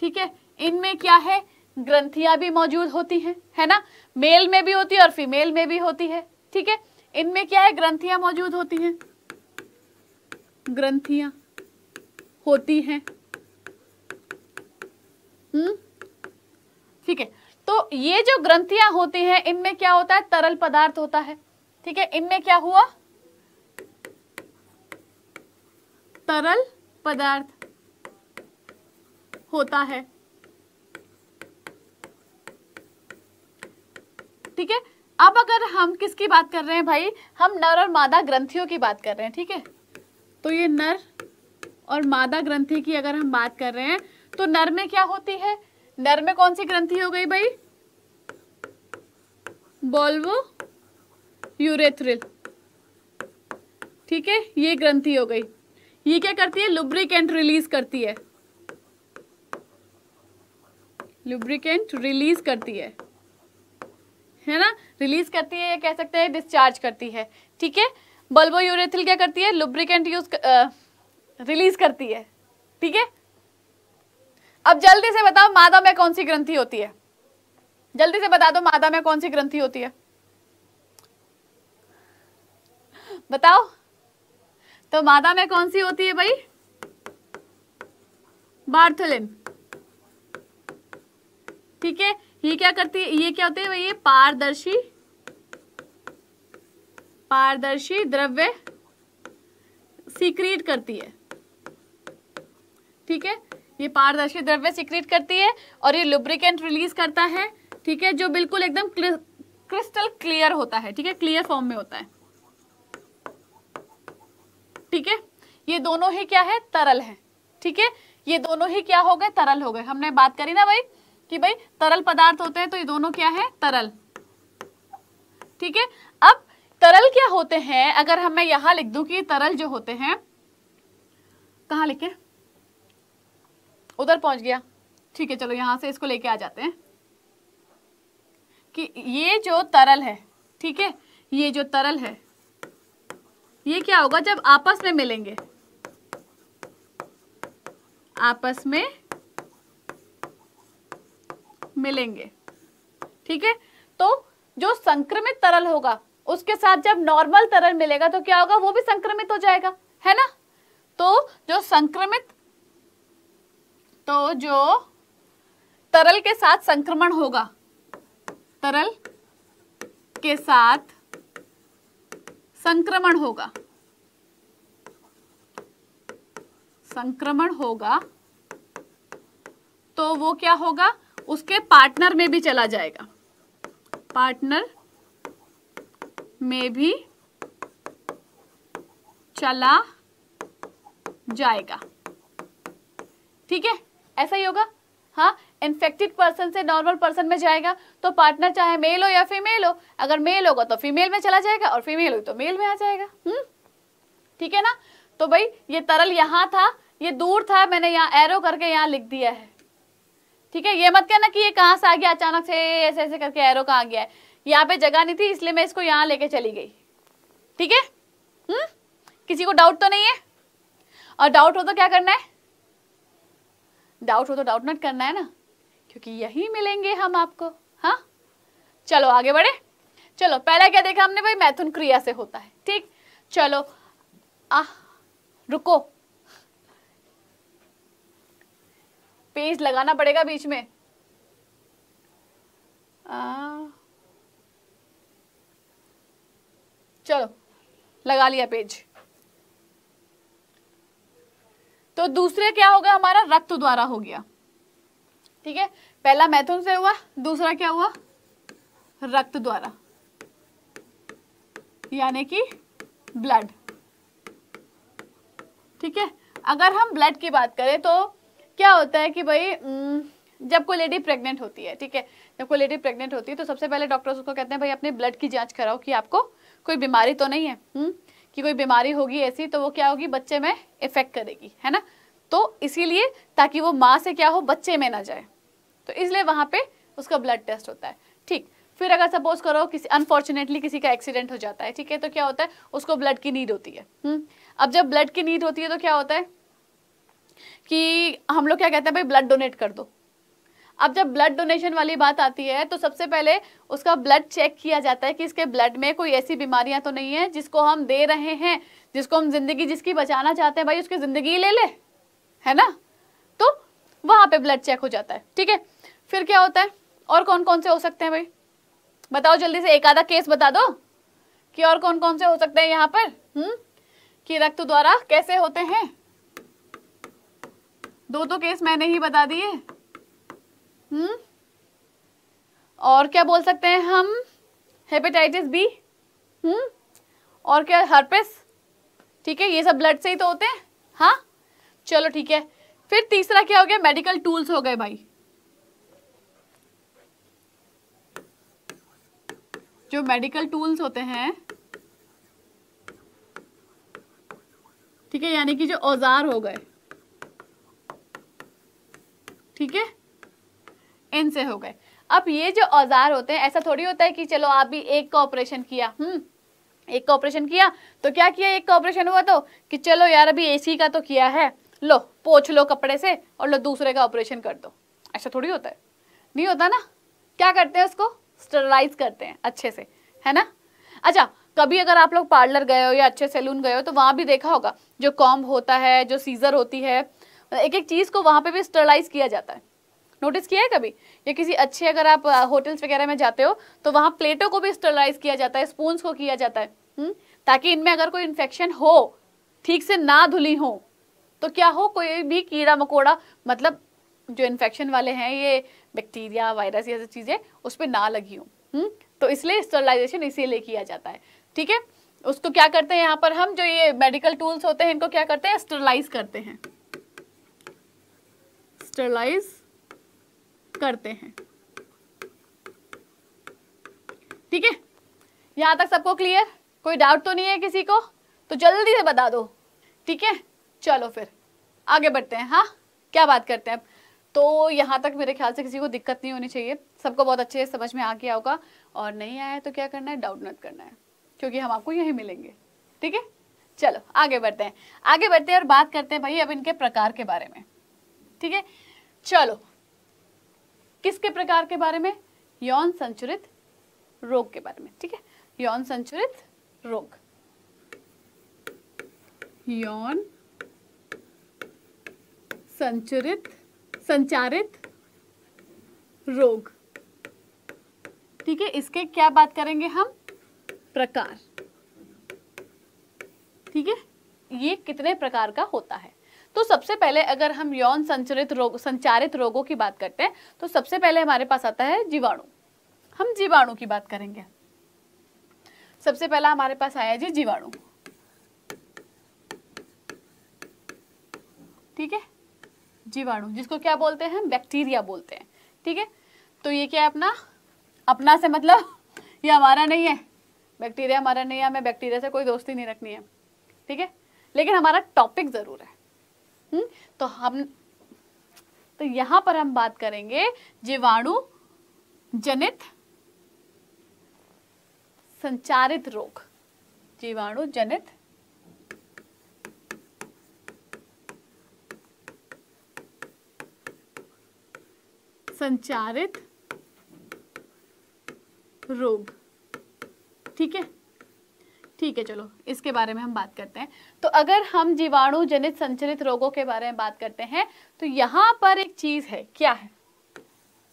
ठीक है इनमें क्या है ग्रंथियां भी मौजूद होती हैं है ना मेल में भी होती है और फीमेल में भी होती है ठीक है इनमें क्या है ग्रंथियां मौजूद होती हैं ग्रंथियां होती हैं हम्म ठीक है तो ये जो ग्रंथियां होती हैं इनमें क्या होता है तरल पदार्थ होता है ठीक है इनमें क्या हुआ तरल पदार्थ होता है ठीक है अब अगर हम किसकी बात कर रहे हैं भाई हम नर और मादा ग्रंथियों की बात कर रहे हैं ठीक है तो ये नर और मादा ग्रंथि की अगर हम बात कर रहे हैं तो नर में क्या होती है नर में कौन सी ग्रंथि हो गई भाई बॉल्वो यूरेथ्रिल ठीक है ये ग्रंथि हो गई ये क्या करती है लुब्रिकेंट रिलीज करती है लुब्रिकेंट रिलीज करती है है ना रिलीज करती है या कह सकते हैं डिस्चार्ज करती है ठीक है बल्बो यूरेथिल क्या करती है लुब्रिकेंट यूज रिलीज करती है ठीक है अब जल्दी से बताओ मादा में कौन सी ग्रंथि होती है जल्दी से बता दो मादा में कौन सी ग्रंथि होती है बताओ तो मादा में कौन सी होती है भाई बार्थलिन ठीक है ये क्या करती है ये क्या होते हैं भाई ये पारदर्शी पारदर्शी द्रव्य सीक्रेट करती है ठीक है ये पारदर्शी द्रव्य सिक्रीट करती है और ये लुब्रिकेंट रिलीज करता है ठीक है जो बिल्कुल एकदम क्रिस्टल क्लियर होता है ठीक है क्लियर फॉर्म में होता है ठीक है ये दोनों ही क्या है तरल है ठीक है ये दोनों ही क्या हो गए तरल हो गए हमने बात करी ना भाई कि भाई तरल पदार्थ होते हैं तो ये दोनों क्या है तरल ठीक है अब तरल क्या होते हैं अगर हमें यहां लिख दू कि तरल जो होते हैं कहा लिखे उधर पहुंच गया ठीक है चलो यहां से इसको लेके आ जाते हैं कि ये जो तरल है ठीक है ये जो तरल है ये क्या होगा जब आपस में मिलेंगे आपस में मिलेंगे ठीक है तो जो संक्रमित तरल होगा उसके साथ जब नॉर्मल तरल मिलेगा तो क्या होगा वो भी संक्रमित हो जाएगा है ना तो जो संक्रमित तो जो तरल के साथ संक्रमण होगा तरल के साथ संक्रमण होगा संक्रमण होगा तो वो क्या होगा उसके पार्टनर में भी चला जाएगा पार्टनर में भी चला जाएगा ठीक है ऐसा ही होगा हाँ इन्फेक्टेड पर्सन से नॉर्मल पर्सन में जाएगा तो पार्टनर चाहे मेल हो या फीमेल हो अगर मेल होगा तो फीमेल में चला जाएगा और फीमेल हो तो मेल में आ जाएगा हम्म ठीक है ना तो भाई ये तरल यहाँ था ये दूर था मैंने यहाँ एरो करके यहाँ लिख दिया है ठीक है ये मत कहना कि ये कहाँ से आ गया अचानक से ऐसे ऐसे करके एरो कहाँ आ गया है यहाँ पे जगह नहीं थी इसलिए मैं इसको यहाँ लेके चली गई ठीक है हम्म? किसी को डाउट तो नहीं है और डाउट हो तो क्या करना है डाउट हो तो डाउट नट करना है ना क्योंकि यही मिलेंगे हम आपको हाँ चलो आगे बढ़े चलो पहला क्या देखा हमने भाई मैथुन क्रिया से होता है ठीक चलो आ रुको पेज लगाना पड़ेगा बीच में आ, चलो लगा लिया पेज तो दूसरे क्या होगा हमारा रक्त द्वारा हो गया ठीक है पहला मैथुन से हुआ दूसरा क्या हुआ रक्त द्वारा यानी कि ब्लड ठीक है अगर हम ब्लड की बात करें तो क्या होता है कि भाई जब कोई लेडी प्रेग्नेंट होती है ठीक है जब कोई लेडी प्रेग्नेंट होती है तो सबसे पहले डॉक्टर्स उसको कहते हैं भाई अपने ब्लड की जांच कराओ कि आपको कोई बीमारी तो नहीं है हुँ? हम्म? कि कोई बीमारी होगी ऐसी तो वो क्या होगी बच्चे में इफेक्ट करेगी है ना तो इसीलिए ताकि वो माँ से क्या हो बच्चे में ना जाए तो इसलिए वहाँ पे उसका ब्लड टेस्ट होता है ठीक फिर अगर सपोज करो किसी अनफॉर्चुनेटली किसी का एक्सीडेंट हो जाता है ठीक है तो क्या होता है उसको ब्लड की नीड होती है हुँ? हम्म, अब जब ब्लड की नीड होती है तो क्या होता है कि हम लोग क्या कहते हैं भाई ब्लड डोनेट कर दो अब जब ब्लड डोनेशन वाली बात आती है तो सबसे पहले उसका ब्लड चेक किया जाता है कि इसके ब्लड में कोई ऐसी बीमारियां तो नहीं है जिसको हम दे रहे हैं जिसको हम जिंदगी जिसकी बचाना चाहते हैं भाई उसकी जिंदगी ले ले है ना तो वहां पे ब्लड चेक हो जाता है ठीक है फिर क्या होता है और कौन कौन से हो सकते हैं भाई बताओ जल्दी से एक आधा केस बता दो कि और कौन कौन से हो सकते हैं यहाँ पर हम्म कि रक्त द्वारा कैसे होते हैं दो तो केस मैंने ही बता दिए हम्म और क्या बोल सकते हैं हम हेपेटाइटिस बी हम्म और क्या हर्पिस ठीक है ये सब ब्लड से ही तो होते हैं हाँ चलो ठीक है फिर तीसरा क्या हो गया मेडिकल टूल्स हो गए भाई जो मेडिकल टूल्स होते हैं ठीक है यानी कि जो औजार हो गए ठीक है इनसे हो गए अब ये जो औजार होते हैं ऐसा थोड़ी होता है कि चलो आप भी एक का ऑपरेशन किया हम्म एक का ऑपरेशन किया तो क्या किया एक का ऑपरेशन हुआ तो कि चलो यार अभी एसी का तो किया है लो पोछ लो कपड़े से और लो दूसरे का ऑपरेशन कर दो ऐसा थोड़ी होता है नहीं होता ना क्या करते हैं उसको स्टरलाइज करते हैं अच्छे से है ना अच्छा कभी अगर आप लोग पार्लर गए हो या अच्छे सैलून गए हो तो वहाँ भी देखा होगा जो कॉम्ब होता है जो सीज़र होती है एक एक चीज़ को वहाँ पे भी स्टरलाइज किया जाता है नोटिस किया है कभी या किसी अच्छे अगर आप होटल्स वगैरह में जाते हो तो वहाँ प्लेटों को भी स्टरलाइज किया जाता है स्पून को किया जाता है हुँ? हम्म? ताकि इनमें अगर कोई इन्फेक्शन हो ठीक से ना धुली हो तो क्या हो कोई भी कीड़ा मकोड़ा मतलब जो इन्फेक्शन वाले हैं ये बैक्टीरिया वायरस ये सब चीज़ें उस पर ना लगी हूँ हम्म? तो इसलिए स्टरलाइजेशन इसीलिए किया जाता है ठीक है उसको क्या करते हैं यहाँ पर हम जो ये मेडिकल टूल्स होते हैं इनको क्या करते हैं स्टरलाइज करते हैं स्टरलाइज करते हैं ठीक है यहां तक सबको क्लियर कोई डाउट तो नहीं है किसी को तो जल्दी से बता दो ठीक है चलो फिर आगे बढ़ते हैं हाँ क्या बात करते हैं तो यहाँ तक मेरे ख्याल से किसी को दिक्कत नहीं होनी चाहिए सबको बहुत अच्छे से समझ में आ गया होगा और नहीं आया तो क्या करना है डाउट नट करना है क्योंकि हम आपको यहीं मिलेंगे ठीक है चलो आगे बढ़ते हैं आगे बढ़ते हैं और बात करते हैं भाई अब इनके प्रकार के बारे में ठीक है चलो किसके प्रकार के बारे में यौन संचरित रोग के बारे में ठीक है यौन संचरित रोग यौन संचरित संचारित रोग ठीक है इसके क्या बात करेंगे हम प्रकार ठीक है ये कितने प्रकार का होता है तो सबसे पहले अगर हम यौन संचरित रोग संचारित रोगों की बात करते हैं तो सबसे पहले हमारे पास आता है जीवाणु हम जीवाणु की बात करेंगे सबसे पहला हमारे पास आया जी जीवाणु ठीक है जीवाणु जिसको क्या बोलते हैं बैक्टीरिया बोलते हैं ठीक है तो ये क्या है अपना अपना से मतलब ये हमारा नहीं है बैक्टीरिया हमारा नहीं है हमें बैक्टीरिया से कोई दोस्ती नहीं रखनी है ठीक है लेकिन हमारा टॉपिक ज़रूर है हम्म, तो हम तो यहां पर हम बात करेंगे जीवाणु जनित संचारित रोग जीवाणु जनित संचारित रोग ठीक है ठीक है चलो इसके बारे में हम बात करते हैं तो अगर हम जीवाणु जनित संचलित रोगों के बारे में बात करते हैं तो यहां पर एक चीज है क्या है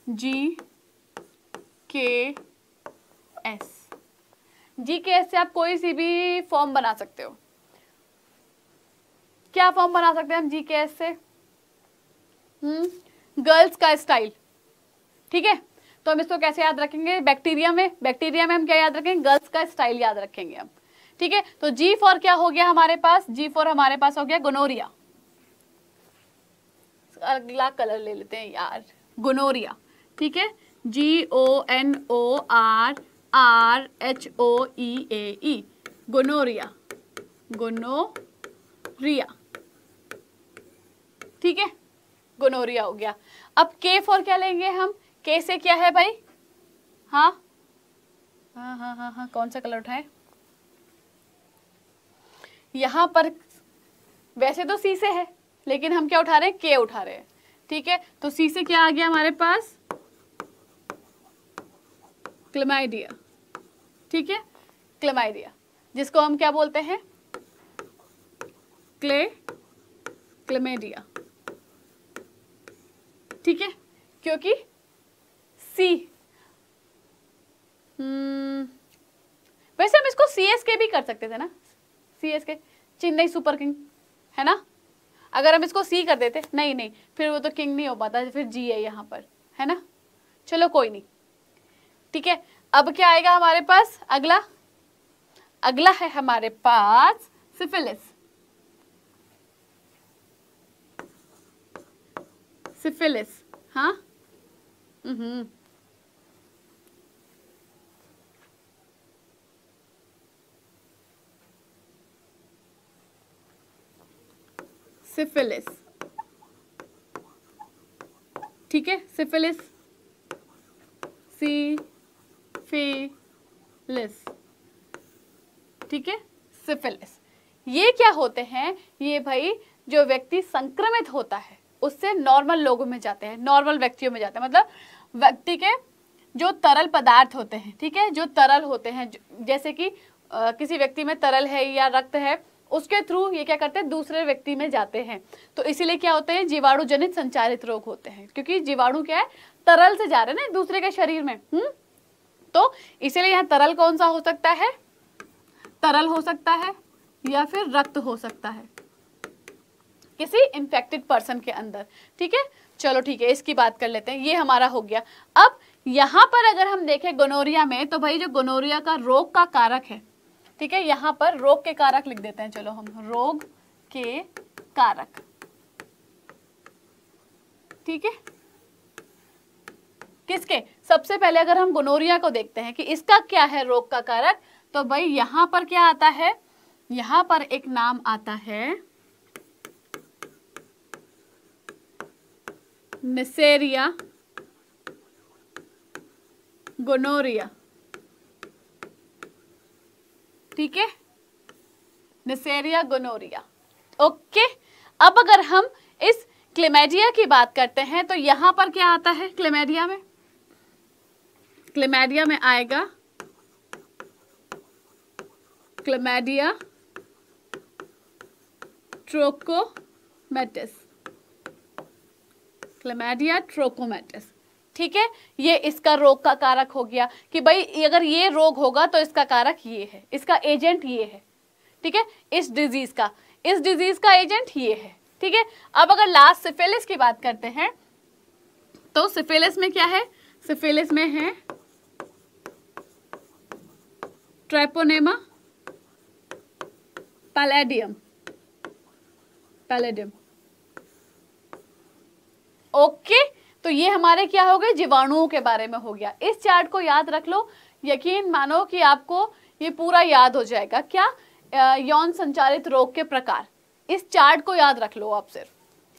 जी के एस जी के एस से आप कोई सी भी फॉर्म बना सकते हो क्या फॉर्म बना सकते हैं हम जी के एस से गर्ल्स हम्म, का स्टाइल ठीक है तो हम इसको कैसे याद रखेंगे बैक्टीरिया में बैक्टीरिया में हम क्या याद रखेंगे गर्ल्स का स्टाइल याद रखेंगे हम ठीक है तो जी फोर क्या हो गया हमारे पास जी फोर हमारे पास हो गया गोनोरिया अगला कलर ले लेते हैं यार गोनोरिया ठीक है G O N O R R H O E A E gonorrhoea gonorrhoea ठीक है गोनोरिया हो गया अब के फोर क्या लेंगे हम के से क्या है भाई हाँ हाँ हाँ हाँ हाँ कौन सा कलर उठाए यहाँ पर वैसे तो सी से है लेकिन हम क्या उठा रहे हैं के उठा रहे हैं ठीक है तो सी से क्या आ गया हमारे पास क्लमाइडिया ठीक है क्लमाइडिया जिसको हम क्या बोलते हैं क्ले क्लमेडिया ठीक है क्योंकि सी हम्म, वैसे हम इसको सी एस के भी कर सकते थे ना सी एस के चेन्नई सुपर किंग है ना अगर हम इसको सी कर देते नहीं नहीं फिर वो तो किंग नहीं हो पाता फिर जी है यहाँ पर है ना चलो कोई नहीं ठीक है अब क्या आएगा हमारे पास अगला अगला है हमारे पास सिफिलिस सिफिलिस हाँ हम्म, हम्म। सिफिलिस ठीक है सिफिलिस सी फे लिस ठीक है सिफिलिस ये क्या होते हैं ये भाई जो व्यक्ति संक्रमित होता है उससे नॉर्मल लोगों में जाते हैं नॉर्मल व्यक्तियों में जाते हैं मतलब व्यक्ति के जो तरल पदार्थ होते हैं ठीक है जो तरल होते हैं जैसे कि आ, किसी व्यक्ति में तरल है या रक्त है उसके थ्रू ये क्या करते हैं दूसरे व्यक्ति में जाते हैं तो इसीलिए क्या होते हैं जीवाणु जनित संचारित रोग होते हैं क्योंकि जीवाणु क्या है तरल से जा रहे हैं ना दूसरे के शरीर में हम्म तो इसीलिए यहाँ तरल कौन सा हो सकता है तरल हो सकता है या फिर रक्त हो सकता है किसी इंफेक्टेड पर्सन के अंदर ठीक है चलो ठीक है इसकी बात कर लेते हैं ये हमारा हो गया अब यहां पर अगर हम देखें गोनोरिया में तो भाई जो गोनोरिया का रोग का कारक है ठीक है यहां पर रोग के कारक लिख देते हैं चलो हम रोग के कारक ठीक है किसके सबसे पहले अगर हम गोनोरिया को देखते हैं कि इसका क्या है रोग का कारक तो भाई यहां पर क्या आता है यहां पर एक नाम आता है निसेरिया गोनोरिया ठीक है निसेरिया गोनोरिया ओके अब अगर हम इस क्लेमेडिया की बात करते हैं तो यहां पर क्या आता है क्लेमेडिया में क्लेमेडिया में आएगा क्लेमेडिया ट्रोकोमेटिस क्लेमेडिया ट्रोकोमेटिस ठीक है ये इसका रोग का कारक हो गया कि भाई अगर ये रोग होगा तो इसका कारक ये है इसका एजेंट ये है ठीक है इस डिजीज का इस डिजीज का एजेंट ये है ठीक है अब अगर लास्ट सिफेलिस की बात करते हैं तो सिफेलिस में क्या है सिफेलिस में है treponema pallidum pallidum okay okay? तो ये हमारे क्या हो गए जीवाणुओं के बारे में हो गया इस चार्ट को याद रख लो यकीन मानो कि आपको ये पूरा याद हो जाएगा क्या यौन संचालित रोग के प्रकार इस चार्ट को याद रख लो आप सिर्फ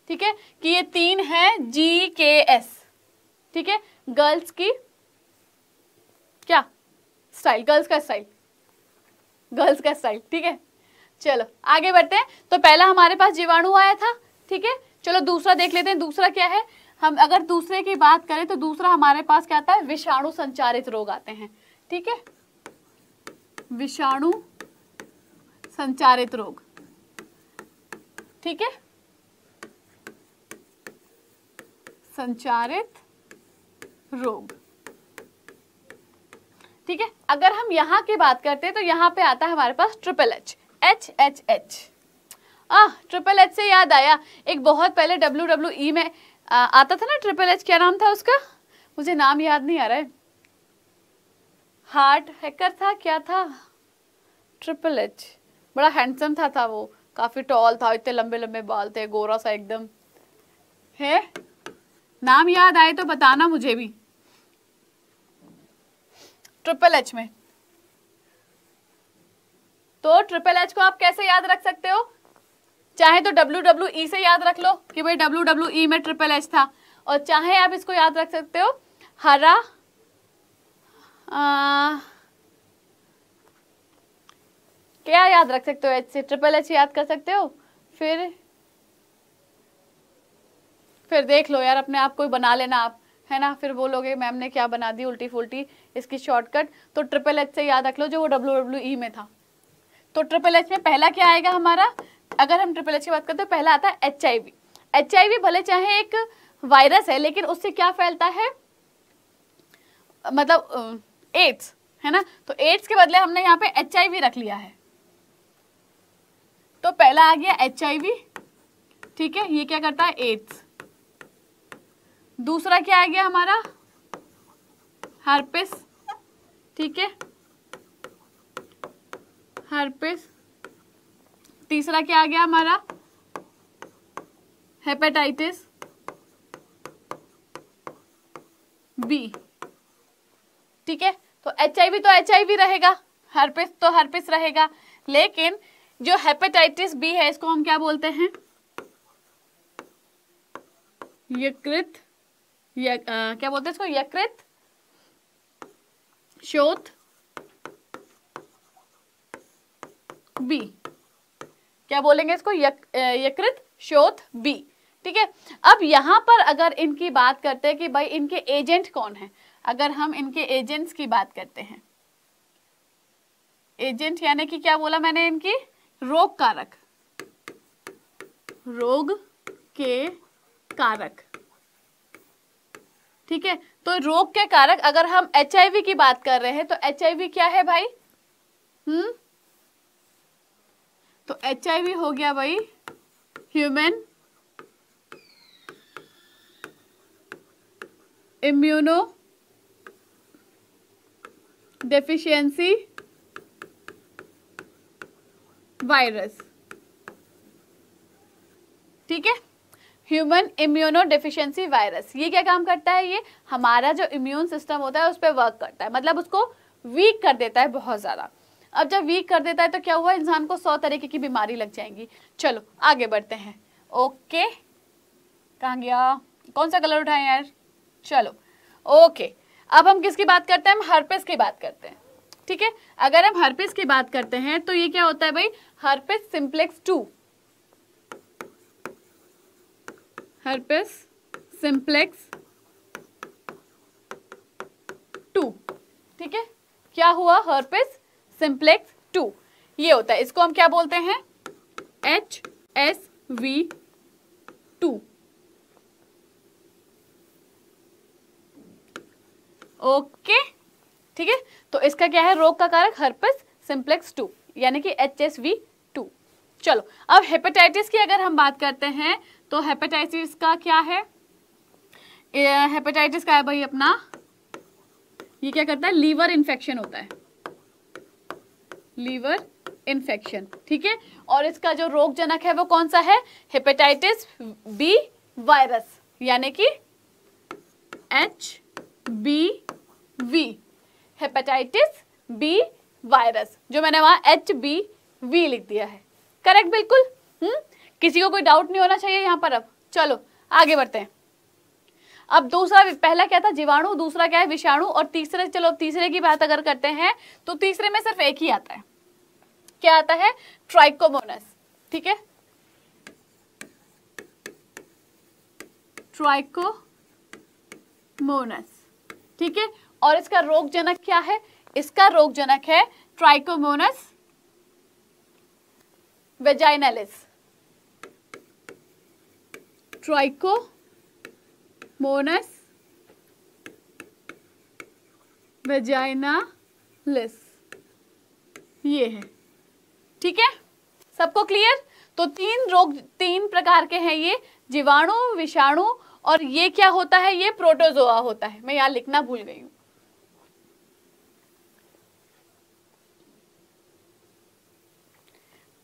ठीक है कि ये तीन है जी के एस ठीक है गर्ल्स की क्या स्टाइल गर्ल्स का स्टाइल गर्ल्स का स्टाइल ठीक है चलो आगे बढ़ते हैं तो पहला हमारे पास जीवाणु आया था ठीक है चलो दूसरा देख लेते हैं दूसरा क्या है हम अगर दूसरे की बात करें तो दूसरा हमारे पास क्या आता है विषाणु संचारित रोग आते हैं ठीक है विषाणु संचारित रोग ठीक है संचारित रोग ठीक है अगर हम यहां की बात करते हैं तो यहां पे आता है हमारे पास triple H H H H आ ट्रिपल एच से याद आया एक बहुत पहले डब्ल्यू डब्ल्यू ई में आता था ना ट्रिपल एच क्या नाम था उसका मुझे नाम याद नहीं आ रहा है हार्ट हैकर था क्या था ट्रिपल एच बड़ा हैंडसम था था वो काफ़ी टॉल था इतने लंबे लंबे बाल थे गोरा सा एकदम है नाम याद आए तो बताना मुझे भी ट्रिपल एच में तो ट्रिपल एच को आप कैसे याद रख सकते हो चाहे तो डब्ल्यू डब्ल्यू ई से याद रख लो कि भाई डब्ल्यू डब्ल्यू ई में ट्रिपल एच था और चाहे आप इसको याद रख सकते हो हरा आ, क्या याद रख सकते हो एच से ट्रिपल एच याद कर सकते हो फिर फिर देख लो यार अपने आप कोई बना लेना आप है ना फिर बोलोगे मैम ने क्या बना दी उल्टी फुल्टी इसकी शॉर्टकट तो ट्रिपल एच से याद रख लो जो वो डब्ल्यू डब्ल्यू ई में था तो ट्रिपल एच में पहला क्या आएगा हमारा अगर हम ट्रिपल एच की बात करते हैं तो पहला आता है H I V V H I भले चाहे एक वायरस है लेकिन उससे क्या फैलता है मतलब एड्स है ना तो एड्स के बदले हमने यहाँ पे एच आई वी रख लिया है तो पहला आ गया एच आई वी ठीक है ये क्या करता है एड्स दूसरा क्या आ गया हमारा हार्पिस ठीक है हार्पिस तीसरा क्या आ गया हमारा हेपेटाइटिस बी ठीक है तो एच तो एच रहेगा हर्पिस तो हर्पिस रहेगा लेकिन जो हेपेटाइटिस बी है इसको हम क्या बोलते हैं यकृत क्या बोलते हैं इसको यकृत शोथ बी क्या बोलेंगे इसको यक, यकृत शोथ बी ठीक है अब यहाँ पर अगर इनकी बात करते हैं कि भाई इनके एजेंट कौन है अगर हम इनके एजेंट्स की बात करते हैं एजेंट यानी कि क्या बोला मैंने इनकी रोग कारक रोग के कारक ठीक है तो रोग के कारक अगर हम एच की बात कर रहे हैं तो एच क्या है भाई हम्म तो एच हो गया भाई ह्यूमन इम्यूनो डेफिशिएंसी वायरस ठीक है ह्यूमन इम्यूनो डेफिशिएंसी वायरस ये क्या काम करता है ये हमारा जो इम्यून सिस्टम होता है उस पर वर्क करता है मतलब उसको वीक कर देता है बहुत ज़्यादा अब जब वीक कर देता है तो क्या हुआ इंसान को सौ तरीके की बीमारी लग जाएंगी चलो आगे बढ़ते हैं ओके कहाँ गया कौन सा कलर उठाए यार चलो ओके अब हम किसकी बात करते हैं हम हर्पिस की बात करते हैं ठीक है अगर हम हर्पिस की बात करते हैं तो ये क्या होता है भाई herpes simplex two herpes simplex two ठीक है क्या हुआ हर्पिस सिंप्लेक्स टू ये होता है इसको हम क्या बोलते हैं H S V two okay ठीक है तो इसका क्या है रोग का कारक हर्पस सिंप्लेक्स टू यानी कि एच एस वी टू चलो अब हेपेटाइटिस की अगर हम बात करते हैं तो हेपेटाइटिस का क्या है हेपेटाइटिस का है भाई अपना ये क्या करता है लीवर इन्फेक्शन होता है लीवर इन्फेक्शन ठीक है और इसका जो रोगजनक है वो कौन सा है हेपेटाइटिस बी वायरस यानी कि H B V hepatitis B virus जो मैंने वहाँ एच बी वी लिख दिया है करेक्ट बिल्कुल हुँ? हम्म? किसी को कोई डाउट नहीं होना चाहिए यहाँ पर अब चलो आगे बढ़ते हैं अब दूसरा पहला क्या था जीवाणु दूसरा क्या है विषाणु और तीसरे चलो तीसरे की बात अगर करते हैं तो तीसरे में सिर्फ एक ही आता है क्या आता है ट्राइकोमोनस ठीक है ट्राइकोमोनस ठीक है और इसका रोगजनक क्या है इसका रोगजनक है ट्राइकोमोनस वेजाइनालिस ट्राइकोमोनस वेजाइनालिस ये है ठीक है सबको क्लियर तो तीन रोग तीन प्रकार के हैं ये जीवाणु विषाणु और ये क्या होता है ये प्रोटोजोआ होता है मैं यहां लिखना भूल गई हूं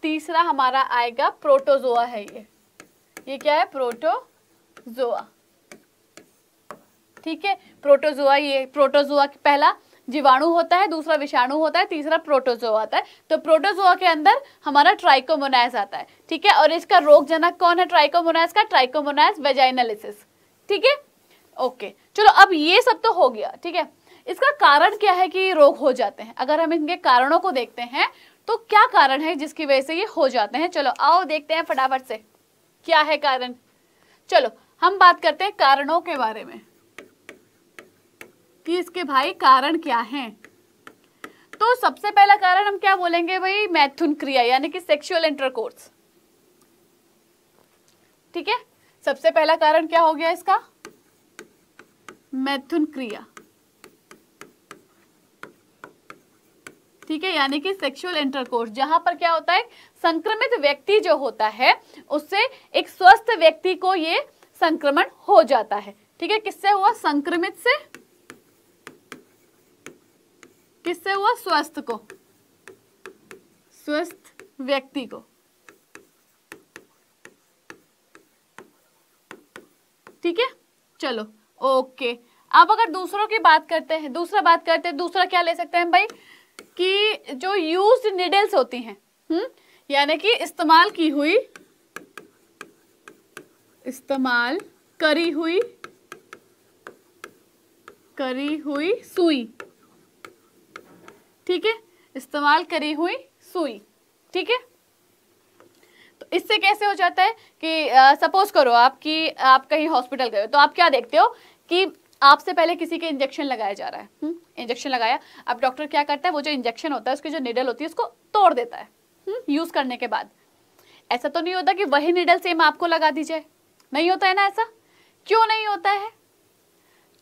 तीसरा हमारा आएगा प्रोटोजोआ है ये ये क्या है प्रोटोजोआ ठीक है प्रोटोजोआ ये प्रोटोजोआ पहला जीवाणु होता है दूसरा विषाणु होता है तीसरा प्रोटोजो आता है तो प्रोटोजोआ के अंदर हमारा ट्राइकोमोनाइस आता है ठीक है और इसका रोगजनक कौन है ट्राइकोमोनाइस का ट्राइकोमोनाइस वेजाइनालिसिस ठीक है ओके चलो अब ये सब तो हो गया ठीक है इसका कारण क्या है कि रोग हो जाते हैं अगर हम इनके कारणों को देखते हैं तो क्या कारण है जिसकी वजह से ये हो जाते हैं चलो आओ देखते हैं फटाफट से क्या है कारण चलो हम बात करते हैं कारणों के बारे में कि इसके भाई कारण क्या हैं तो सबसे पहला कारण हम क्या बोलेंगे भाई मैथुन क्रिया यानी कि सेक्सुअल इंटरकोर्स ठीक है सबसे पहला कारण क्या हो गया इसका मैथुन क्रिया ठीक है यानी कि सेक्सुअल इंटरकोर्स जहां पर क्या होता है संक्रमित व्यक्ति जो होता है उससे एक स्वस्थ व्यक्ति को ये संक्रमण हो जाता है ठीक है किससे हुआ संक्रमित से किससे हुआ स्वस्थ को स्वस्थ व्यक्ति को ठीक है चलो ओके अब अगर दूसरों की बात करते हैं दूसरा बात करते हैं दूसरा क्या ले सकते हैं भाई कि जो यूज निडल्स होती हैं हम्म यानी कि इस्तेमाल की हुई इस्तेमाल करी हुई करी हुई सुई ठीक है इस्तेमाल करी हुई सुई ठीक है तो इससे कैसे हो जाता है कि सपोज करो आपकी आप कहीं हॉस्पिटल गए तो आप क्या देखते हो कि आपसे पहले किसी के इंजेक्शन लगाया जा रहा है इंजेक्शन हम्म? लगाया अब डॉक्टर क्या करता है वो जो इंजेक्शन होता है उसकी जो निडल होती है उसको तोड़ देता है यूज़ हम्म? करने के बाद ऐसा तो नहीं होता कि वही निडल सेम आपको लगा दी जाए नहीं होता है ना ऐसा क्यों नहीं होता है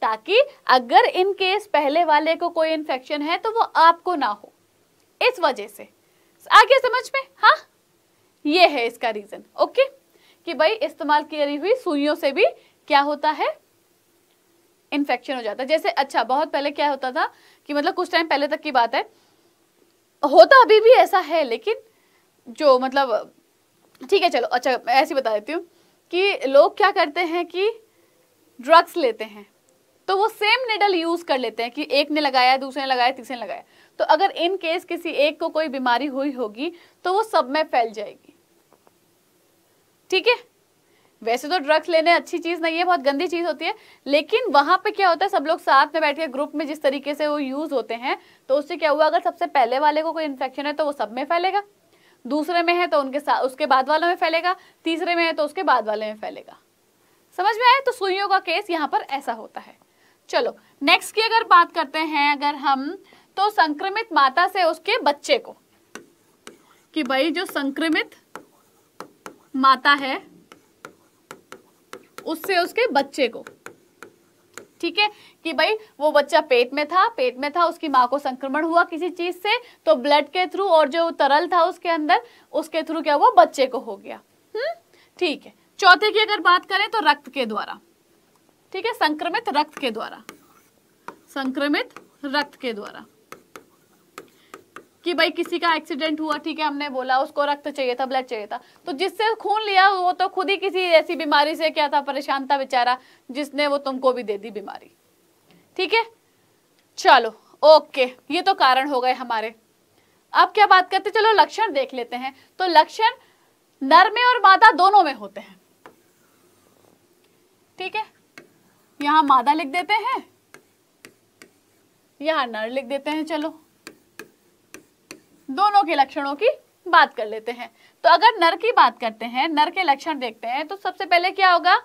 ताकि अगर इन केस पहले वाले को कोई इन्फेक्शन है तो वो आपको ना हो इस वजह से आगे समझ में हाँ ये है इसका रीजन ओके कि भाई इस्तेमाल की हुई सुइयों से भी क्या होता है इन्फेक्शन हो जाता है जैसे अच्छा बहुत पहले क्या होता था कि मतलब कुछ टाइम पहले तक की बात है होता अभी भी ऐसा है लेकिन जो मतलब ठीक है चलो अच्छा ऐसी बता देती हूँ कि लोग क्या करते हैं कि ड्रग्स लेते हैं तो वो सेम निडल यूज कर लेते हैं कि एक ने लगाया दूसरे ने लगाया तीसरे ने लगाया तो अगर इन केस किसी एक को कोई बीमारी हुई होगी तो वो सब में फैल जाएगी ठीक है वैसे तो ड्रग्स लेने अच्छी चीज़ नहीं है बहुत गंदी चीज़ होती है लेकिन वहां पे क्या होता है सब लोग साथ में बैठ के ग्रुप में जिस तरीके से वो यूज़ होते हैं तो उससे क्या हुआ अगर सबसे पहले वाले को कोई इन्फेक्शन है तो वो सब में फैलेगा दूसरे में है तो उनके साथ उसके बाद वालों में फैलेगा तीसरे में है तो उसके बाद वाले में फैलेगा समझ में आया तो सुइयों का केस यहाँ पर ऐसा होता है चलो नेक्स्ट की अगर बात करते हैं अगर हम तो संक्रमित माता से उसके बच्चे को कि भाई जो संक्रमित माता है उससे उसके बच्चे को ठीक है कि भाई वो बच्चा पेट में था पेट में था उसकी माँ को संक्रमण हुआ किसी चीज से तो ब्लड के थ्रू और जो तरल था उसके अंदर उसके थ्रू क्या वो बच्चे को हो गया हम्म ठीक है चौथे की अगर बात करें तो रक्त के द्वारा ठीक है संक्रमित रक्त के द्वारा संक्रमित रक्त के द्वारा कि भाई किसी का एक्सीडेंट हुआ ठीक है हमने बोला उसको रक्त चाहिए था ब्लड चाहिए था तो जिससे खून लिया वो तो खुद ही किसी ऐसी बीमारी से क्या था परेशान था बेचारा जिसने वो तुमको भी दे दी बीमारी ठीक है चलो ओके ये तो कारण हो गए हमारे अब क्या बात करते चलो लक्षण देख लेते हैं तो लक्षण नर में और मादा दोनों में होते हैं ठीक है यहां मादा लिख देते हैं यहां नर लिख देते हैं चलो दोनों के लक्षणों की बात कर लेते हैं तो अगर नर की बात करते हैं नर के लक्षण देखते हैं तो सबसे पहले क्या होगा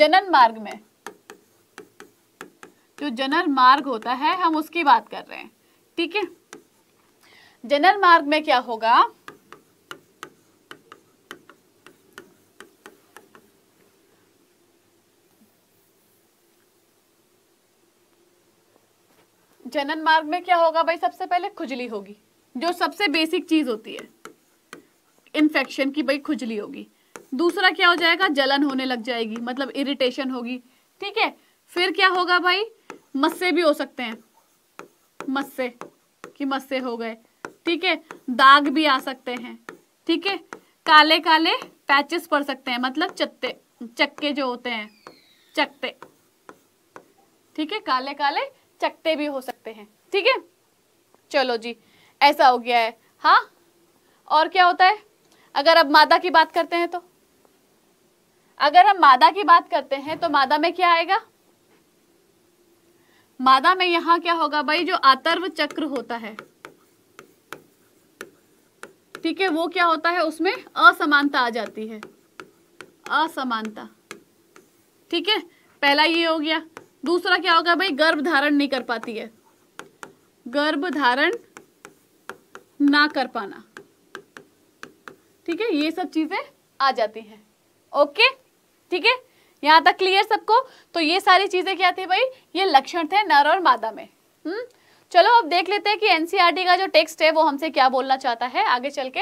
जनन मार्ग में जो जनन मार्ग होता है हम उसकी बात कर रहे हैं ठीक है जनन मार्ग में क्या होगा जनन मार्ग में क्या होगा भाई सबसे पहले खुजली होगी जो सबसे बेसिक चीज होती है इन्फेक्शन की भाई खुजली होगी दूसरा क्या हो जाएगा जलन होने लग जाएगी मतलब इरिटेशन होगी ठीक है फिर क्या होगा भाई मस्से भी हो सकते हैं मस्से कि मस्से हो गए ठीक है दाग भी आ सकते हैं ठीक है काले काले पैचेस पड़ सकते हैं मतलब चत्ते चक्के जो होते हैं चक्ते ठीक है काले काले चकते भी हो सकते हैं ठीक है चलो जी ऐसा हो गया है हाँ और क्या होता है अगर अब मादा की बात करते हैं तो अगर हम मादा की बात करते हैं तो मादा में क्या आएगा मादा में यहां क्या होगा भाई जो आतर्व चक्र होता है ठीक है वो क्या होता है उसमें असमानता आ जाती है असमानता ठीक है पहला ये हो गया दूसरा क्या होगा भाई गर्भ धारण नहीं कर पाती है गर्भ धारण ना कर पाना ठीक है ये सब चीजें आ जाती हैं ओके ठीक है यहां तक क्लियर सबको तो ये सारी चीजें क्या थी भाई ये लक्षण थे नर और मादा में हम्म चलो अब देख लेते हैं कि एनसीआरटी e का जो टेक्स्ट है वो हमसे क्या बोलना चाहता है आगे चल के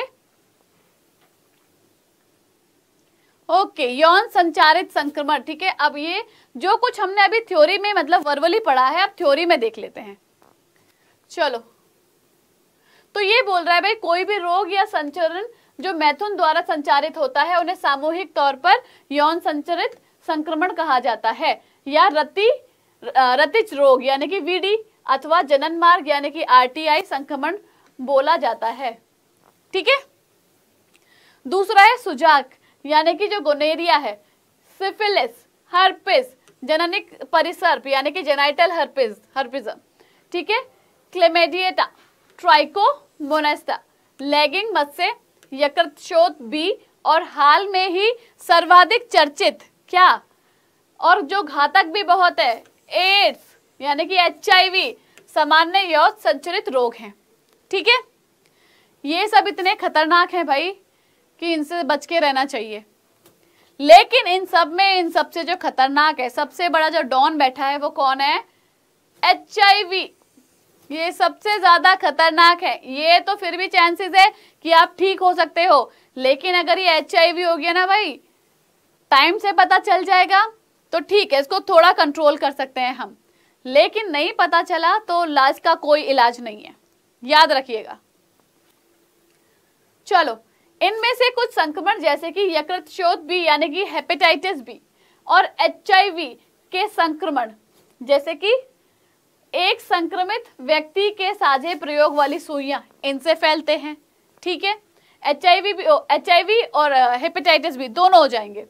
ओके यौन संचारित संक्रमण ठीक है अब ये जो कुछ हमने अभी थ्योरी में मतलब वर्वली पढ़ा है अब थ्योरी में देख लेते हैं चलो तो ये बोल रहा है भाई कोई भी रोग या संचरण जो मैथुन द्वारा संचारित होता है उन्हें सामूहिक तौर पर यौन संचरित संक्रमण कहा जाता है या रति रतिच रोग यानी कि वीडी अथवा जनन मार्ग यानी कि आरटीआई संक्रमण बोला जाता है ठीक है दूसरा है सुजाक यानी कि जो गोनेरिया है सिफिलिस हर्पिस जननिक परिसर्प यानी कि जेनाइटल हर्पिस हर्पिज्म ठीक है क्लेमेडिएटा ट्राइकोमोनेस्टा लेगिंग मत्स्य यकृत बी और हाल में ही सर्वाधिक चर्चित क्या और जो घातक भी बहुत है एड्स यानी कि एच सामान्य यौ संचरित रोग हैं ठीक है ये सब इतने खतरनाक हैं भाई कि इनसे बच के रहना चाहिए लेकिन इन सब में इन सबसे जो खतरनाक है सबसे बड़ा जो डॉन बैठा है वो कौन है एच ये सबसे ज्यादा खतरनाक है ये तो फिर भी चांसेस है कि आप ठीक हो सकते हो लेकिन अगर ये एच हो गया ना भाई टाइम से पता चल जाएगा तो ठीक है इसको थोड़ा कंट्रोल कर सकते हैं हम लेकिन नहीं पता चला तो लाज का कोई इलाज नहीं है याद रखिएगा चलो इनमें से कुछ संक्रमण जैसे कि यकृत शोध भी यानी कि हेपेटाइटिस बी और एच के संक्रमण जैसे कि एक संक्रमित व्यक्ति के साझे प्रयोग वाली सुइयां इनसे फैलते हैं ठीक है एच आई वी और हेपेटाइटिस भी दोनों हो जाएंगे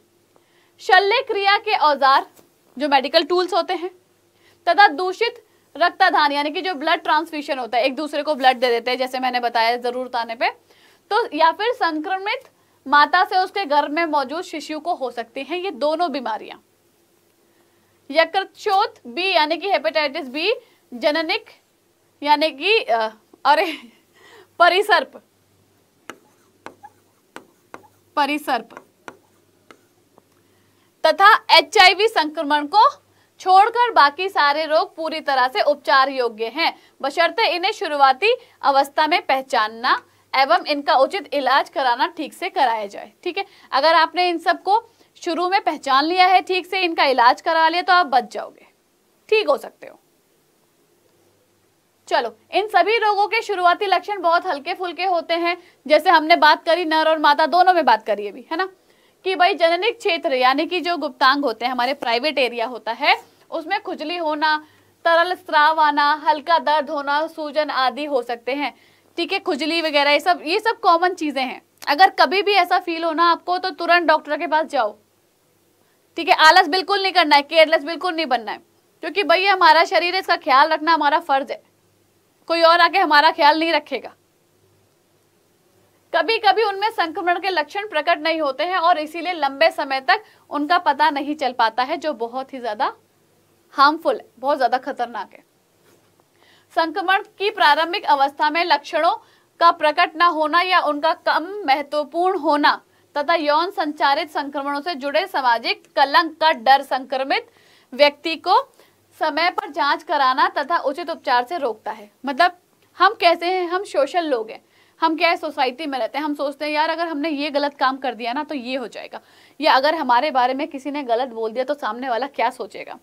शल्य क्रिया के औजार जो मेडिकल टूल्स होते हैं तथा दूषित रक्ताधान यानी कि जो ब्लड ट्रांसफ्यूशन होता है एक दूसरे को ब्लड दे देते हैं जैसे मैंने बताया ज़रूरत आने पर तो या फिर संक्रमित माता से उसके गर्भ में मौजूद शिशु को हो सकती हैं ये दोनों बीमारियां यकृत बी यानी कि हेपेटाइटिस बी जननिक यानी कि अरे परिसर्प परिसर्प तथा एच संक्रमण को छोड़कर बाकी सारे रोग पूरी तरह से उपचार योग्य हैं बशर्ते इन्हें शुरुआती अवस्था में पहचानना एवं इनका उचित इलाज कराना ठीक से कराया जाए ठीक है अगर आपने इन सबको शुरू में पहचान लिया है ठीक से इनका इलाज करा लिया तो आप बच जाओगे ठीक हो सकते हो चलो इन सभी रोगों के शुरुआती लक्षण बहुत हल्के फुल्के होते हैं जैसे हमने बात करी नर और माता दोनों में बात करी अभी है ना कि भाई जननिक क्षेत्र यानी कि जो गुप्तांग होते हैं हमारे प्राइवेट एरिया होता है उसमें खुजली होना तरल स्त्राव आना हल्का दर्द होना सूजन आदि हो सकते हैं ठीक है खुजली वगैरह ये सब ये सब कॉमन चीज़ें हैं अगर कभी भी ऐसा फील हो ना आपको तो तुरंत डॉक्टर के पास जाओ ठीक है आलस बिल्कुल नहीं करना है केयरलेस बिल्कुल नहीं बनना है क्योंकि भैया हमारा शरीर है इसका ख्याल रखना हमारा फ़र्ज है कोई और आके हमारा ख्याल नहीं रखेगा कभी कभी उनमें संक्रमण के लक्षण प्रकट नहीं होते हैं और इसीलिए लंबे समय तक उनका पता नहीं चल पाता है जो बहुत ही ज़्यादा हार्मफुल है बहुत ज़्यादा खतरनाक है संक्रमण की प्रारंभिक अवस्था में लक्षणों का प्रकट न होना या उनका कम महत्वपूर्ण होना तथा यौन संचारित संक्रमणों से जुड़े सामाजिक कलंक का डर संक्रमित व्यक्ति को समय पर जांच कराना तथा उचित उपचार से रोकता है मतलब हम कैसे हैं हम सोशल लोग हैं हम क्या है सोसाइटी में रहते हैं हम सोचते हैं यार अगर हमने ये गलत काम कर दिया ना तो ये हो जाएगा या अगर हमारे बारे में किसी ने गलत बोल दिया तो सामने वाला क्या सोचेगा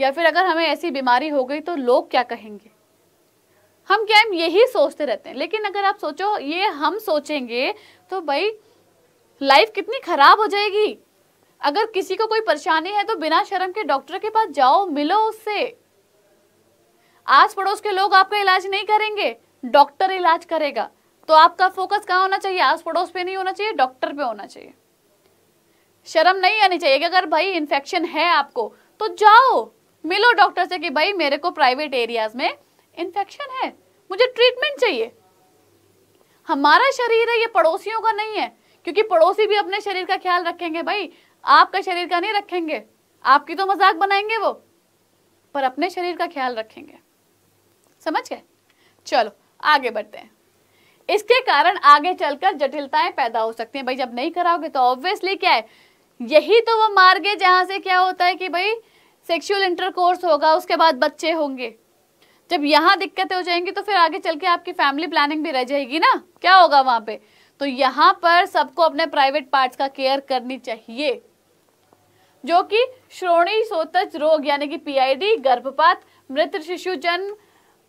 या फिर अगर हमें ऐसी बीमारी हो गई तो लोग क्या कहेंगे हम क्या यही सोचते रहते हैं लेकिन अगर आप सोचो ये हम सोचेंगे तो भाई लाइफ कितनी खराब हो जाएगी अगर किसी को कोई परेशानी है तो बिना शर्म के डॉक्टर के पास जाओ मिलो उससे आस पड़ोस के लोग आपका इलाज नहीं करेंगे डॉक्टर इलाज करेगा तो आपका फोकस कहाँ होना चाहिए आस पड़ोस पे नहीं होना चाहिए डॉक्टर पे होना चाहिए शर्म नहीं आनी चाहिए कि अगर भाई इन्फेक्शन है आपको तो जाओ मिलो डॉक्टर से कि भाई मेरे को प्राइवेट एरियाज में इन्फेक्शन है मुझे ट्रीटमेंट चाहिए हमारा शरीर है ये पड़ोसियों का नहीं है क्योंकि पड़ोसी भी अपने शरीर का ख्याल रखेंगे भाई आपका शरीर का नहीं रखेंगे आपकी तो मजाक बनाएंगे वो पर अपने शरीर का ख्याल रखेंगे समझ गए चलो आगे बढ़ते हैं इसके कारण आगे चलकर जटिलताएं पैदा हो सकती हैं भाई जब नहीं कराओगे तो ऑब्वियसली क्या है यही तो वो मार्ग है जहां से क्या होता है कि भाई सेक्सुअल इंटरकोर्स होगा उसके बाद बच्चे होंगे जब यहाँ दिक्कतें हो जाएंगी तो फिर आगे चल के आपकी फैमिली प्लानिंग भी रह जाएगी ना क्या होगा वहां पे तो यहाँ पर सबको अपने प्राइवेट पार्ट्स का केयर करनी चाहिए जो कि श्रोणी सोतज रोग यानी कि पीआईडी गर्भपात मृत शिशु जन्म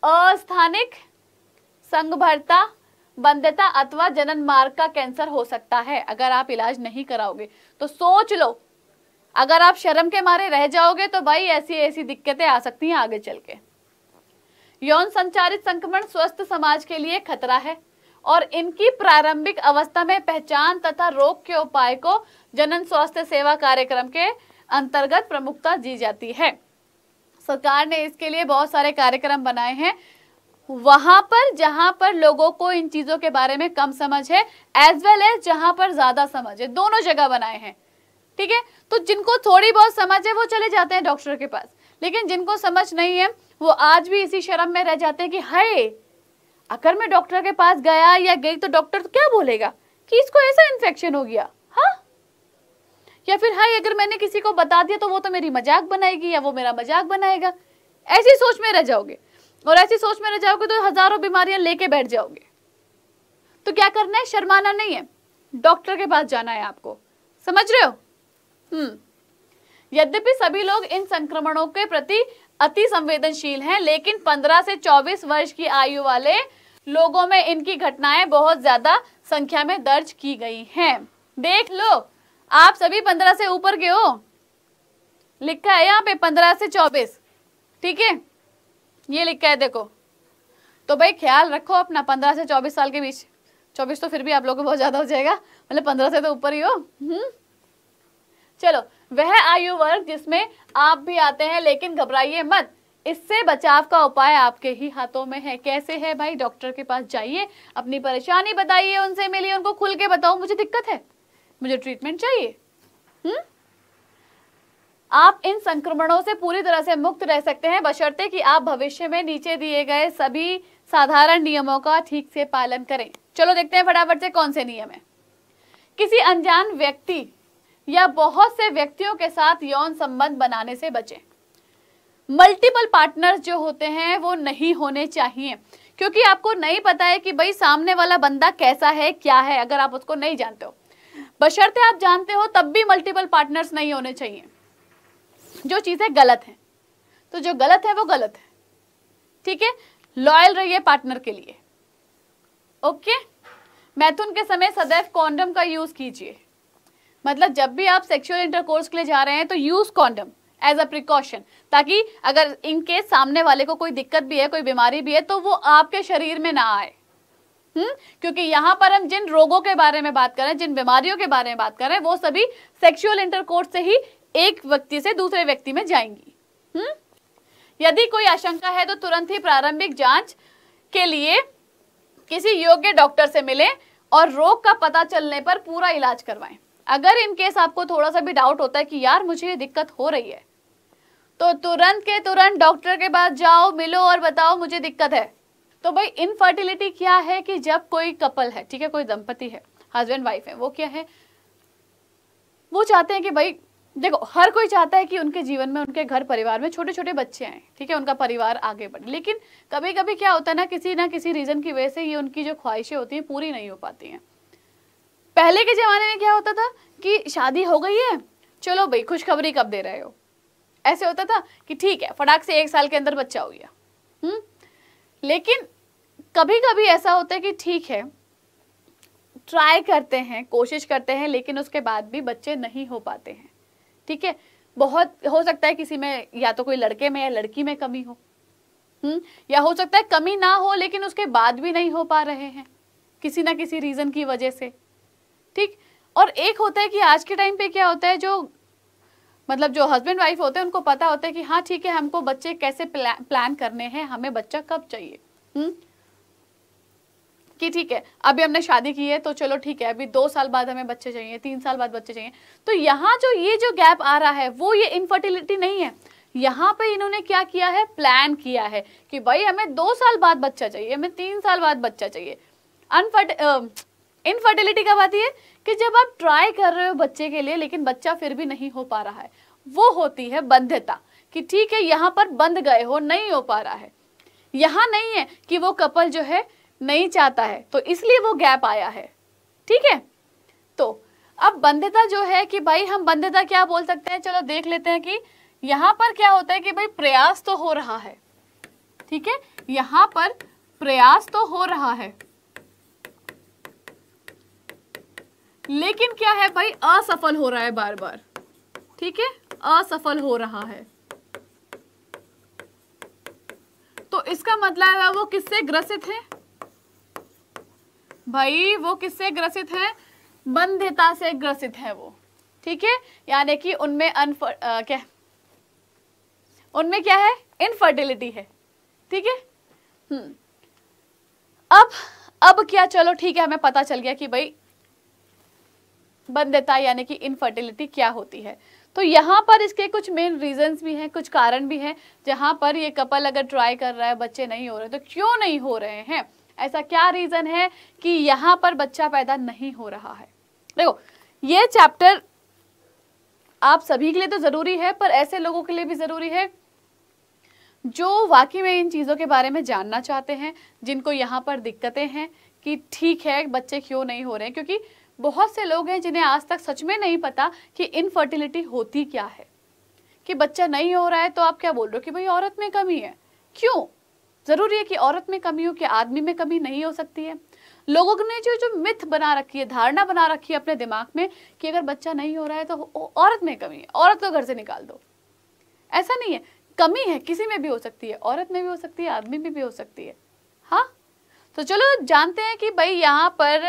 अस्थानिक संगभरता बंधता अथवा जनन मार्ग का कैंसर हो सकता है अगर आप इलाज नहीं कराओगे तो सोच लो अगर आप शर्म के मारे रह जाओगे तो भाई ऐसी ऐसी दिक्कतें आ सकती हैं आगे चल के यौन संचारित संक्रमण स्वस्थ समाज के लिए खतरा है और इनकी प्रारंभिक अवस्था में पहचान तथा रोग के उपाय को जनन स्वास्थ्य सेवा कार्यक्रम के अंतर्गत प्रमुखता दी जाती है सरकार ने इसके लिए बहुत सारे कार्यक्रम बनाए हैं वहां पर जहां पर लोगों को इन चीजों के बारे में कम समझ है एज वेल एज जहां पर ज्यादा समझ है दोनों जगह बनाए हैं ठीक है तो जिनको थोड़ी बहुत समझ है वो चले जाते हैं डॉक्टर के पास लेकिन जिनको समझ नहीं है वो आज भी इसी शर्म में रह जाते हैं कि हाय अगर मैं डॉक्टर के पास गया या गई तो डॉक्टर तो क्या बोलेगा कि इसको ऐसा इन्फेक्शन हो गया हाँ या फिर हाय अगर मैंने किसी को बता दिया तो वो तो मेरी मजाक बनाएगी या वो मेरा मजाक बनाएगा ऐसी सोच में रह जाओगे और ऐसी सोच में रह जाओगे तो हजारों बीमारियां लेके बैठ जाओगे तो क्या करना है शर्माना नहीं है डॉक्टर के पास जाना है आपको समझ रहे हो हम्म यद्यपि सभी लोग इन संक्रमणों के प्रति अति संवेदनशील हैं लेकिन 15 से 24 वर्ष की आयु वाले लोगों में इनकी घटनाएं बहुत ज्यादा संख्या में दर्ज की गई हैं देख लो आप सभी 15 से ऊपर के हो लिखा है यहाँ पे 15 से 24 ठीक है ये लिखा है देखो तो भाई ख्याल रखो अपना 15 से 24 साल के बीच 24 तो फिर भी आप लोगों को बहुत ज्यादा हो जाएगा मतलब 15 से तो ऊपर ही हो हुँ? हम्म। चलो वह आयु वर्ग जिसमें आप भी आते हैं लेकिन घबराइए मत इससे बचाव का उपाय आपके ही हाथों में है कैसे है भाई डॉक्टर के पास जाइए अपनी परेशानी बताइए उनसे मिलिए उनको खुल के बताओ मुझे दिक्कत है मुझे ट्रीटमेंट चाहिए हुँ? हम्म? आप इन संक्रमणों से पूरी तरह से मुक्त रह सकते हैं बशर्ते कि आप भविष्य में नीचे दिए गए सभी साधारण नियमों का ठीक से पालन करें चलो देखते हैं फटाफट से कौन से नियम है किसी अनजान व्यक्ति या बहुत से व्यक्तियों के साथ यौन संबंध बनाने से बचें मल्टीपल पार्टनर्स जो होते हैं वो नहीं होने चाहिए क्योंकि आपको नहीं पता है कि भाई सामने वाला बंदा कैसा है क्या है अगर आप उसको नहीं जानते हो बशर्ते आप जानते हो तब भी मल्टीपल पार्टनर्स नहीं होने चाहिए जो चीज़ें गलत हैं तो जो गलत है वो गलत है ठीक है लॉयल रहिए पार्टनर के लिए ओके मैथुन के समय सदैव कॉन्डम का यूज़ कीजिए मतलब जब भी आप सेक्सुअल इंटरकोर्स के लिए जा रहे हैं तो use condom as a precaution ताकि अगर इनके सामने वाले को कोई दिक्कत भी है कोई बीमारी भी है तो वो आपके शरीर में ना आए हुँ? हम्म? क्योंकि यहां पर हम जिन रोगों के बारे में बात कर रहे हैं जिन बीमारियों के बारे में बात कर रहे हैं वो सभी सेक्सुअल इंटरकोर्स से ही एक व्यक्ति से दूसरे व्यक्ति में जाएंगी हुँ? हम्म? यदि कोई आशंका है तो तुरंत ही प्रारंभिक जांच के लिए किसी योग्य डॉक्टर से मिलें और रोग का पता चलने पर पूरा इलाज करवाएं अगर इनकेस आपको थोड़ा सा भी डाउट होता है कि यार मुझे ये दिक्कत हो रही है तो तुरंत के तुरंत डॉक्टर के पास जाओ मिलो और बताओ मुझे दिक्कत है तो भाई इनफर्टिलिटी क्या है कि जब कोई कपल है ठीक है कोई दंपति है हस्बैंड वाइफ है वो क्या है वो चाहते हैं कि भाई देखो हर कोई चाहता है कि उनके जीवन में उनके घर परिवार में छोटे छोटे बच्चे आए ठीक है उनका परिवार आगे बढ़े लेकिन कभी कभी क्या होता है ना किसी ना किसी रीज़न की वजह से ये उनकी जो ख्वाहिशें होती हैं पूरी नहीं हो पाती हैं पहले के ज़माने में क्या होता था कि शादी हो गई है चलो भाई खुशखबरी कब दे रहे हो ऐसे होता था कि ठीक है फटाक से एक साल के अंदर बच्चा हो गया हम्म लेकिन कभी कभी ऐसा होता है कि ठीक है ट्राई करते हैं कोशिश करते हैं लेकिन उसके बाद भी बच्चे नहीं हो पाते हैं ठीक है बहुत हो सकता है किसी में या तो कोई लड़के में या लड़की में कमी हो हुँ? हम्म? या हो सकता है कमी ना हो लेकिन उसके बाद भी नहीं हो पा रहे हैं किसी ना किसी रीज़न की वजह से ठीक और एक होता है कि आज के टाइम पे क्या होता है जो मतलब जो हस्बैंड वाइफ होते हैं उनको पता होता है कि हाँ ठीक है हमको बच्चे कैसे प्ला, प्लान करने हैं हमें बच्चा कब चाहिए हुँ? हम्म? कि ठीक है अभी हमने शादी की है तो चलो ठीक है अभी दो साल बाद हमें बच्चे चाहिए तीन साल बाद बच्चे चाहिए तो यहाँ जो ये जो गैप आ रहा है वो ये इनफर्टिलिटी नहीं है यहाँ पे इन्होंने क्या किया है प्लान किया है कि भाई हमें दो साल बाद बच्चा चाहिए हमें तीन साल बाद बच्चा चाहिए अनफर्ट इनफर्टिलिटी कब आती है कि जब आप ट्राई कर रहे हो बच्चे के लिए लेकिन बच्चा फिर भी नहीं हो पा रहा है वो होती है बंधता कि ठीक है यहाँ पर बंद गए हो नहीं हो पा रहा है यहाँ नहीं है कि वो कपल जो है नहीं चाहता है तो इसलिए वो गैप आया है ठीक है तो अब बंधता जो है कि भाई हम बंधता क्या बोल सकते हैं चलो देख लेते हैं कि यहाँ पर क्या होता है कि भाई प्रयास तो हो रहा है ठीक है यहाँ पर प्रयास तो हो रहा है लेकिन क्या है भाई असफल हो रहा है बार बार ठीक है असफल हो रहा है तो इसका मतलब है वो किससे ग्रसित है भाई वो किससे ग्रसित है बंधता से ग्रसित है वो ठीक है यानी कि उनमें अनफर क्या उनमें क्या है इनफर्टिलिटी है ठीक है हम्म अब अब क्या चलो ठीक है हमें पता चल गया कि भाई बंधता यानी कि इनफर्टिलिटी क्या होती है तो यहाँ पर इसके कुछ मेन रीजंस भी हैं कुछ कारण भी हैं जहाँ पर ये कपल अगर ट्राई कर रहा है बच्चे नहीं हो रहे तो क्यों नहीं हो रहे हैं ऐसा क्या रीज़न है कि यहाँ पर बच्चा पैदा नहीं हो रहा है देखो ये चैप्टर आप सभी के लिए तो ज़रूरी है पर ऐसे लोगों के लिए भी ज़रूरी है जो वाकई में इन चीज़ों के बारे में जानना चाहते हैं जिनको यहाँ पर दिक्कतें हैं कि ठीक है बच्चे क्यों नहीं हो रहे हैं क्योंकि बहुत से लोग हैं जिन्हें आज तक सच में नहीं पता कि इनफर्टिलिटी होती क्या है कि बच्चा नहीं हो रहा है तो आप क्या बोल रहे हो कि भाई औरत में कमी है क्यों ज़रूरी है कि औरत में कमी हो कि आदमी में कमी नहीं हो सकती है लोगों ने जो जो मिथ बना रखी है धारणा बना रखी है अपने दिमाग में कि अगर बच्चा नहीं हो रहा है तो औरत में कमी है औरत को घर से निकाल दो ऐसा नहीं है कमी है किसी में भी हो सकती है औरत में भी हो सकती है आदमी में भी हो सकती है हाँ तो चलो जानते हैं कि भाई यहाँ पर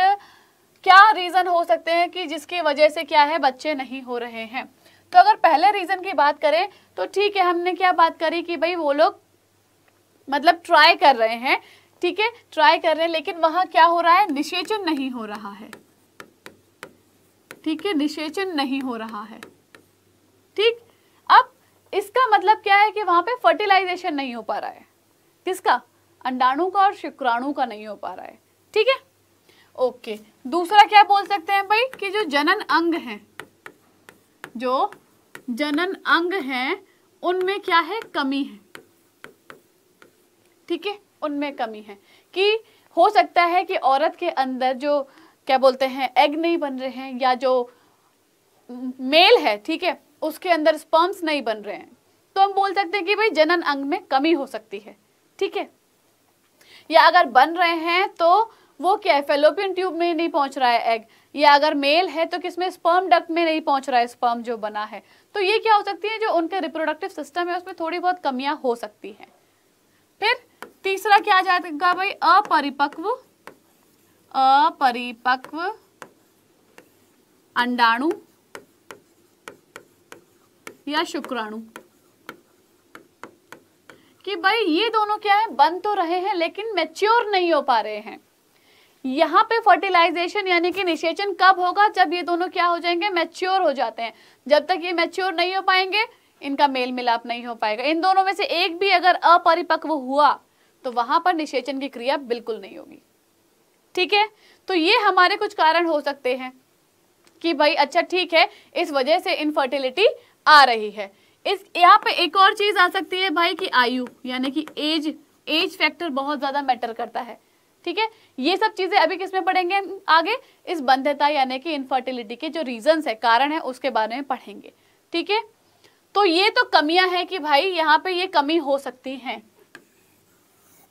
क्या रीज़न हो सकते हैं कि जिसकी वजह से क्या है बच्चे नहीं हो रहे हैं तो अगर पहले रीज़न की बात करें तो ठीक है हमने क्या बात करी कि भाई वो लोग मतलब ट्राई कर रहे हैं ठीक है ट्राई कर रहे हैं लेकिन वहां क्या हो रहा है निषेचन नहीं हो रहा है ठीक है निषेचन नहीं हो रहा है ठीक अब इसका मतलब क्या है कि वहां पे फर्टिलाइजेशन नहीं हो पा रहा है किसका अंडाणु का और शुक्राणु का नहीं हो पा रहा है ठीक है ओके दूसरा क्या बोल सकते हैं भाई कि जो जनन अंग हैं जो जनन अंग हैं उनमें क्या है कमी है ठीक है उनमें कमी है कि हो सकता है कि औरत के अंदर जो क्या बोलते हैं एग नहीं बन रहे हैं या जो मेल है ठीक है उसके अंदर स्पर्म्स नहीं बन रहे हैं तो हम बोल सकते हैं कि भाई जनन अंग में कमी हो सकती है ठीक है या अगर बन रहे हैं तो वो क्या है फेलोपियन ट्यूब में नहीं पहुंच रहा है एग या अगर मेल है तो किसमें स्पर्म डक में नहीं पहुंच रहा है स्पर्म जो बना है तो ये क्या हो सकती है जो उनके रिप्रोडक्टिव सिस्टम है उसमें थोड़ी बहुत कमियां हो सकती हैं फिर तीसरा क्या जाएगा भाई अपरिपक्व अपरिपक्व अंडाणु या शुक्राणु कि भाई ये दोनों क्या है बन तो रहे हैं लेकिन मैच्योर नहीं हो पा रहे हैं यहाँ पे फर्टिलाइजेशन यानी कि निषेचन कब होगा जब ये दोनों क्या हो जाएंगे मैच्योर हो जाते हैं जब तक ये मैच्योर नहीं हो पाएंगे इनका मेल मिलाप नहीं हो पाएगा इन दोनों में से एक भी अगर अपरिपक्व हुआ तो वहां पर निषेचन की क्रिया बिल्कुल नहीं होगी ठीक है तो ये हमारे कुछ कारण हो सकते हैं कि भाई अच्छा ठीक है इस वजह से इनफर्टिलिटी आ रही है इस यहाँ पे एक और चीज आ सकती है भाई कि आयु यानी कि एज एज फैक्टर बहुत ज्यादा मैटर करता है ठीक है ये सब चीजें अभी किसमें पढ़ेंगे आगे इस बंधता यानी कि इनफर्टिलिटी के जो रीजन है कारण है उसके बारे में पढ़ेंगे ठीक है तो ये तो कमियां हैं कि भाई यहाँ पे ये कमी हो सकती है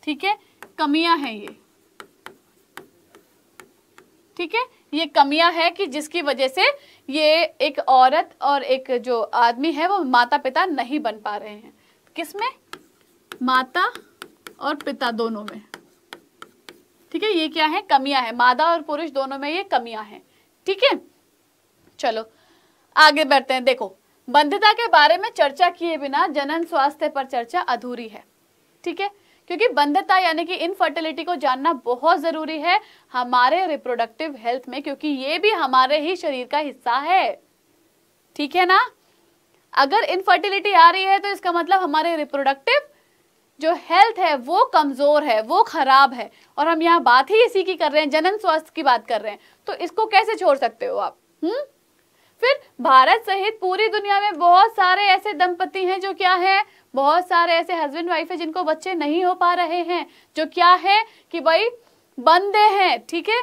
ठीक है कमियां हैं ये ठीक है ये कमियां है कि जिसकी वजह से ये एक औरत और एक जो आदमी है वो माता पिता नहीं बन पा रहे हैं किसमें माता और पिता दोनों में ठीक है ये क्या है कमियां है मादा और पुरुष दोनों में ये कमियां हैं ठीक है चलो आगे बढ़ते हैं देखो बंधता के बारे में चर्चा किए बिना जनन स्वास्थ्य पर चर्चा अधूरी है ठीक है क्योंकि बंधता यानी कि इनफर्टिलिटी को जानना बहुत जरूरी है हमारे रिप्रोडक्टिव हेल्थ में क्योंकि ये भी हमारे ही शरीर का हिस्सा है ठीक है ना अगर इनफर्टिलिटी आ रही है तो इसका मतलब हमारे रिप्रोडक्टिव जो हेल्थ है वो कमज़ोर है वो ख़राब है और हम यहाँ बात ही इसी की कर रहे हैं जनन स्वास्थ्य की बात कर रहे हैं तो इसको कैसे छोड़ सकते हो आप हुँ? फिर भारत सहित पूरी दुनिया में बहुत सारे ऐसे दंपति हैं जो क्या है बहुत सारे ऐसे हस्बैंड वाइफ है जिनको बच्चे नहीं हो पा रहे हैं जो क्या है कि भाई बंदे हैं ठीक है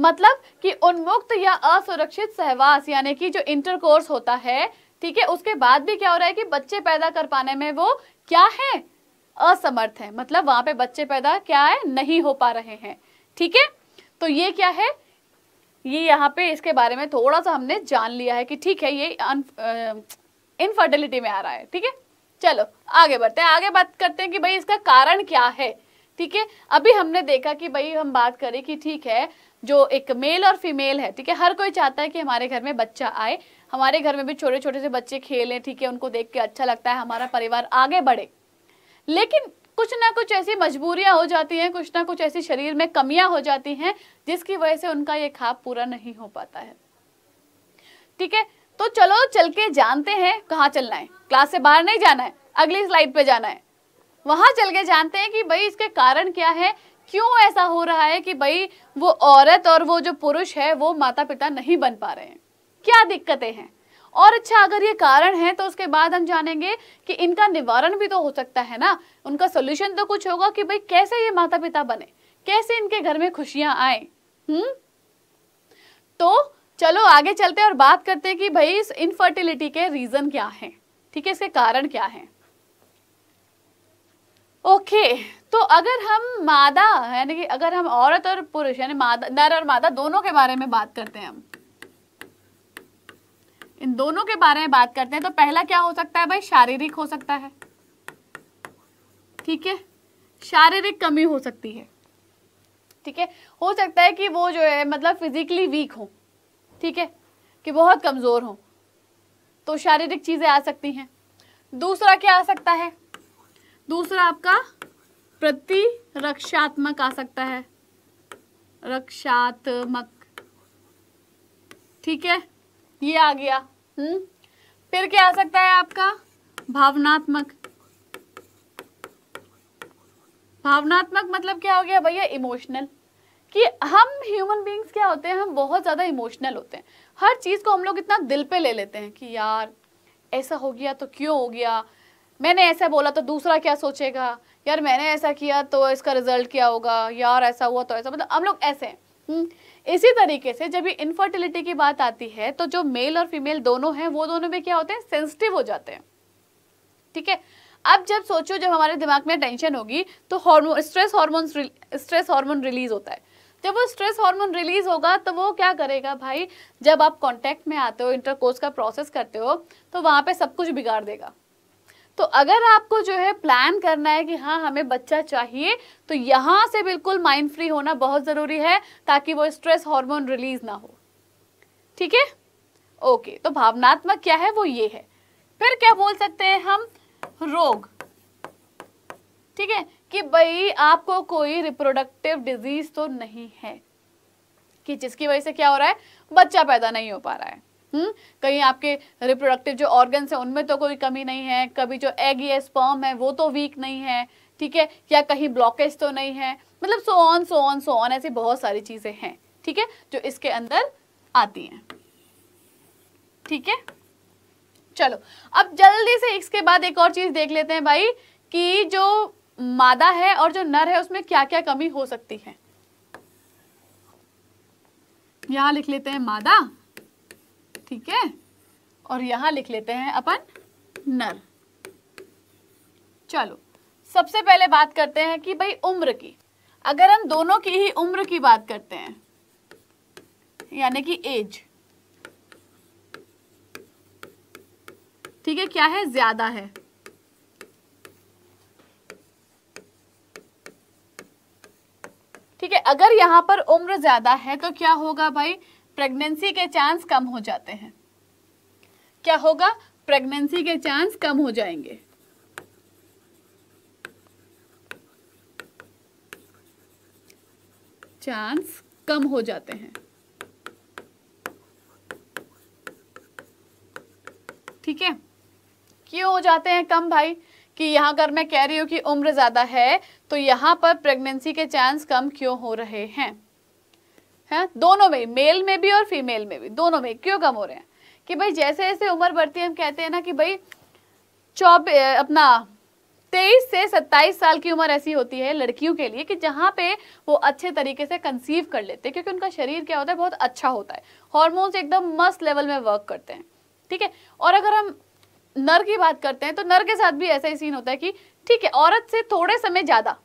मतलब कि उन्मुक्त या असुरक्षित सहवास यानी कि जो इंटरकोर्स होता है ठीक है उसके बाद भी क्या हो रहा है कि बच्चे पैदा कर पाने में वो क्या है असमर्थ है मतलब वहां पे बच्चे पैदा क्या है नहीं हो पा रहे हैं ठीक है तो ये क्या है ये यहाँ पे इसके बारे में थोड़ा सा हमने जान लिया है कि ठीक है ये इनफर्टिलिटी में आ रहा है ठीक है चलो आगे बढ़ते हैं आगे बात करते हैं कि भाई इसका कारण क्या है ठीक है अभी हमने देखा कि भाई हम बात करें कि ठीक है जो एक मेल और फीमेल है ठीक है हर कोई चाहता है कि हमारे घर में बच्चा आए हमारे घर में भी छोटे छोटे से बच्चे खेलें ठीक है उनको देख के अच्छा लगता है हमारा परिवार आगे बढ़े लेकिन कुछ ना कुछ ऐसी मजबूरियां हो जाती हैं कुछ ना कुछ ऐसी शरीर में कमियां हो जाती हैं जिसकी वजह से उनका ये खाब पूरा नहीं हो पाता है ठीक है तो चलो चल के जानते हैं कहाँ चलना है क्लास से बाहर नहीं जाना है अगली स्लाइड पे जाना है वहां चल के जानते हैं कि भाई इसके कारण क्या है क्यों ऐसा हो रहा है कि भाई वो औरत और वो जो पुरुष है वो माता पिता नहीं बन पा रहे हैं क्या दिक्कतें हैं और अच्छा अगर ये कारण है तो उसके बाद हम जानेंगे कि इनका निवारण भी तो हो सकता है ना उनका सोल्यूशन तो कुछ होगा कि भाई कैसे ये माता पिता बने कैसे इनके घर में खुशियां आए हम्म तो चलो आगे चलते हैं और बात करते हैं कि भाई इस इनफर्टिलिटी के रीजन क्या है ठीक है इसके कारण क्या है ओके okay, तो अगर हम मादा यानी कि अगर हम औरत और पुरुष यानी मादा नर और मादा दोनों के बारे में बात करते हैं हम इन दोनों के बारे में बात करते हैं तो पहला क्या हो सकता है भाई शारीरिक हो सकता है ठीक है शारीरिक कमी हो सकती है ठीक है हो सकता है कि वो जो है मतलब फिजिकली वीक हो ठीक है कि बहुत कमज़ोर हो तो शारीरिक चीज़ें आ सकती हैं दूसरा क्या आ सकता है दूसरा आपका प्रतिरक्षात्मक आ सकता है रक्षात्मक ठीक है ये आ गया हम्म फिर क्या आ सकता है आपका भावनात्मक भावनात्मक मतलब क्या हो गया भैया इमोशनल कि हम ह्यूमन बींग्स क्या होते हैं हम बहुत ज़्यादा इमोशनल होते हैं हर चीज़ को हम लोग इतना दिल पे ले लेते हैं कि यार ऐसा हो गया तो क्यों हो गया मैंने ऐसा बोला तो दूसरा क्या सोचेगा यार मैंने ऐसा किया तो इसका रिजल्ट क्या होगा यार ऐसा हुआ तो ऐसा मतलब हम लोग ऐसे हैं हम्म? इसी तरीके से जब ये इनफर्टिलिटी की बात आती है तो जो मेल और फीमेल दोनों हैं वो दोनों में क्या होते हैं सेंसिटिव हो जाते हैं ठीक है अब जब सोचो जब हमारे दिमाग में टेंशन होगी तो hormone stress hormone stress hormone release होता है जब वो स्ट्रेस हार्मोन रिलीज होगा तो वो क्या करेगा भाई जब आप कांटेक्ट में आते हो इंटरकोर्स का प्रोसेस करते हो तो वहाँ पे सब कुछ बिगाड़ देगा तो अगर आपको जो है प्लान करना है कि हाँ हमें बच्चा चाहिए तो यहां से बिल्कुल माइंड फ्री होना बहुत ज़रूरी है ताकि वो स्ट्रेस हार्मोन रिलीज ना हो ठीक है ओके तो भावनात्मक क्या है वो ये है फिर क्या बोल सकते हैं हम रोग ठीक है कि भाई आपको कोई रिप्रोडक्टिव डिजीज तो नहीं है कि जिसकी वजह से क्या हो रहा है बच्चा पैदा नहीं हो पा रहा है हम्म कहीं आपके रिप्रोडक्टिव जो ऑर्गन है उनमें तो कोई कमी नहीं है कभी जो एग या स्पर्म है वो तो वीक नहीं है ठीक है या कहीं ब्लॉकेज तो नहीं है मतलब so on so on so on ऐसी बहुत सारी चीज़ें हैं ठीक है जो इसके अंदर आती हैं ठीक है चलो अब जल्दी से इसके बाद एक और चीज़ देख लेते हैं भाई कि जो मादा है और जो नर है उसमें क्या क्या कमी हो सकती है यहां लिख लेते हैं मादा ठीक है और यहां लिख लेते हैं अपन नर चलो सबसे पहले बात करते हैं कि भाई उम्र की अगर हम दोनों की ही उम्र की बात करते हैं यानी कि एज ठीक है क्या है ज्यादा है ठीक है अगर यहां पर उम्र ज्यादा है तो क्या होगा भाई प्रेगनेंसी के चांस कम हो जाते हैं क्या होगा प्रेगनेंसी के चांस कम हो जाएंगे चांस कम हो जाते हैं ठीक है क्यों हो जाते हैं कम भाई कि यहां अगर मैं कह रही हूं कि उम्र ज़्यादा है तो यहां पर प्रेगनेंसी के चांस कम क्यों हो रहे हैं है दोनों में मेल में भी और फीमेल में भी दोनों में क्यों कम हो रहे हैं कि भाई जैसे जैसे उम्र बढ़ती है हम कहते हैं ना कि भाई चौब अपना तेईस से सत्ताईस साल की उम्र ऐसी होती है लड़कियों के लिए कि जहाँ पे वो अच्छे तरीके से कंसीव कर लेते हैं क्योंकि उनका शरीर क्या होता है बहुत अच्छा होता है हॉर्मोन्स एकदम मस्त लेवल में वर्क करते हैं ठीक है और अगर हम नर की बात करते हैं तो नर के साथ भी ऐसा ही सीन होता है कि ठीक है औरत से थोड़े समय ज़्यादा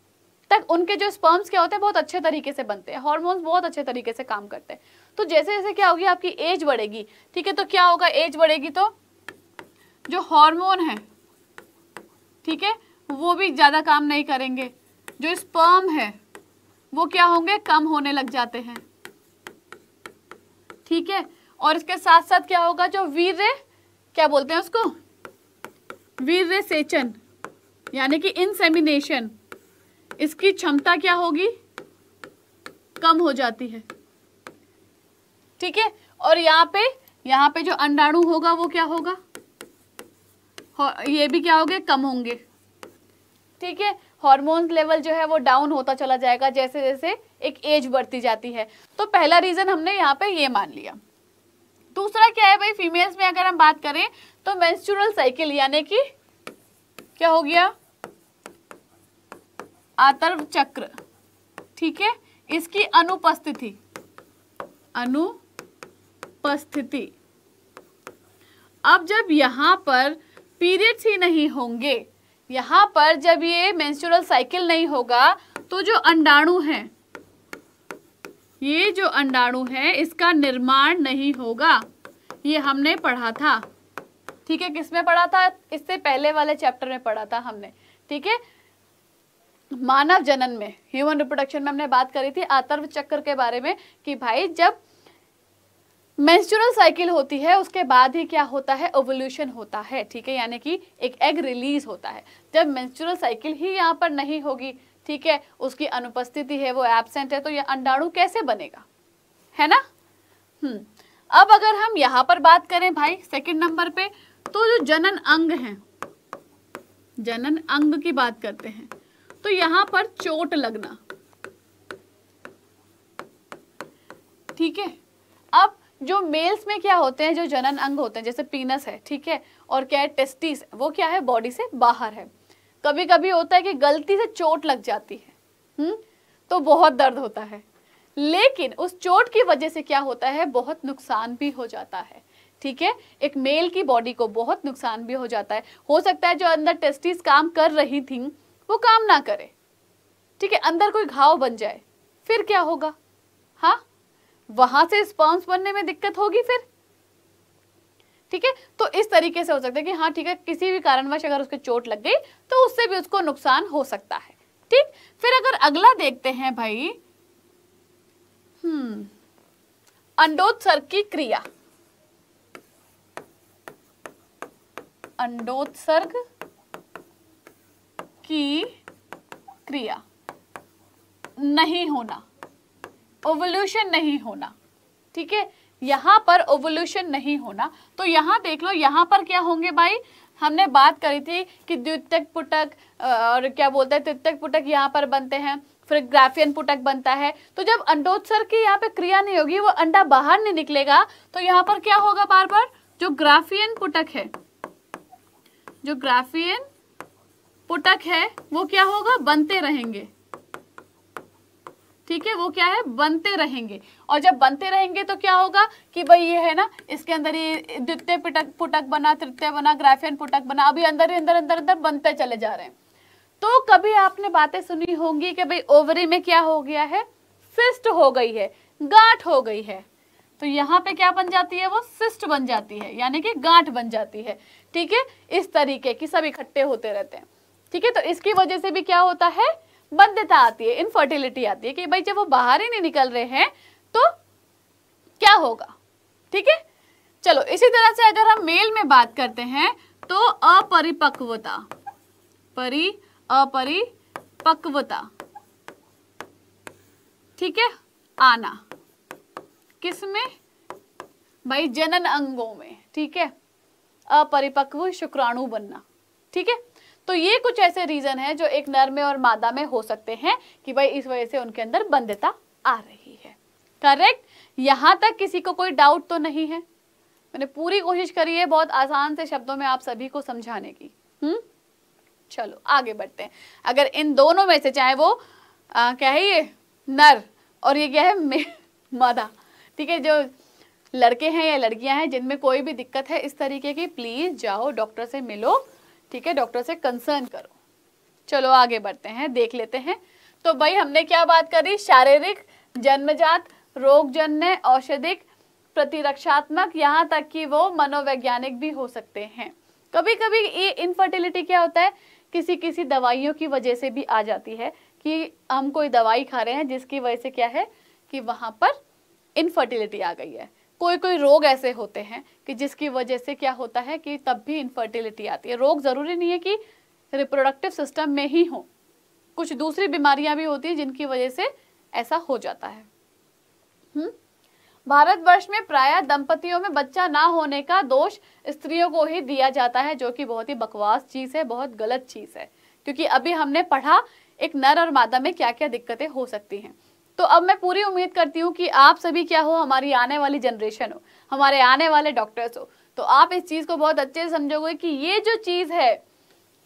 तक उनके जो स्पर्म्स क्या होते हैं बहुत अच्छे तरीके से बनते हैं हॉर्मोन्स बहुत अच्छे तरीके से काम करते हैं तो जैसे जैसे क्या होगी आपकी एज बढ़ेगी ठीक है तो क्या होगा एज बढ़ेगी तो जो हॉर्मोन है ठीक है वो भी ज़्यादा काम नहीं करेंगे जो स्पर्म है वो क्या होंगे कम होने लग जाते हैं ठीक है और इसके साथ साथ क्या होगा जो वीर क्या बोलते हैं उसको वीर सेचन यानी कि इनसेमिनेशन इसकी क्षमता क्या होगी कम हो जाती है ठीक है और यहाँ पे यहाँ पे जो अंडाणु होगा वो क्या होगा ये भी क्या होगा कम होंगे ठीक है हॉर्मोन्स लेवल जो है वो डाउन होता चला जाएगा जैसे जैसे एक एज बढ़ती जाती है तो पहला रीजन हमने यहाँ पे ये मान लिया दूसरा क्या है भाई फीमेल्स में अगर हम बात करें तो मेंस्ट्रुअल साइकिल यानी कि क्या हो गया अतर्व चक्र ठीक है इसकी अनुपस्थिति अनुपस्थिति अब जब यहां पर पीरियड्स ही नहीं होंगे यहां पर जब ये मेंस्ट्रुअल साइकिल नहीं होगा तो जो अंडाणु है ये जो अंडाणु है इसका निर्माण नहीं होगा ये हमने पढ़ा था ठीक है किसमें पढ़ा था इससे पहले वाले चैप्टर में पढ़ा था हमने ठीक है मानव जनन में ह्यूमन रिप्रोडक्शन में हमने बात करी थी आतर्व चक्र के बारे में कि भाई जब मेंस्ट्रुअल साइकिल होती है उसके बाद ही क्या होता है ओवोल्यूशन होता है ठीक है यानी कि एक एग रिलीज होता है जब मेंस्ट्रुअल साइकिल ही यहाँ पर नहीं होगी ठीक है उसकी अनुपस्थिति है वो एबसेंट है तो ये अंडाणु कैसे बनेगा है ना हम्म अब अगर हम यहाँ पर बात करें भाई सेकंड नंबर पे तो जो जनन अंग हैं जनन अंग की बात करते हैं तो यहां पर चोट लगना ठीक है अब जो मेल्स में क्या होते हैं जो जनन अंग होते हैं जैसे पीनस है ठीक है और क्या है टेस्टिस वो क्या है बॉडी से बाहर है कभी कभी होता है कि गलती से चोट लग जाती है हुँ? हम्म? तो बहुत दर्द होता है लेकिन उस चोट की वजह से क्या होता है बहुत नुकसान भी हो जाता है ठीक है एक मेल की बॉडी को बहुत नुकसान भी हो जाता है हो सकता है जो अंदर टेस्टिस काम कर रही थी वो काम ना करे ठीक है अंदर कोई घाव बन जाए फिर क्या होगा हाँ वहां से स्पॉन्स बनने में दिक्कत होगी फिर ठीक है तो इस तरीके से हो सकता है कि हाँ ठीक है किसी भी कारणवश अगर उसके चोट लग गई तो उससे भी उसको नुकसान हो सकता है ठीक फिर अगर अगला देखते हैं भाई हम्म अंडोत्सर की क्रिया अंडोत्सर्ग की क्रिया नहीं होना ओवल्यूशन नहीं होना ठीक है यहां पर ओवल्यूशन नहीं होना तो यहां देख लो यहां पर क्या होंगे भाई हमने बात करी थी कि द्वितक पुटक और क्या बोलते हैं तृतक पुटक यहाँ पर बनते हैं फिर ग्राफियन पुटक बनता है तो जब अंडोत्सर की यहाँ पे क्रिया नहीं होगी वो अंडा बाहर नहीं निकलेगा तो यहाँ पर क्या होगा बार बार जो ग्राफियन पुटक है जो ग्राफियन पुटक है वो क्या होगा बनते रहेंगे ठीक है वो क्या है बनते रहेंगे और जब बनते रहेंगे तो क्या होगा कि भाई ये है ना इसके अंदर ये द्वितीय पुटक पुटक बना तृतीय बना ग्राफियन पुटक बना अभी अंदर ही अंदर अंदर अंदर बनते चले जा रहे हैं तो कभी आपने बातें सुनी होंगी कि भाई ओवरी में क्या हो गया है सिस्ट हो गई है गांठ हो गई है तो यहाँ पे क्या बन जाती है वो सिस्ट बन जाती है यानी कि गांठ बन जाती है ठीक है इस तरीके की सब इकट्ठे होते रहते हैं ठीक है तो इसकी वजह से भी क्या होता है बद्धता आती है इनफर्टिलिटी आती है कि भाई जब वो बाहर ही नहीं निकल रहे हैं तो क्या होगा ठीक है चलो इसी तरह से अगर हम मेल में बात करते हैं तो अपरिपक्वता परि अपरिपक्वता ठीक है आना किस में भाई जनन अंगों में ठीक है अपरिपक्व शुक्राणु बनना ठीक है तो ये कुछ ऐसे रीज़न है जो एक नर में और मादा में हो सकते हैं कि भाई इस वजह से उनके अंदर बंधता आ रही है करेक्ट यहां तक किसी को कोई डाउट तो नहीं है मैंने पूरी कोशिश करी है बहुत आसान से शब्दों में आप सभी को समझाने की हम्म चलो आगे बढ़ते हैं अगर इन दोनों में से चाहे वो आ, क्या है ये नर और ये क्या है मादा ठीक है जो लड़के हैं या लड़कियां हैं जिनमें कोई भी दिक्कत है इस तरीके की प्लीज़ जाओ डॉक्टर से मिलो ठीक है डॉक्टर से कंसर्न करो चलो आगे बढ़ते हैं देख लेते हैं तो भाई हमने क्या बात करी शारीरिक जन्मजात रोगजन्य औषधिक प्रतिरक्षात्मक यहाँ तक कि वो मनोवैज्ञानिक भी हो सकते हैं कभी कभी ये इनफर्टिलिटी क्या होता है किसी किसी दवाइयों की वजह से भी आ जाती है कि हम कोई दवाई खा रहे हैं जिसकी वजह से क्या है कि वहाँ पर इनफर्टिलिटी आ गई है कोई कोई रोग ऐसे होते हैं कि जिसकी वजह से क्या होता है कि तब भी इनफर्टिलिटी आती है रोग ज़रूरी नहीं है कि रिप्रोडक्टिव सिस्टम में ही हो कुछ दूसरी बीमारियां भी होती है जिनकी वजह से ऐसा हो जाता है हम्म भारतवर्ष में प्राय दंपतियों में बच्चा ना होने का दोष स्त्रियों को ही दिया जाता है जो कि बहुत ही बकवास चीज़ है बहुत गलत चीज़ है क्योंकि अभी हमने पढ़ा एक नर और मादा में क्या क्या दिक्कतें हो सकती हैं तो अब मैं पूरी उम्मीद करती हूँ कि आप सभी क्या हो हमारी आने वाली जनरेशन हो हमारे आने वाले डॉक्टर्स हो तो आप इस चीज़ को बहुत अच्छे से समझोगे कि ये जो चीज़ है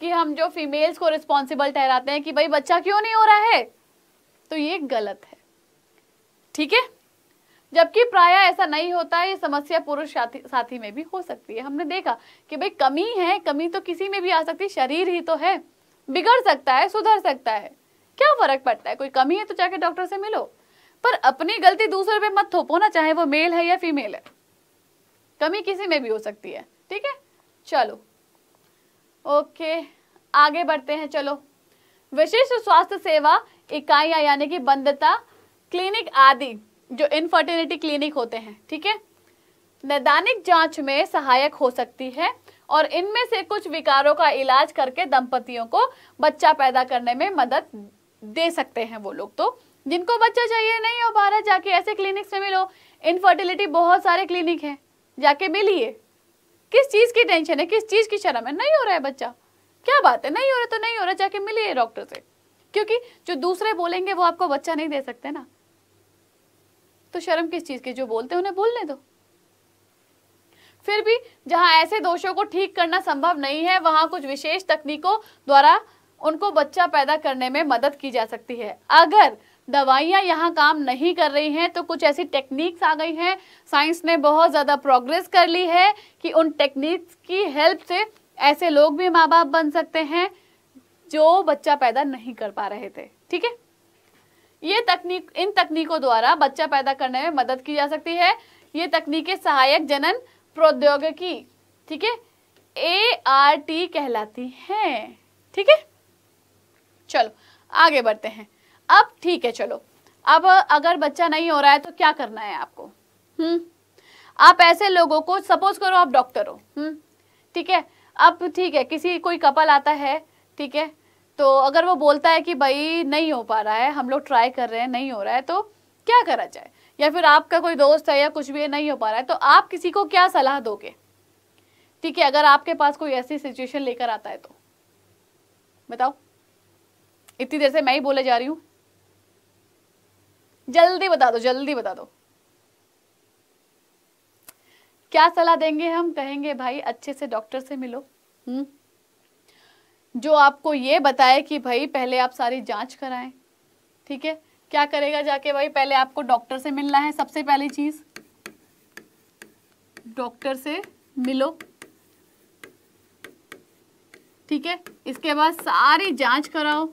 कि हम जो फीमेल्स को रिस्पॉन्सिबल ठहराते हैं कि भाई बच्चा क्यों नहीं हो रहा है तो ये गलत है ठीक है जबकि प्राय ऐसा नहीं होता है ये समस्या पुरुष साथी साथी में भी हो सकती है हमने देखा कि भाई कमी है कमी तो किसी में भी आ सकती है शरीर ही तो है बिगड़ सकता है सुधर सकता है क्या फर्क पड़ता है कोई कमी है तो जाके डॉक्टर से मिलो पर अपनी गलती दूसरे पे मत थोपो ना चाहे वो मेल है या फीमेल है कमी किसी में भी हो सकती है ठीक है चलो ओके आगे बढ़ते हैं चलो विशिष्ट स्वास्थ्य सेवा इकाइयां यानी कि बंदता क्लिनिक आदि जो इनफर्टिलिटी क्लिनिक होते हैं ठीक है नैदानिक जांच में सहायक हो सकती है और इनमें से कुछ विकारों का इलाज करके दंपतियों को बच्चा पैदा करने में मदद दे सकते हैं वो लोग तो जिनको बच्चा चाहिए नहीं हो भारत जाके ऐसे क्लिनिक्स में मिलो इनफर्टिलिटी बहुत सारे क्लिनिक हैं जाके मिलिए किस चीज़ की टेंशन है किस चीज़ की शर्म है नहीं हो रहा है बच्चा क्या बात है नहीं हो रहा तो नहीं हो रहा जाके मिलिए डॉक्टर से क्योंकि जो दूसरे बोलेंगे वो आपको बच्चा नहीं दे सकते ना तो शर्म किस चीज़ की जो बोलते हैं उन्हें बोलने दो फिर भी जहां ऐसे दोषों को ठीक करना संभव नहीं है वहां कुछ विशेष तकनीकों द्वारा उनको बच्चा पैदा करने में मदद की जा सकती है अगर दवाइयाँ यहाँ काम नहीं कर रही हैं तो कुछ ऐसी टेक्निक्स आ गई हैं साइंस ने बहुत ज़्यादा प्रोग्रेस कर ली है कि उन टेक्निक्स की हेल्प से ऐसे लोग भी माँ बाप बन सकते हैं जो बच्चा पैदा नहीं कर पा रहे थे ठीक है ये तकनीक इन तकनीकों द्वारा बच्चा पैदा करने में मदद की जा सकती है ये तकनीकें सहायक जनन प्रौद्योगिकी ठीक है ए आर टी कहलाती हैं ठीक है चलो आगे बढ़ते हैं अब ठीक है चलो अब अगर बच्चा नहीं हो रहा है तो क्या करना है आपको हम्म आप ऐसे लोगों को सपोज करो आप डॉक्टर हो हम्म ठीक है अब ठीक है किसी कोई कपल आता है ठीक है तो अगर वो बोलता है कि भाई नहीं हो पा रहा है हम लोग ट्राई कर रहे हैं नहीं हो रहा है तो क्या करा जाए या फिर आपका कोई दोस्त है या कुछ भी है नहीं हो पा रहा है तो आप किसी को क्या सलाह दोगे ठीक है अगर आपके पास कोई ऐसी सिचुएशन लेकर आता है तो बताओ इतनी देर से मैं ही बोले जा रही हूं जल्दी बता दो जल्दी बता दो क्या सलाह देंगे हम कहेंगे भाई अच्छे से डॉक्टर से मिलो हम्म जो आपको ये बताए कि भाई पहले आप सारी जांच कराएं ठीक है क्या करेगा जाके भाई पहले आपको डॉक्टर से मिलना है सबसे पहली चीज डॉक्टर से मिलो ठीक है इसके बाद सारी जांच कराओ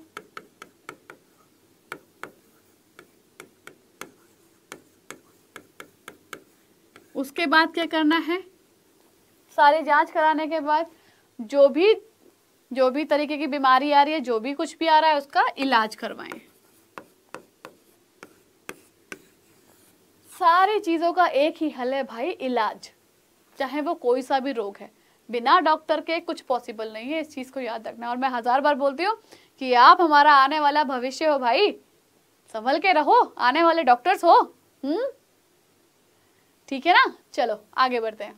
उसके बाद क्या करना है सारी जांच कराने के बाद जो भी जो भी तरीके की बीमारी आ रही है जो भी कुछ भी आ रहा है उसका इलाज करवाएं सारी चीज़ों का एक ही हल है भाई इलाज चाहे वो कोई सा भी रोग है बिना डॉक्टर के कुछ पॉसिबल नहीं है इस चीज़ को याद रखना और मैं हज़ार बार बोलती हूँ कि आप हमारा आने वाला भविष्य हो भाई संभल के रहो आने वाले डॉक्टर्स हो हम्म ठीक है ना चलो आगे बढ़ते हैं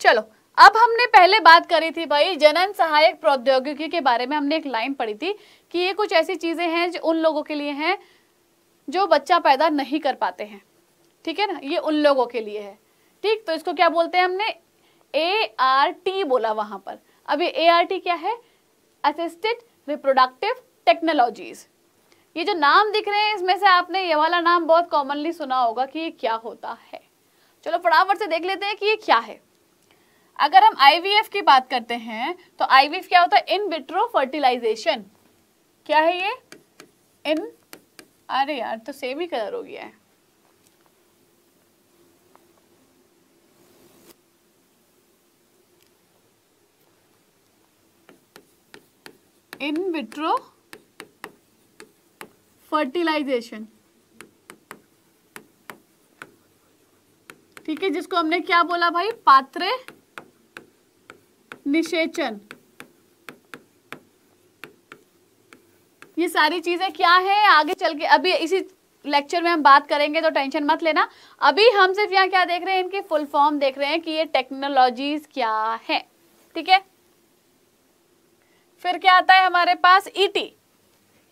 चलो अब हमने पहले बात करी थी भाई जनन सहायक प्रौद्योगिकी के बारे में हमने एक लाइन पढ़ी थी कि ये कुछ ऐसी चीजें हैं जो उन लोगों के लिए हैं जो बच्चा पैदा नहीं कर पाते हैं ठीक है ना ये उन लोगों के लिए है ठीक तो इसको क्या बोलते हैं हमने ए आर टी बोला वहां पर अब ये ए आर टी क्या है असिस्टेड रिप्रोडक्टिव टेक्नोलॉजीज ये जो नाम दिख रहे हैं इसमें से आपने ये वाला नाम बहुत कॉमनली सुना होगा कि ये क्या होता है चलो फटाफट से देख लेते हैं कि ये क्या है अगर हम आईवीएफ की बात करते हैं तो आईवीएफ क्या होता है इन विट्रो फर्टिलाइजेशन क्या है ये इन अरे यार तो सेम ही कलर हो गया है इन विट्रो फर्टिलाइजेशन ठीक है जिसको हमने क्या बोला भाई पात्र निषेचन ये सारी चीजें क्या है आगे चल के अभी इसी लेक्चर में हम बात करेंगे तो टेंशन मत लेना अभी हम सिर्फ यहाँ क्या देख रहे हैं इनकी फुल फॉर्म देख रहे हैं कि ये टेक्नोलॉजीज क्या है ठीक है फिर क्या आता है हमारे पास ईटी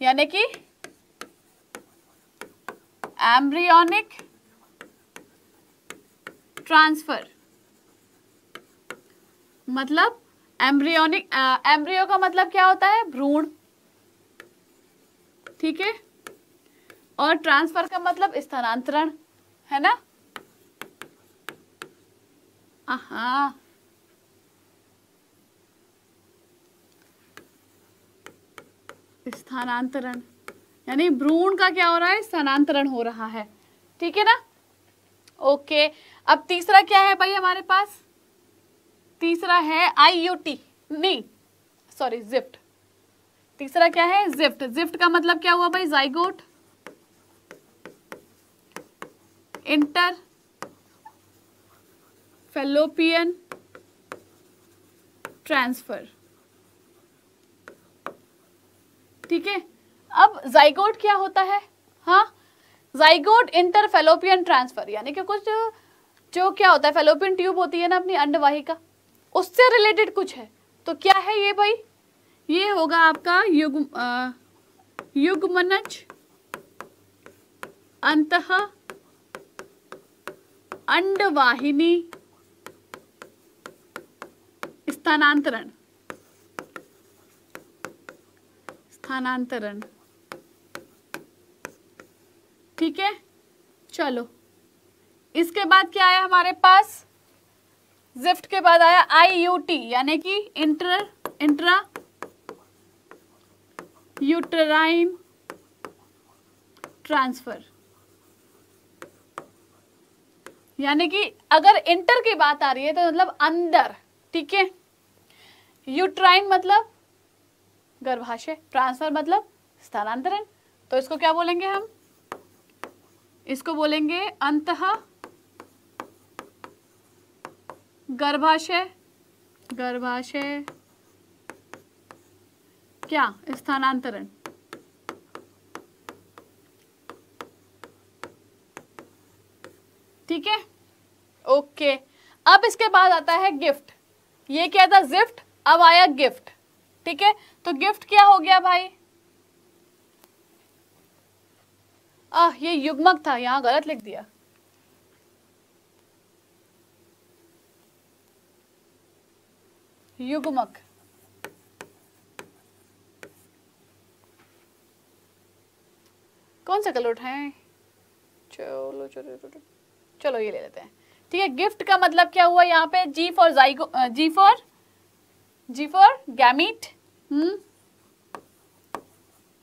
यानी कि एम्ब्रियोनिक ट्रांसफर मतलब एम्ब्रियोनिक एम्ब्रियो का मतलब क्या होता है भ्रूण ठीक है और ट्रांसफर का मतलब स्थानांतरण है ना हा स्थानांतरण यानी भ्रूण का क्या हो रहा है स्थानांतरण हो रहा है ठीक है ना ओके अब तीसरा क्या है भाई हमारे पास तीसरा है आईयूटी नहीं सॉरी जिफ्ट तीसरा क्या है जिफ्ट जिफ्ट का मतलब क्या हुआ भाई जाइगोट इंटर फेलोपियन ट्रांसफर ठीक है अब जाइगोट क्या होता है हाँ जाइगोट इंटर फेलोपियन ट्रांसफर यानी कि कुछ जो क्या होता है फेलोपियन ट्यूब होती है ना अपनी अंडवाहिका उससे रिलेटेड कुछ है तो क्या है ये भाई ये होगा आपका युग युगमनज अंत अंडवाहिनी स्थानांतरण स्थानांतरण ठीक है चलो इसके बाद क्या आया हमारे पास जिफ्ट के बाद आया आई यू टी यानी कि इंटर इंट्रा यूटराइन ट्रांसफर यानी कि अगर इंटर की बात आ रही है तो मतलब अंदर ठीक है यूट्राइन मतलब गर्भाशय ट्रांसफर मतलब स्थानांतरण तो इसको क्या बोलेंगे हम इसको बोलेंगे अंत गर्भाशय गर्भाशय क्या स्थानांतरण ठीक है ओके अब इसके बाद आता है गिफ्ट ये क्या था जिफ्ट अब आया गिफ्ट ठीक है तो गिफ्ट क्या हो गया भाई आह ये युग्मक था यहाँ गलत लिख दिया युग्मक कौन सा कलर उठाएं चलो चलो चलो ये ले लेते हैं ठीक है गिफ्ट का मतलब क्या हुआ यहाँ पे G for zygote G for G for gamete hmm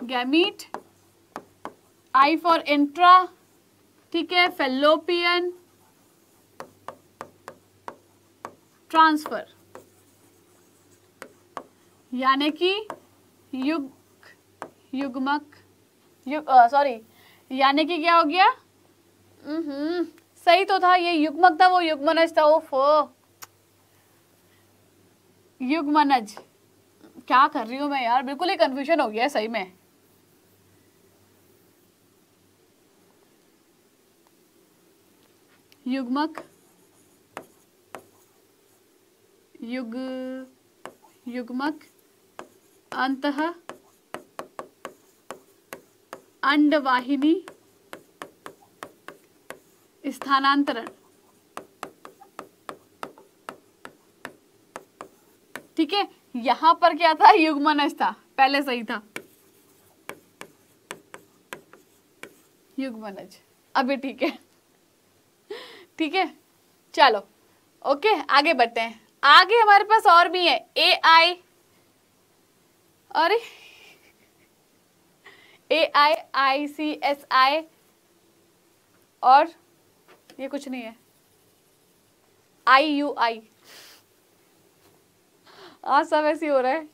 gamete I for intra ठीक है फेलोपियन ट्रांसफर यानी कि युग युगमक युग सॉरी यानी कि क्या हो गया सही तो था ये युगमक था वो युगमनज था ओफो युगमनज क्या कर रही हूँ मैं यार बिल्कुल ही कन्फ्यूजन हो गया है सही में युग्मक युग युग्मक अंत अंडवाहिनी स्थानांतरण ठीक है यहां पर क्या था युग्मनज था पहले सही था युग्मनज अभी ठीक है ठीक है चलो ओके आगे बढ़ते हैं आगे हमारे पास और भी है ए आई अरे ए आई आई सी एस आई और ये कुछ नहीं है आई यू आई आज सब ऐसे हो रहा है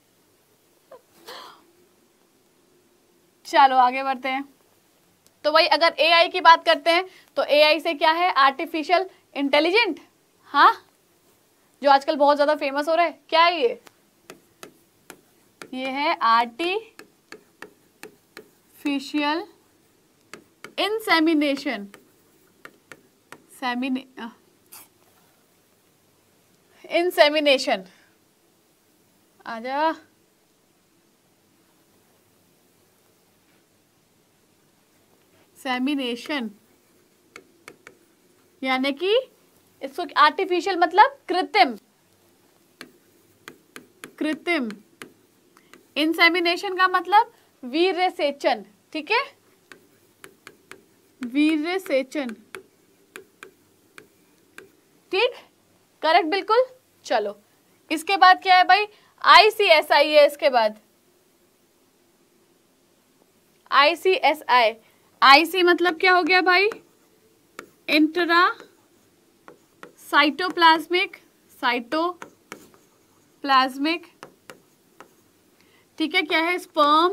चलो आगे बढ़ते हैं तो वही अगर एआई की बात करते हैं तो एआई से क्या है आर्टिफिशियल इंटेलिजेंट हाँ जो आजकल बहुत ज़्यादा फेमस हो रहा है क्या है ये ये है आर्टिफिशियल इंसेमिनेशन सेमिने इंसेमिनेशन जा सेमिनेशन यानी कि इसको आर्टिफिशियल मतलब कृत्रिम कृत्रिम इंसेमिनेशन का मतलब वीर सेचन ठीक है वीर सेचन ठीक करेक्ट बिल्कुल चलो इसके बाद क्या है भाई आईसीएसआई है इसके बाद आईसीएसआई आईसी मतलब क्या हो गया भाई इंटरा साइटोप्लाज्मिक साइटोप्लाज्मिक ठीक है क्या है स्पर्म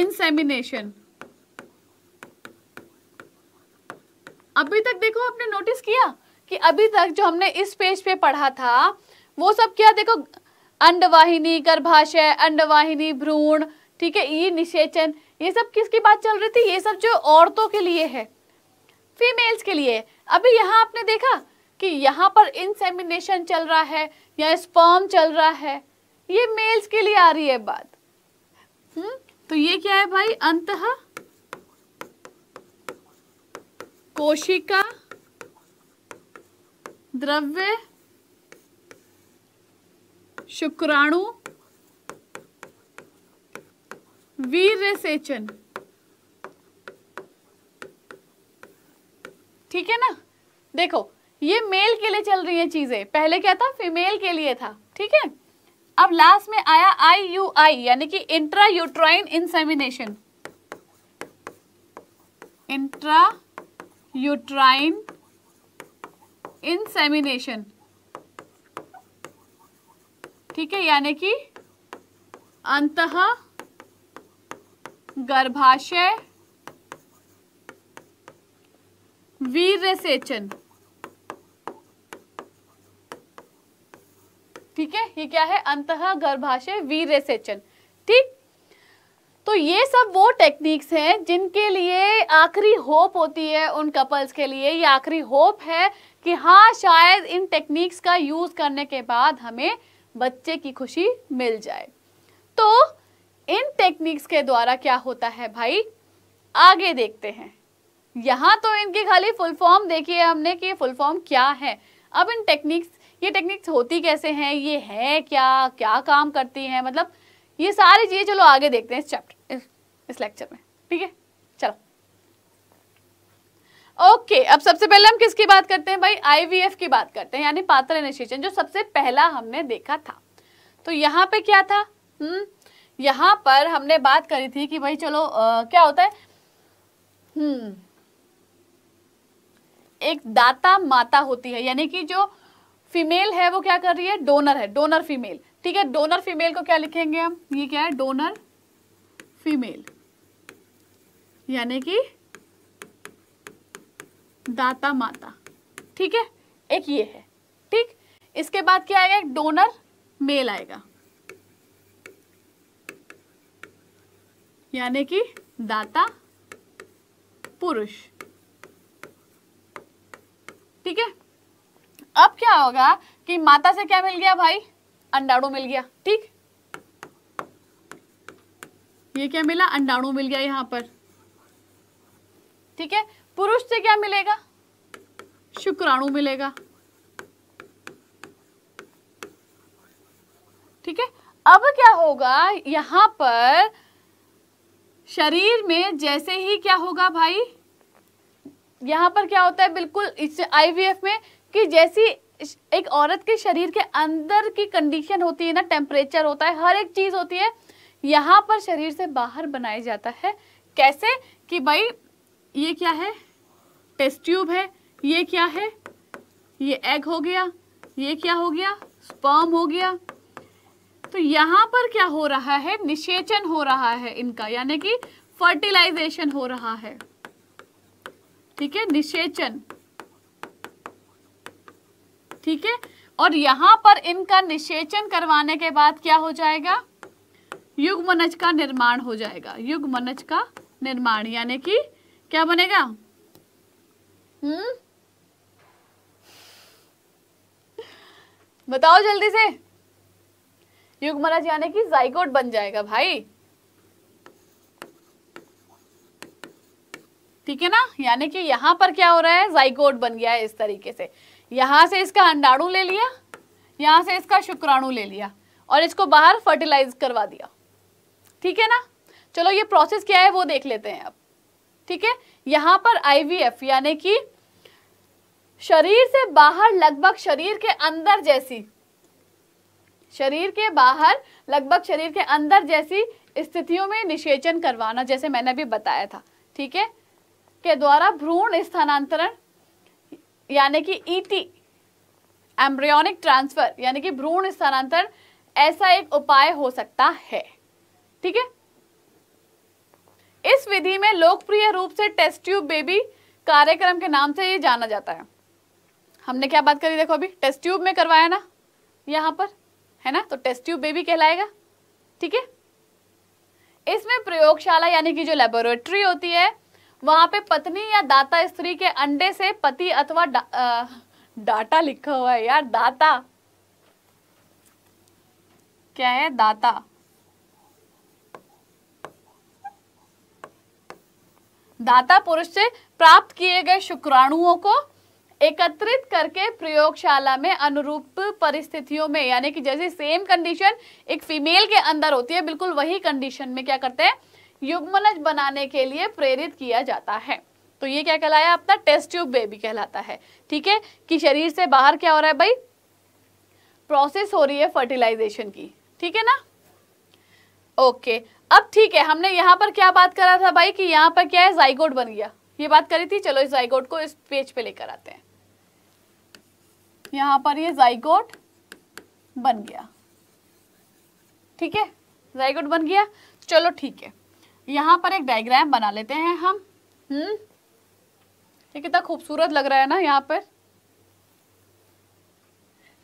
इंसेमिनेशन अभी तक देखो आपने नोटिस किया कि अभी तक जो हमने इस पेज पे पढ़ा था वो सब क्या देखो अंडवाहिनी गर्भाशय अंडवाहिनी भ्रूण ठीक है ये निषेचन ये सब किसकी बात चल रही थी ये सब जो औरतों के लिए है फीमेल्स के लिए अभी यहाँ आपने देखा कि यहाँ पर इंसेमिनेशन चल रहा है या स्पर्म चल रहा है ये मेल्स के लिए आ रही है बात हम्म तो ये क्या है भाई अंत कोशिका द्रव्य शुक्राणु वीर सेचन ठीक है ना देखो ये मेल के लिए चल रही है चीजें पहले क्या था फीमेल के लिए था ठीक है अब लास्ट में आया आई यू आई यानी कि intra uterine insemination intra uterine insemination ठीक है यानी कि अंतहा गर्भाशय सेचन ठीक है ये क्या है अंत गर्भाशय वीर सेचन ठीक तो ये सब वो टेक्निक्स हैं जिनके लिए आखिरी होप होती है उन कपल्स के लिए ये आखिरी होप है कि हाँ शायद इन टेक्निक्स का यूज़ करने के बाद हमें बच्चे की खुशी मिल जाए तो इन टेक्निक्स के द्वारा क्या होता है भाई आगे देखते हैं यहाँ तो इनकी खाली फुल फॉर्म देखी है हमने कि फुल फॉर्म क्या है अब इन टेक्निक्स ये टेक्निक्स होती कैसे हैं ये है क्या क्या काम करती हैं मतलब ये सारी चीज़ें चलो आगे देखते हैं इस चैप्टर इस, लेक्चर में ठीक है चलो ओके अब सबसे पहले हम किसकी बात करते हैं भाई आईवीएफ की बात करते हैं यानी पात्र निषेचन जो सबसे पहला हमने देखा था तो यहाँ पे क्या था हम्म यहाँ पर हमने बात करी थी कि भाई चलो आ, क्या होता है हम्म एक दाता माता होती है यानी कि जो फीमेल है वो क्या कर रही है डोनर है डोनर फीमेल ठीक है डोनर फीमेल को क्या लिखेंगे हम ये क्या है डोनर फीमेल यानी कि दाता माता ठीक है एक ये है ठीक इसके बाद क्या आएगा डोनर मेल आएगा यानी कि दाता पुरुष ठीक है अब क्या होगा कि माता से क्या मिल गया भाई अंडाणु मिल गया ठीक ये क्या मिला अंडाणु मिल गया यहां पर ठीक है पुरुष से क्या मिलेगा शुक्राणु मिलेगा ठीक है अब क्या होगा यहां पर शरीर में जैसे ही क्या होगा भाई यहाँ पर क्या होता है बिल्कुल इस आईवीएफ में कि जैसी एक औरत के शरीर के अंदर की कंडीशन होती है ना टेम्परेचर होता है हर एक चीज होती है यहाँ पर शरीर से बाहर बनाया जाता है कैसे कि भाई ये क्या है टेस्ट ट्यूब है ये क्या है ये एग हो गया ये क्या हो गया स्पर्म हो गया तो यहाँ पर क्या हो रहा है निषेचन हो रहा है इनका यानी कि फर्टिलाइजेशन हो रहा है ठीक है निषेचन ठीक है और यहां पर इनका निषेचन करवाने के बाद क्या हो जाएगा युगमनज का निर्माण हो जाएगा युगमनज का निर्माण यानी कि क्या बनेगा हम्म बताओ जल्दी से युगमराज यानी कि जाइगोट बन जाएगा भाई ठीक है ना यानी कि यहां पर क्या हो रहा है जाइगोट बन गया है इस तरीके से यहां से इसका अंडाणु ले लिया यहां से इसका शुक्राणु ले लिया और इसको बाहर फर्टिलाइज करवा दिया ठीक है ना चलो ये प्रोसेस क्या है वो देख लेते हैं अब ठीक है यहां पर आईवीएफ यानी कि शरीर से बाहर लगभग शरीर के अंदर जैसी शरीर के बाहर लगभग शरीर के अंदर जैसी स्थितियों में निषेचन करवाना जैसे मैंने अभी बताया था ठीक है के द्वारा भ्रूण स्थानांतरण यानी कि ईटी एम्ब्रियोनिक ट्रांसफर यानी कि भ्रूण स्थानांतरण ऐसा एक उपाय हो सकता है ठीक है इस विधि में लोकप्रिय रूप से टेस्ट ट्यूब बेबी कार्यक्रम के नाम से ये जाना जाता है हमने क्या बात करी देखो अभी टेस्ट ट्यूब में करवाया ना यहाँ पर है ना तो टेस्ट ट्यूब बेबी कहलाएगा ठीक है इसमें प्रयोगशाला यानी कि जो लेबोरेटरी होती है वहां पे पत्नी या दाता स्त्री के अंडे से पति अथवा डा, डाटा लिखा हुआ है यार दाता क्या है दाता दाता पुरुष से प्राप्त किए गए शुक्राणुओं को एकत्रित करके प्रयोगशाला में अनुरूप परिस्थितियों में यानी कि जैसे सेम कंडीशन एक फीमेल के अंदर होती है बिल्कुल वही कंडीशन में क्या करते हैं युग्मनज बनाने के लिए प्रेरित किया जाता है तो ये क्या कहलाया अपना टेस्ट ट्यूब बेबी कहलाता है ठीक है कि शरीर से बाहर क्या हो रहा है भाई प्रोसेस हो रही है फर्टिलाइजेशन की ठीक है ना ओके अब ठीक है हमने यहां पर क्या बात करा था भाई कि यहां पर क्या है जाइगोट बन गया ये बात करी थी चलो इस जाइगोट को इस पेज पे लेकर आते हैं यहाँ पर ये जाइकोट बन गया ठीक है जाइकोट बन गया चलो ठीक है यहाँ पर एक डायग्राम बना लेते हैं हम हम्म ये कितना खूबसूरत लग रहा है ना यहाँ पर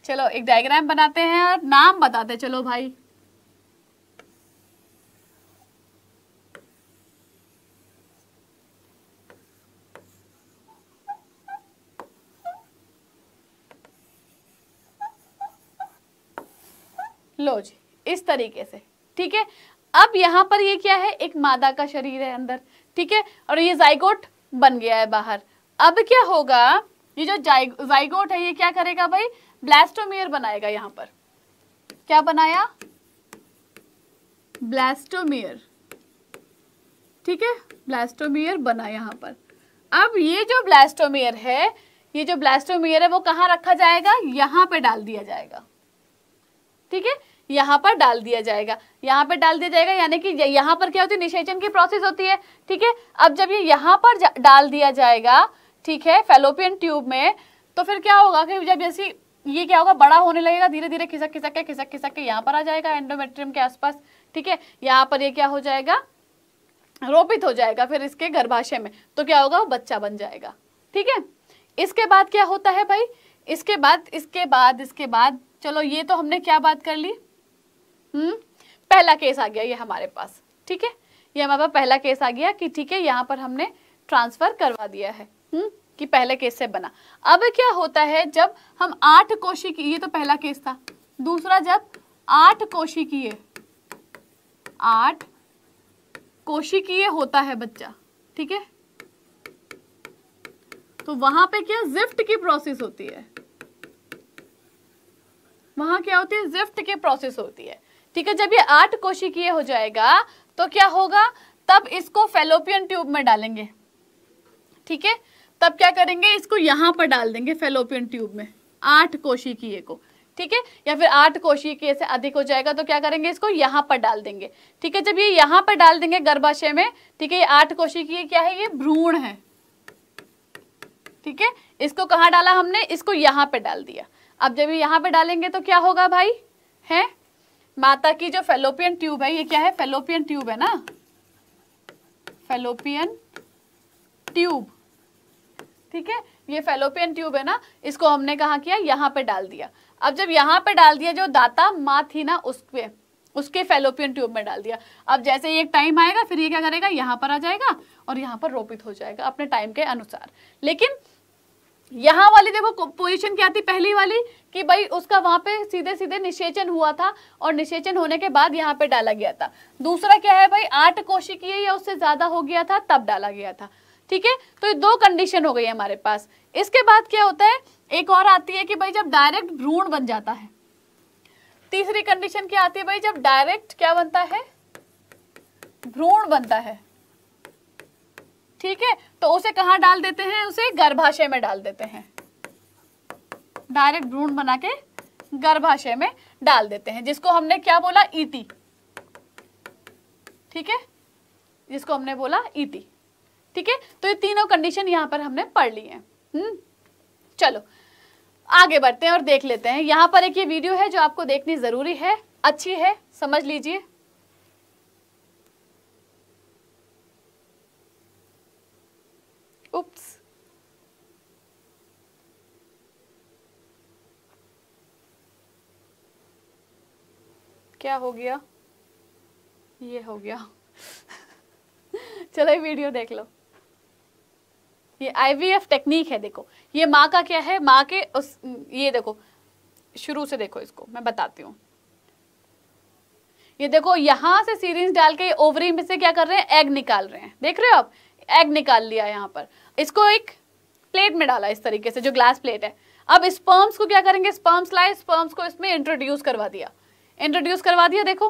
चलो एक डायग्राम बनाते हैं और नाम बताते चलो भाई लो जी इस तरीके से ठीक है अब यहाँ पर ये क्या है एक मादा का शरीर है अंदर ठीक है और ये जाइगोट बन गया है बाहर अब क्या होगा ये जो जाइगोट है ये क्या करेगा भाई ब्लास्टोमियर बनाएगा यहाँ पर क्या बनाया ब्लास्टोमियर ठीक है ब्लास्टोमियर बना यहाँ पर अब ये जो ब्लास्टोमियर है ये जो ब्लास्टोमियर है वो कहाँ रखा जाएगा यहाँ पे डाल दिया जाएगा ठीक है यहाँ पर डाल दिया जाएगा यहाँ पर डाल दिया जाएगा यानी कि यहाँ पर क्या होती है निषेचन की प्रोसेस होती है ठीक है अब जब ये यहाँ पर डाल दिया जाएगा ठीक है फेलोपियन ट्यूब में तो फिर क्या होगा कि जब जैसी ये क्या होगा बड़ा होने लगेगा धीरे धीरे खिसक खिसक के खिसक खिसक के यहाँ पर आ जाएगा एंडोमेट्रियम के आसपास ठीक है यहाँ पर ये क्या हो जाएगा रोपित हो जाएगा फिर इसके गर्भाशय में तो क्या होगा वो बच्चा बन जाएगा ठीक है इसके बाद क्या होता है भाई इसके बाद इसके बाद इसके बाद चलो ये तो हमने क्या बात कर ली हम्म पहला केस आ गया ये हमारे पास ठीक है ये हमारे पास पहला केस आ गया कि ठीक है यहाँ पर हमने ट्रांसफर करवा दिया है हम्म कि पहले केस से बना अब क्या होता है जब हम आठ कोशी की ये तो पहला केस था दूसरा जब आठ कोशी आठ कोशी होता है बच्चा ठीक है तो वहां पे क्या जिफ्ट की प्रोसेस होती है वहां क्या होती है जिफ्ट की प्रोसेस होती है ठीक है जब ये आठ कोशिकीय हो जाएगा तो क्या होगा तब इसको फेलोपियन ट्यूब में डालेंगे ठीक है तब क्या करेंगे इसको यहां पर डाल देंगे फेलोपियन ट्यूब में आठ कोशिकीय को ठीक है या फिर आठ कोशिकीय से अधिक हो जाएगा तो क्या करेंगे इसको यहां पर डाल देंगे ठीक है जब ये यहां पर डाल देंगे गर्भाशय में ठीक है ये आठ कोशिकीय क्या है ये भ्रूण है ठीक है इसको कहा डाला हमने इसको यहां पर डाल दिया अब जब ये यहां पर डालेंगे तो क्या होगा भाई है माता की जो फेलोपियन ट्यूब है ये क्या है फेलोपियन ट्यूब है ना फेलोपियन ट्यूब ठीक है ये फेलोपियन ट्यूब है ना इसको हमने कहा किया यहाँ पे डाल दिया अब जब यहां पे डाल दिया जो दाता माँ थी ना उस पे उसके फेलोपियन ट्यूब में डाल दिया अब जैसे ये एक टाइम आएगा फिर ये क्या करेगा यहां पर आ जाएगा और यहां पर रोपित हो जाएगा अपने टाइम के अनुसार लेकिन यहाँ वाली देखो पोजीशन क्या थी पहली वाली कि भाई उसका वहां पे सीधे सीधे निषेचन हुआ था और निषेचन होने के बाद यहाँ पे डाला गया था दूसरा क्या है भाई आठ कोशिकीय या उससे ज्यादा हो गया था तब डाला गया था ठीक है तो ये दो कंडीशन हो गई है हमारे पास इसके बाद क्या होता है एक और आती है कि भाई जब डायरेक्ट भ्रूण बन जाता है तीसरी कंडीशन क्या आती है भाई जब डायरेक्ट क्या बनता है भ्रूण बनता है ठीक है तो उसे कहाँ डाल देते हैं उसे गर्भाशय में डाल देते हैं डायरेक्ट भ्रूण बना के गर्भाशय में डाल देते हैं जिसको हमने क्या बोला ईटी e ठीक है जिसको हमने बोला ईटी e ठीक है तो ये तीनों कंडीशन यहां पर हमने पढ़ ली है हम्म? चलो आगे बढ़ते हैं और देख लेते हैं यहां पर एक ये वीडियो है जो आपको देखनी जरूरी है अच्छी है समझ लीजिए Oops. क्या हो गया ये हो गया चलो ये वीडियो देख लो ये आईवीएफ टेक्निक है देखो ये माँ का क्या है माँ के उस ये देखो शुरू से देखो इसको मैं बताती हूँ ये देखो यहां से सीरीज डाल के ओवरी में से क्या कर रहे हैं एग निकाल रहे हैं देख रहे हो आप एग निकाल लिया यहाँ पर इसको एक प्लेट में डाला इस तरीके से जो ग्लास प्लेट है अब स्पर्म्स को क्या करेंगे स्पर्म्स लाए स्पर्म्स को इसमें इंट्रोड्यूस करवा दिया इंट्रोड्यूस करवा दिया देखो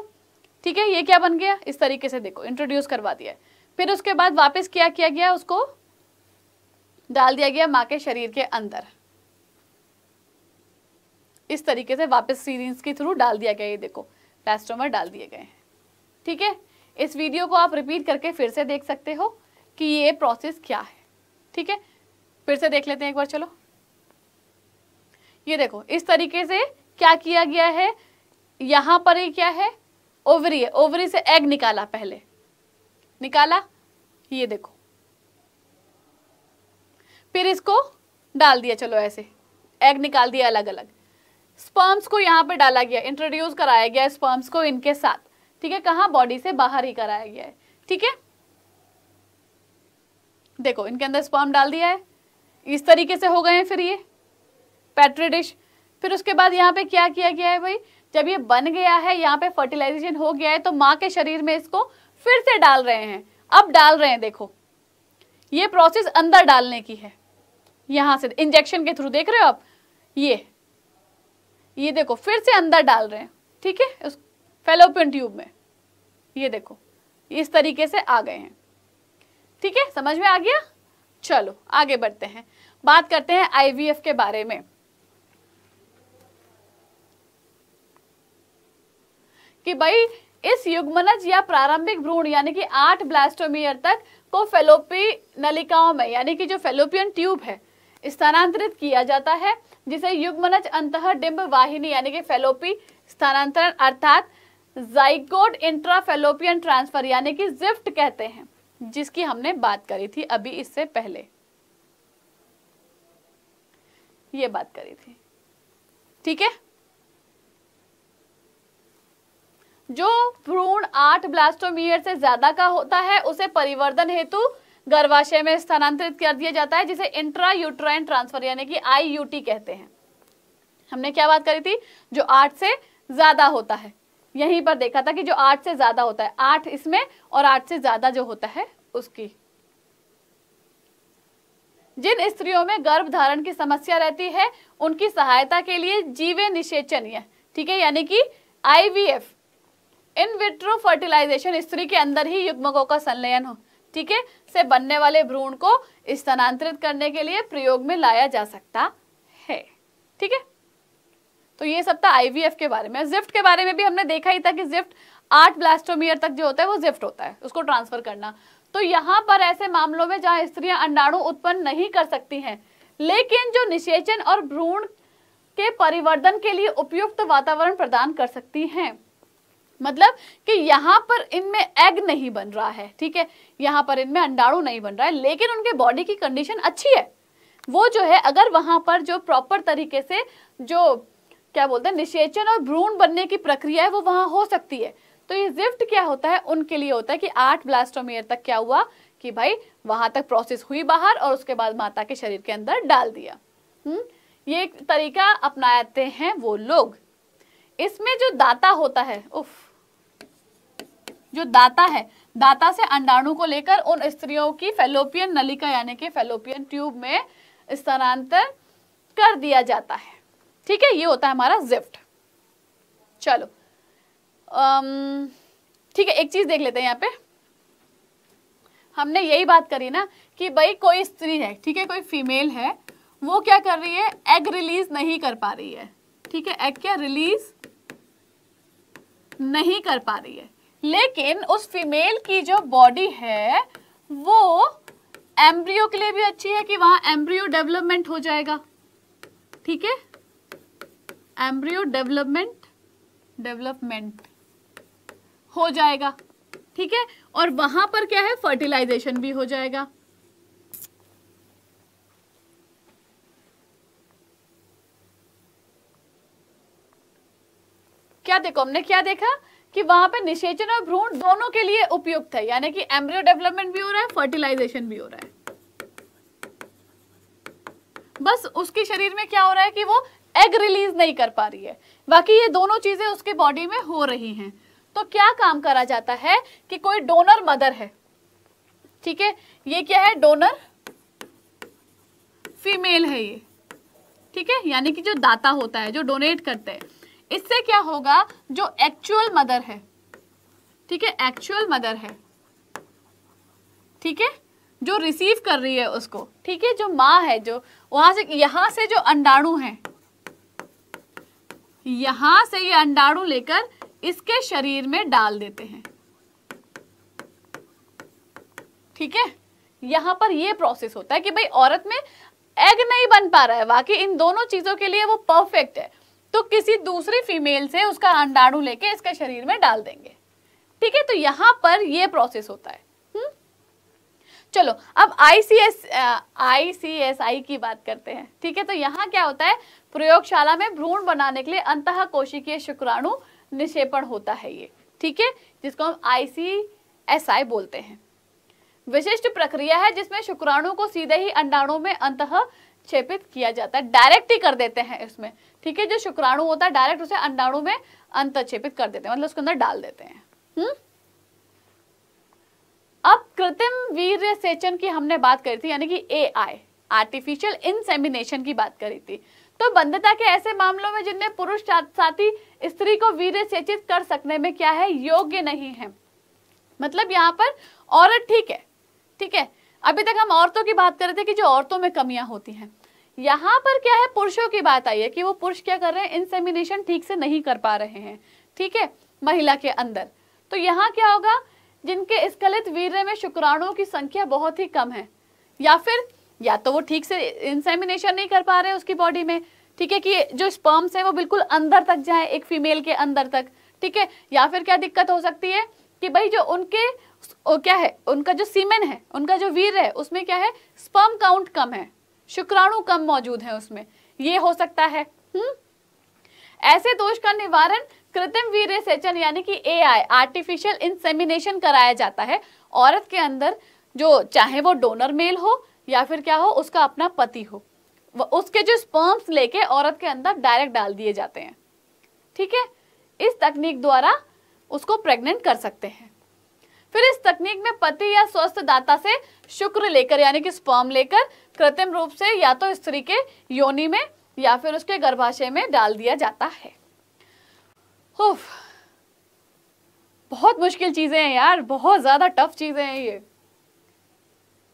ठीक है ये क्या बन गया इस तरीके से देखो इंट्रोड्यूस करवा दिया फिर उसके बाद वापस क्या किया गया उसको डाल दिया गया माँ के शरीर के अंदर इस तरीके से वापस सीरीज के थ्रू डाल दिया गया ये देखो प्लास्टोमर डाल दिए गए ठीक है इस वीडियो को आप रिपीट करके फिर से देख सकते हो कि ये प्रोसेस क्या है ठीक है फिर से देख लेते हैं एक बार चलो ये देखो इस तरीके से क्या किया गया है यहां पर ही क्या है ओवरी है ओवरी से एग निकाला पहले निकाला ये देखो फिर इसको डाल दिया चलो ऐसे एग निकाल दिया अलग अलग स्पर्म्स को यहां पे डाला गया इंट्रोड्यूस कराया गया स्पर्म्स को इनके साथ ठीक है कहा बॉडी से बाहर ही कराया गया है ठीक है देखो इनके अंदर स्पर्म डाल दिया है इस तरीके से हो गए हैं फिर ये पैट्रेडिश फिर उसके बाद यहाँ पे क्या किया गया है भाई जब ये बन गया है यहाँ पे फर्टिलाइजेशन हो गया है तो माँ के शरीर में इसको फिर से डाल रहे हैं अब डाल रहे हैं देखो ये प्रोसेस अंदर डालने की है यहाँ से इंजेक्शन के थ्रू देख रहे हो आप ये ये देखो फिर से अंदर डाल रहे हैं ठीक है उस फेलोपियन ट्यूब में ये देखो इस तरीके से आ गए हैं ठीक है समझ में आ गया चलो आगे बढ़ते हैं बात करते हैं आईवीएफ के बारे में कि भाई इस युग्मनज या प्रारंभिक भ्रूण यानी कि आठ ब्लास्टोमियर तक को फेलोपी नलिकाओं में यानी कि जो फेलोपियन ट्यूब है स्थानांतरित किया जाता है जिसे युग्मनज अंतः डिम्ब वाहिनी यानी कि फेलोपी स्थानांतरण अर्थात जाइकोड इंट्राफेलोपियन ट्रांसफर यानी कि जिफ्ट कहते हैं जिसकी हमने बात करी थी अभी इससे पहले ये बात करी थी ठीक है जो भ्रूण आठ ब्लास्टोमियर से ज्यादा का होता है उसे परिवर्तन हेतु गर्भाशय में स्थानांतरित कर दिया जाता है जिसे इंट्रा यूट्राइन ट्रांसफर यानी कि यूटी कहते हैं हमने क्या बात करी थी जो आठ से ज्यादा होता है यहीं पर देखा था कि जो आठ से ज्यादा होता है आठ इसमें और आठ से ज्यादा जो होता है उसकी जिन स्त्रियों में गर्भ धारण की समस्या रहती है उनकी सहायता के लिए जीवे निषेचन ठीक है यानी कि आईवीएफ इन विट्रो फर्टिलाइजेशन स्त्री के अंदर ही युग्मकों का संलयन हो ठीक है से बनने वाले भ्रूण को स्थानांतरित करने के लिए प्रयोग में लाया जा सकता है ठीक है तो ये सब था आईवीएफ के बारे में जिफ्ट के बारे में भी हमने देखा ही था कि जिफ्ट आठ ब्लास्टोमियर तक जो होता है वो जिफ्ट होता है उसको ट्रांसफर करना तो यहाँ पर ऐसे मामलों में जहाँ स्त्रियां अंडाणु उत्पन्न नहीं कर सकती हैं लेकिन जो निषेचन और भ्रूण के परिवर्तन के लिए उपयुक्त वातावरण प्रदान कर सकती हैं मतलब कि यहाँ पर इनमें एग नहीं बन रहा है ठीक है यहाँ पर इनमें अंडाणु नहीं बन रहा है लेकिन उनके बॉडी की कंडीशन अच्छी है वो जो है अगर वहाँ पर जो प्रॉपर तरीके से जो क्या बोलते हैं निषेचन और भ्रूण बनने की प्रक्रिया है वो वहां हो सकती है तो ये जिफ्ट क्या होता है उनके लिए होता है कि आठ ब्लास्टोमियर तक क्या हुआ कि भाई वहां तक प्रोसेस हुई बाहर और उसके बाद माता के शरीर के अंदर डाल दिया हम्म ये एक तरीका अपनाते हैं वो लोग इसमें जो दाता होता है उफ जो दाता है दाता से अंडाणु को लेकर उन स्त्रियों की फेलोपियन नलिका यानी कि फेलोपियन ट्यूब में स्थानांतर कर दिया जाता है ठीक है ये होता है हमारा जिफ्ट चलो ठीक है एक चीज देख लेते हैं यहाँ पे हमने यही बात करी ना कि भाई कोई स्त्री है ठीक है कोई फीमेल है वो क्या कर रही है एग रिलीज नहीं कर पा रही है ठीक है एग क्या रिलीज नहीं कर पा रही है लेकिन उस फीमेल की जो बॉडी है वो एम्ब्रियो के लिए भी अच्छी है कि वहां एम्ब्रियो डेवलपमेंट हो जाएगा ठीक है एम्ब्रियो डेवलपमेंट डेवलपमेंट हो जाएगा ठीक है और वहां पर क्या है फर्टिलाइजेशन भी हो जाएगा क्या देखो हमने क्या देखा कि वहां पे निषेचन और भ्रूण दोनों के लिए उपयुक्त है यानी कि एम्ब्रियो डेवलपमेंट भी हो रहा है फर्टिलाइजेशन भी हो रहा है बस उसके शरीर में क्या हो रहा है कि वो एग रिलीज नहीं कर पा रही है बाकी ये दोनों चीज़ें उसके बॉडी में हो रही हैं तो क्या काम करा जाता है कि कोई डोनर मदर है ठीक है ये क्या है डोनर फीमेल है ये ठीक है यानी कि जो दाता होता है जो डोनेट करते हैं इससे क्या होगा जो एक्चुअल मदर है ठीक है एक्चुअल मदर है ठीक है जो रिसीव कर रही है उसको ठीक है जो माँ है जो वहां से यहां से जो अंडाणु है यहां से ये अंडाणु लेकर इसके शरीर में डाल देते हैं ठीक है यहां पर ये प्रोसेस होता है कि भाई औरत में एग नहीं बन पा रहा है बाकी इन दोनों चीजों के लिए वो परफेक्ट है तो किसी दूसरी फीमेल से उसका अंडाणु लेके इसके शरीर में डाल देंगे ठीक है तो यहां पर ये प्रोसेस होता है चलो अब आईसीएस आईसीएसआई की बात करते हैं ठीक है तो यहाँ क्या होता है प्रयोगशाला में भ्रूण बनाने के लिए अंत कोशिकीय शुक्राणु निक्षेपण होता है ये ठीक है जिसको हम आईसीएसआई बोलते हैं विशिष्ट प्रक्रिया है जिसमें शुक्राणु को सीधे ही अंडाणु में अंत छेपित किया जाता है डायरेक्ट ही कर देते हैं इसमें ठीक है जो शुक्राणु होता है डायरेक्ट उसे अंडाणु में अंत कर देते हैं मतलब उसके अंदर डाल देते हैं हुँ? हम्म? अब कृत्रिम वीर्य सेचन की हमने बात करी थी यानी कि एआई आर्टिफिशियल इनसेमिनेशन की बात करी थी तो बंधता के ऐसे मामलों में जिनमें पुरुष साथी स्त्री को वीर सेचित कर सकने में क्या है योग्य नहीं है मतलब यहाँ पर औरत ठीक है ठीक है अभी तक हम औरतों की बात कर रहे थे कि जो औरतों में कमियां होती हैं यहाँ पर क्या है पुरुषों की बात आई है कि वो पुरुष क्या कर रहे हैं इनसेमिनेशन ठीक से नहीं कर पा रहे हैं ठीक है महिला के अंदर तो यहाँ क्या होगा जिनके स्खलित वीर में शुक्राणुओं की संख्या बहुत ही कम है या फिर या तो वो ठीक से इंसेमिनेशन नहीं कर पा रहे उसकी बॉडी में ठीक है कि जो स्पर्म्स हैं वो बिल्कुल अंदर तक जाए एक फीमेल के अंदर तक ठीक है या फिर क्या दिक्कत हो सकती है कि भाई जो उनके वो क्या है उनका जो सीमेन है उनका जो वीर है उसमें क्या है स्पर्म काउंट कम है शुक्राणु कम मौजूद है उसमें ये हो सकता है हुँ? हम्म? ऐसे दोष का निवारण कृत्रिम सेचन यानी कि एआई आर्टिफिशियल इंसेमिनेशन कराया जाता है औरत के अंदर जो चाहे वो डोनर मेल हो या फिर क्या हो उसका अपना पति हो उसके जो स्पर्म्स लेके औरत के अंदर डायरेक्ट डाल दिए जाते हैं ठीक है इस तकनीक द्वारा उसको प्रेग्नेंट कर सकते हैं फिर इस तकनीक में पति या स्वस्थ दाता से शुक्र लेकर यानी कि स्पर्म लेकर कृत्रिम रूप से या तो स्त्री के योनि में या फिर उसके गर्भाशय में डाल दिया जाता है उफ, बहुत मुश्किल चीज़ें हैं यार बहुत ज़्यादा टफ चीज़ें हैं ये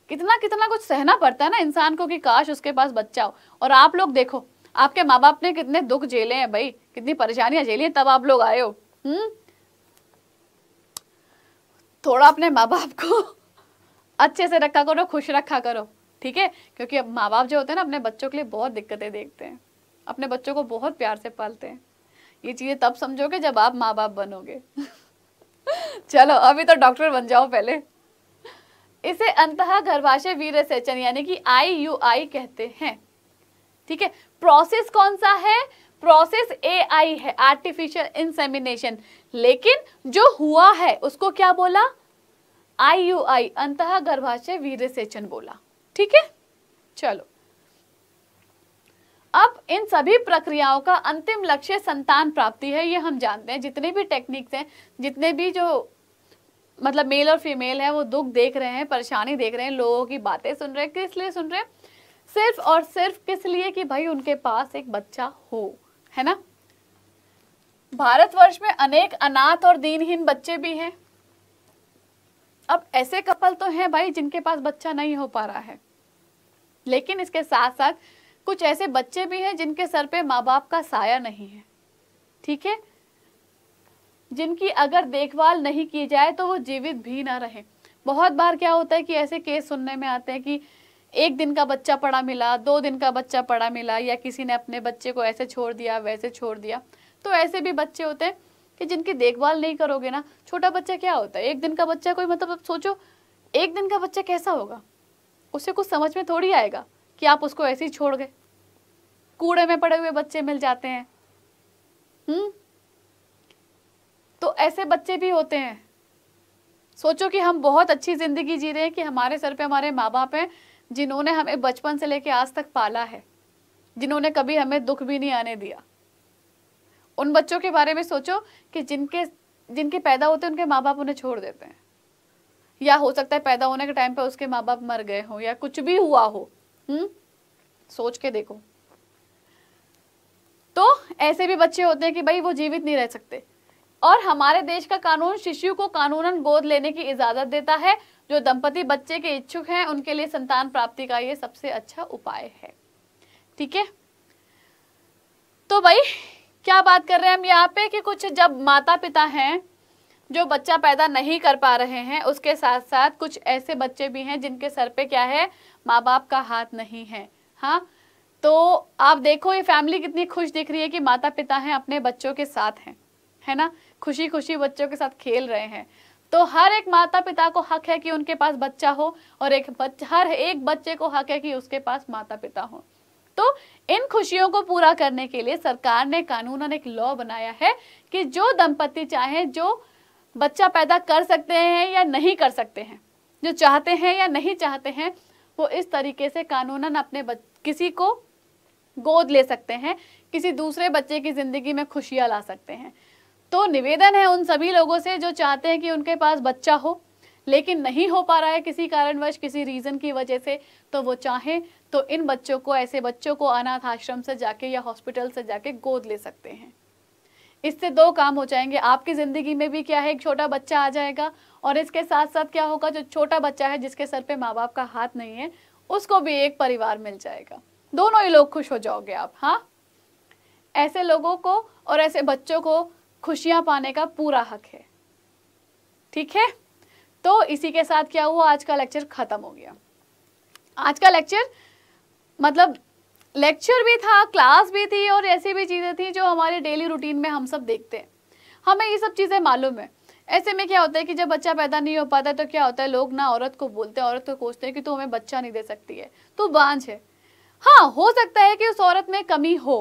कितना कितना कुछ सहना पड़ता है ना इंसान को कि काश उसके पास बच्चा हो और आप लोग देखो आपके माँ बाप ने कितने दुख झेले हैं भाई कितनी परेशानियां झेली हैं तब आप लोग आए हो हम्म थोड़ा अपने माँ बाप को अच्छे से रखा करो खुश रखा करो ठीक है क्योंकि अब माँ बाप जो होते हैं ना अपने बच्चों के लिए बहुत दिक्कतें देखते हैं अपने बच्चों को बहुत प्यार से पालते हैं ये चीज़ें तब समझोगे जब आप माँ बाप बनोगे चलो अभी तो डॉक्टर बन जाओ पहले इसे अंत गर्भाशय वीर सेचन यानी कि आई यू आई कहते हैं ठीक है प्रोसेस कौन सा है प्रोसेस ए आई है आर्टिफिशियल इंसेमिनेशन लेकिन जो हुआ है उसको क्या बोला आई यू आई अंत गर्भाशय वीर सेचन बोला ठीक है चलो अब इन सभी प्रक्रियाओं का अंतिम लक्ष्य संतान प्राप्ति है ये हम जानते हैं जितने भी टेक्निक्स हैं जितने भी जो मतलब मेल और फीमेल है वो दुख देख रहे हैं परेशानी देख रहे हैं लोगों की बातें सुन रहे हैं किस लिए सुन रहे हैं सिर्फ और सिर्फ किस लिए कि भाई उनके पास एक बच्चा हो है ना भारतवर्ष में अनेक अनाथ और दीनहीन बच्चे भी हैं अब ऐसे कपल तो हैं भाई जिनके पास बच्चा नहीं हो पा रहा है लेकिन इसके साथ साथ कुछ ऐसे बच्चे भी हैं जिनके सर पे माँ बाप का साया नहीं है ठीक है जिनकी अगर देखभाल नहीं की जाए तो वो जीवित भी ना रहे बहुत बार क्या होता है कि ऐसे केस सुनने में आते हैं कि एक दिन का बच्चा पड़ा मिला दो दिन का बच्चा पड़ा मिला या किसी ने अपने बच्चे को ऐसे छोड़ दिया वैसे छोड़ दिया तो ऐसे भी बच्चे होते हैं कि जिनकी देखभाल नहीं करोगे ना छोटा बच्चा क्या होता है एक दिन का बच्चा कोई मतलब सोचो एक दिन का बच्चा कैसा होगा उसे कुछ समझ में थोड़ी आएगा कि आप उसको ऐसे ही छोड़ गए कूड़े में पड़े हुए बच्चे मिल जाते हैं हम्म तो ऐसे बच्चे भी होते हैं सोचो कि हम बहुत अच्छी ज़िंदगी जी रहे हैं कि हमारे सर पे हमारे माँ बाप हैं जिन्होंने हमें बचपन से लेके आज तक पाला है जिन्होंने कभी हमें दुख भी नहीं आने दिया उन बच्चों के बारे में सोचो कि जिनके जिनके पैदा होते हैं उनके माँ बाप उन्हें छोड़ देते हैं या हो सकता है पैदा होने के टाइम पर उसके माँ बाप मर गए हों या कुछ भी हुआ हो हम्म सोच के देखो तो ऐसे भी बच्चे होते हैं कि भाई वो जीवित नहीं रह सकते और हमारे देश का कानून शिशु को कानूनन गोद लेने की इजाजत देता है जो दंपति बच्चे के इच्छुक हैं उनके लिए संतान प्राप्ति का ये सबसे अच्छा उपाय है ठीक है तो भाई क्या बात कर रहे हैं हम यहाँ पे कि कुछ जब माता पिता हैं जो बच्चा पैदा नहीं कर पा रहे हैं उसके साथ साथ कुछ ऐसे बच्चे भी हैं जिनके सर पे क्या है माँ बाप का हाथ नहीं है हाँ तो आप देखो ये फैमिली कितनी खुश दिख रही है कि माता पिता हैं अपने बच्चों के साथ हैं है ना खुशी खुशी बच्चों के साथ खेल रहे हैं तो हर एक माता पिता को हक है कि उनके पास बच्चा हो और एक बच्चा हर एक बच्चे को हक है कि उसके पास माता पिता हो तो इन खुशियों को पूरा करने के लिए सरकार ने और एक लॉ बनाया है कि जो दंपति चाहे जो बच्चा पैदा कर सकते हैं या नहीं कर सकते हैं जो चाहते हैं या नहीं चाहते हैं वो इस तरीके से कानूनन अपने किसी को गोद ले सकते हैं किसी दूसरे बच्चे की ज़िंदगी में खुशियाँ ला सकते हैं तो निवेदन है उन सभी लोगों से जो चाहते हैं कि उनके पास बच्चा हो लेकिन नहीं हो पा रहा है किसी कारणवश किसी रीज़न की वजह से तो वो चाहें तो इन बच्चों को ऐसे बच्चों को अनाथ आश्रम से जाके या हॉस्पिटल से जाके गोद ले सकते हैं इससे दो काम हो जाएंगे आपकी ज़िंदगी में भी क्या है एक छोटा बच्चा आ जाएगा और इसके साथ साथ क्या होगा जो छोटा बच्चा है जिसके सर पे माँ बाप का हाथ नहीं है उसको भी एक परिवार मिल जाएगा दोनों ही लोग खुश हो जाओगे आप हाँ ऐसे लोगों को और ऐसे बच्चों को खुशियाँ पाने का पूरा हक है ठीक है तो इसी के साथ क्या हुआ आज का लेक्चर ख़त्म हो गया आज का लेक्चर मतलब लेक्चर भी था क्लास भी थी और ऐसी भी चीज़ें थी जो हमारे डेली रूटीन में हम सब देखते हैं हमें ये सब चीज़ें मालूम है ऐसे में क्या होता है कि जब बच्चा पैदा नहीं हो पाता तो क्या होता है लोग ना औरत को बोलते हैं औरत को कोचते हैं कि तू हमें बच्चा नहीं दे सकती है तू बांझ है हाँ हो सकता है कि उस औरत में कमी हो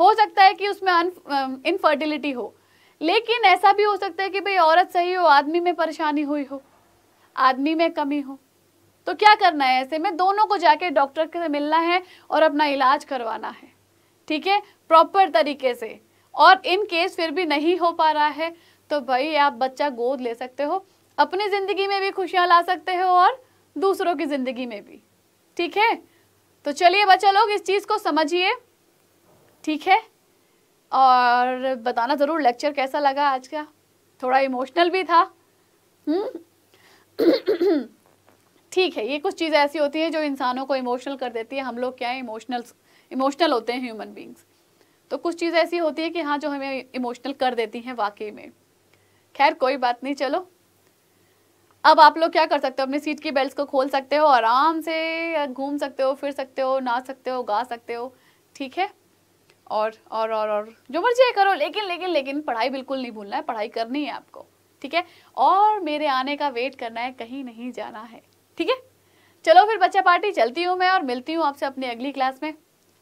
हो सकता है कि उसमें इनफर्टिलिटी हो लेकिन ऐसा भी हो सकता है कि भाई औरत सही हो आदमी में परेशानी हुई हो आदमी में कमी हो तो क्या करना है ऐसे में दोनों को जाके डॉक्टर से मिलना है और अपना इलाज करवाना है ठीक है प्रॉपर तरीके से और इन केस फिर भी नहीं हो पा रहा है तो भाई आप बच्चा गोद ले सकते हो अपनी ज़िंदगी में भी खुशियाँ ला सकते हो और दूसरों की ज़िंदगी में भी ठीक है तो चलिए बच्चा लोग इस चीज़ को समझिए ठीक है और बताना ज़रूर लेक्चर कैसा लगा आज का थोड़ा इमोशनल भी था हम्म ठीक है ये कुछ चीज़ें ऐसी होती हैं जो इंसानों को इमोशनल कर देती है हम लोग क्या है इमोशनल इमोशनल होते हैं ह्यूमन बींग्स तो कुछ चीज़ ऐसी होती है कि हाँ जो हमें इमोशनल कर देती हैं वाकई में खैर कोई बात नहीं चलो अब आप लोग क्या कर सकते हो अपनी सीट की बेल्ट को खोल सकते हो आराम से घूम सकते हो फिर सकते हो नाच सकते हो गा सकते हो ठीक है और और और और जो मर्जी है करो लेकिन लेकिन लेकिन पढ़ाई बिल्कुल नहीं भूलना है पढ़ाई करनी है आपको ठीक है और मेरे आने का वेट करना है कहीं नहीं जाना है ठीक है चलो फिर बच्चा पार्टी चलती हूँ मैं और मिलती हूँ आपसे अपनी अगली क्लास में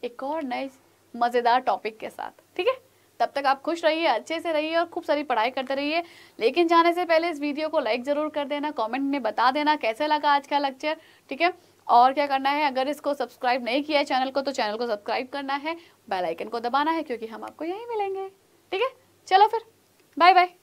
एक और नए मज़ेदार टॉपिक के साथ ठीक है तब तक आप खुश रहिए अच्छे से रहिए और खूब सारी पढ़ाई करते रहिए लेकिन जाने से पहले इस वीडियो को लाइक ज़रूर कर देना कमेंट में बता देना कैसे लगा आज का लेक्चर ठीक है और क्या करना है अगर इसको सब्सक्राइब नहीं किया है चैनल को तो चैनल को सब्सक्राइब करना है बेलाइकन को दबाना है क्योंकि हम आपको यहीं मिलेंगे ठीक है चलो फिर बाय बाय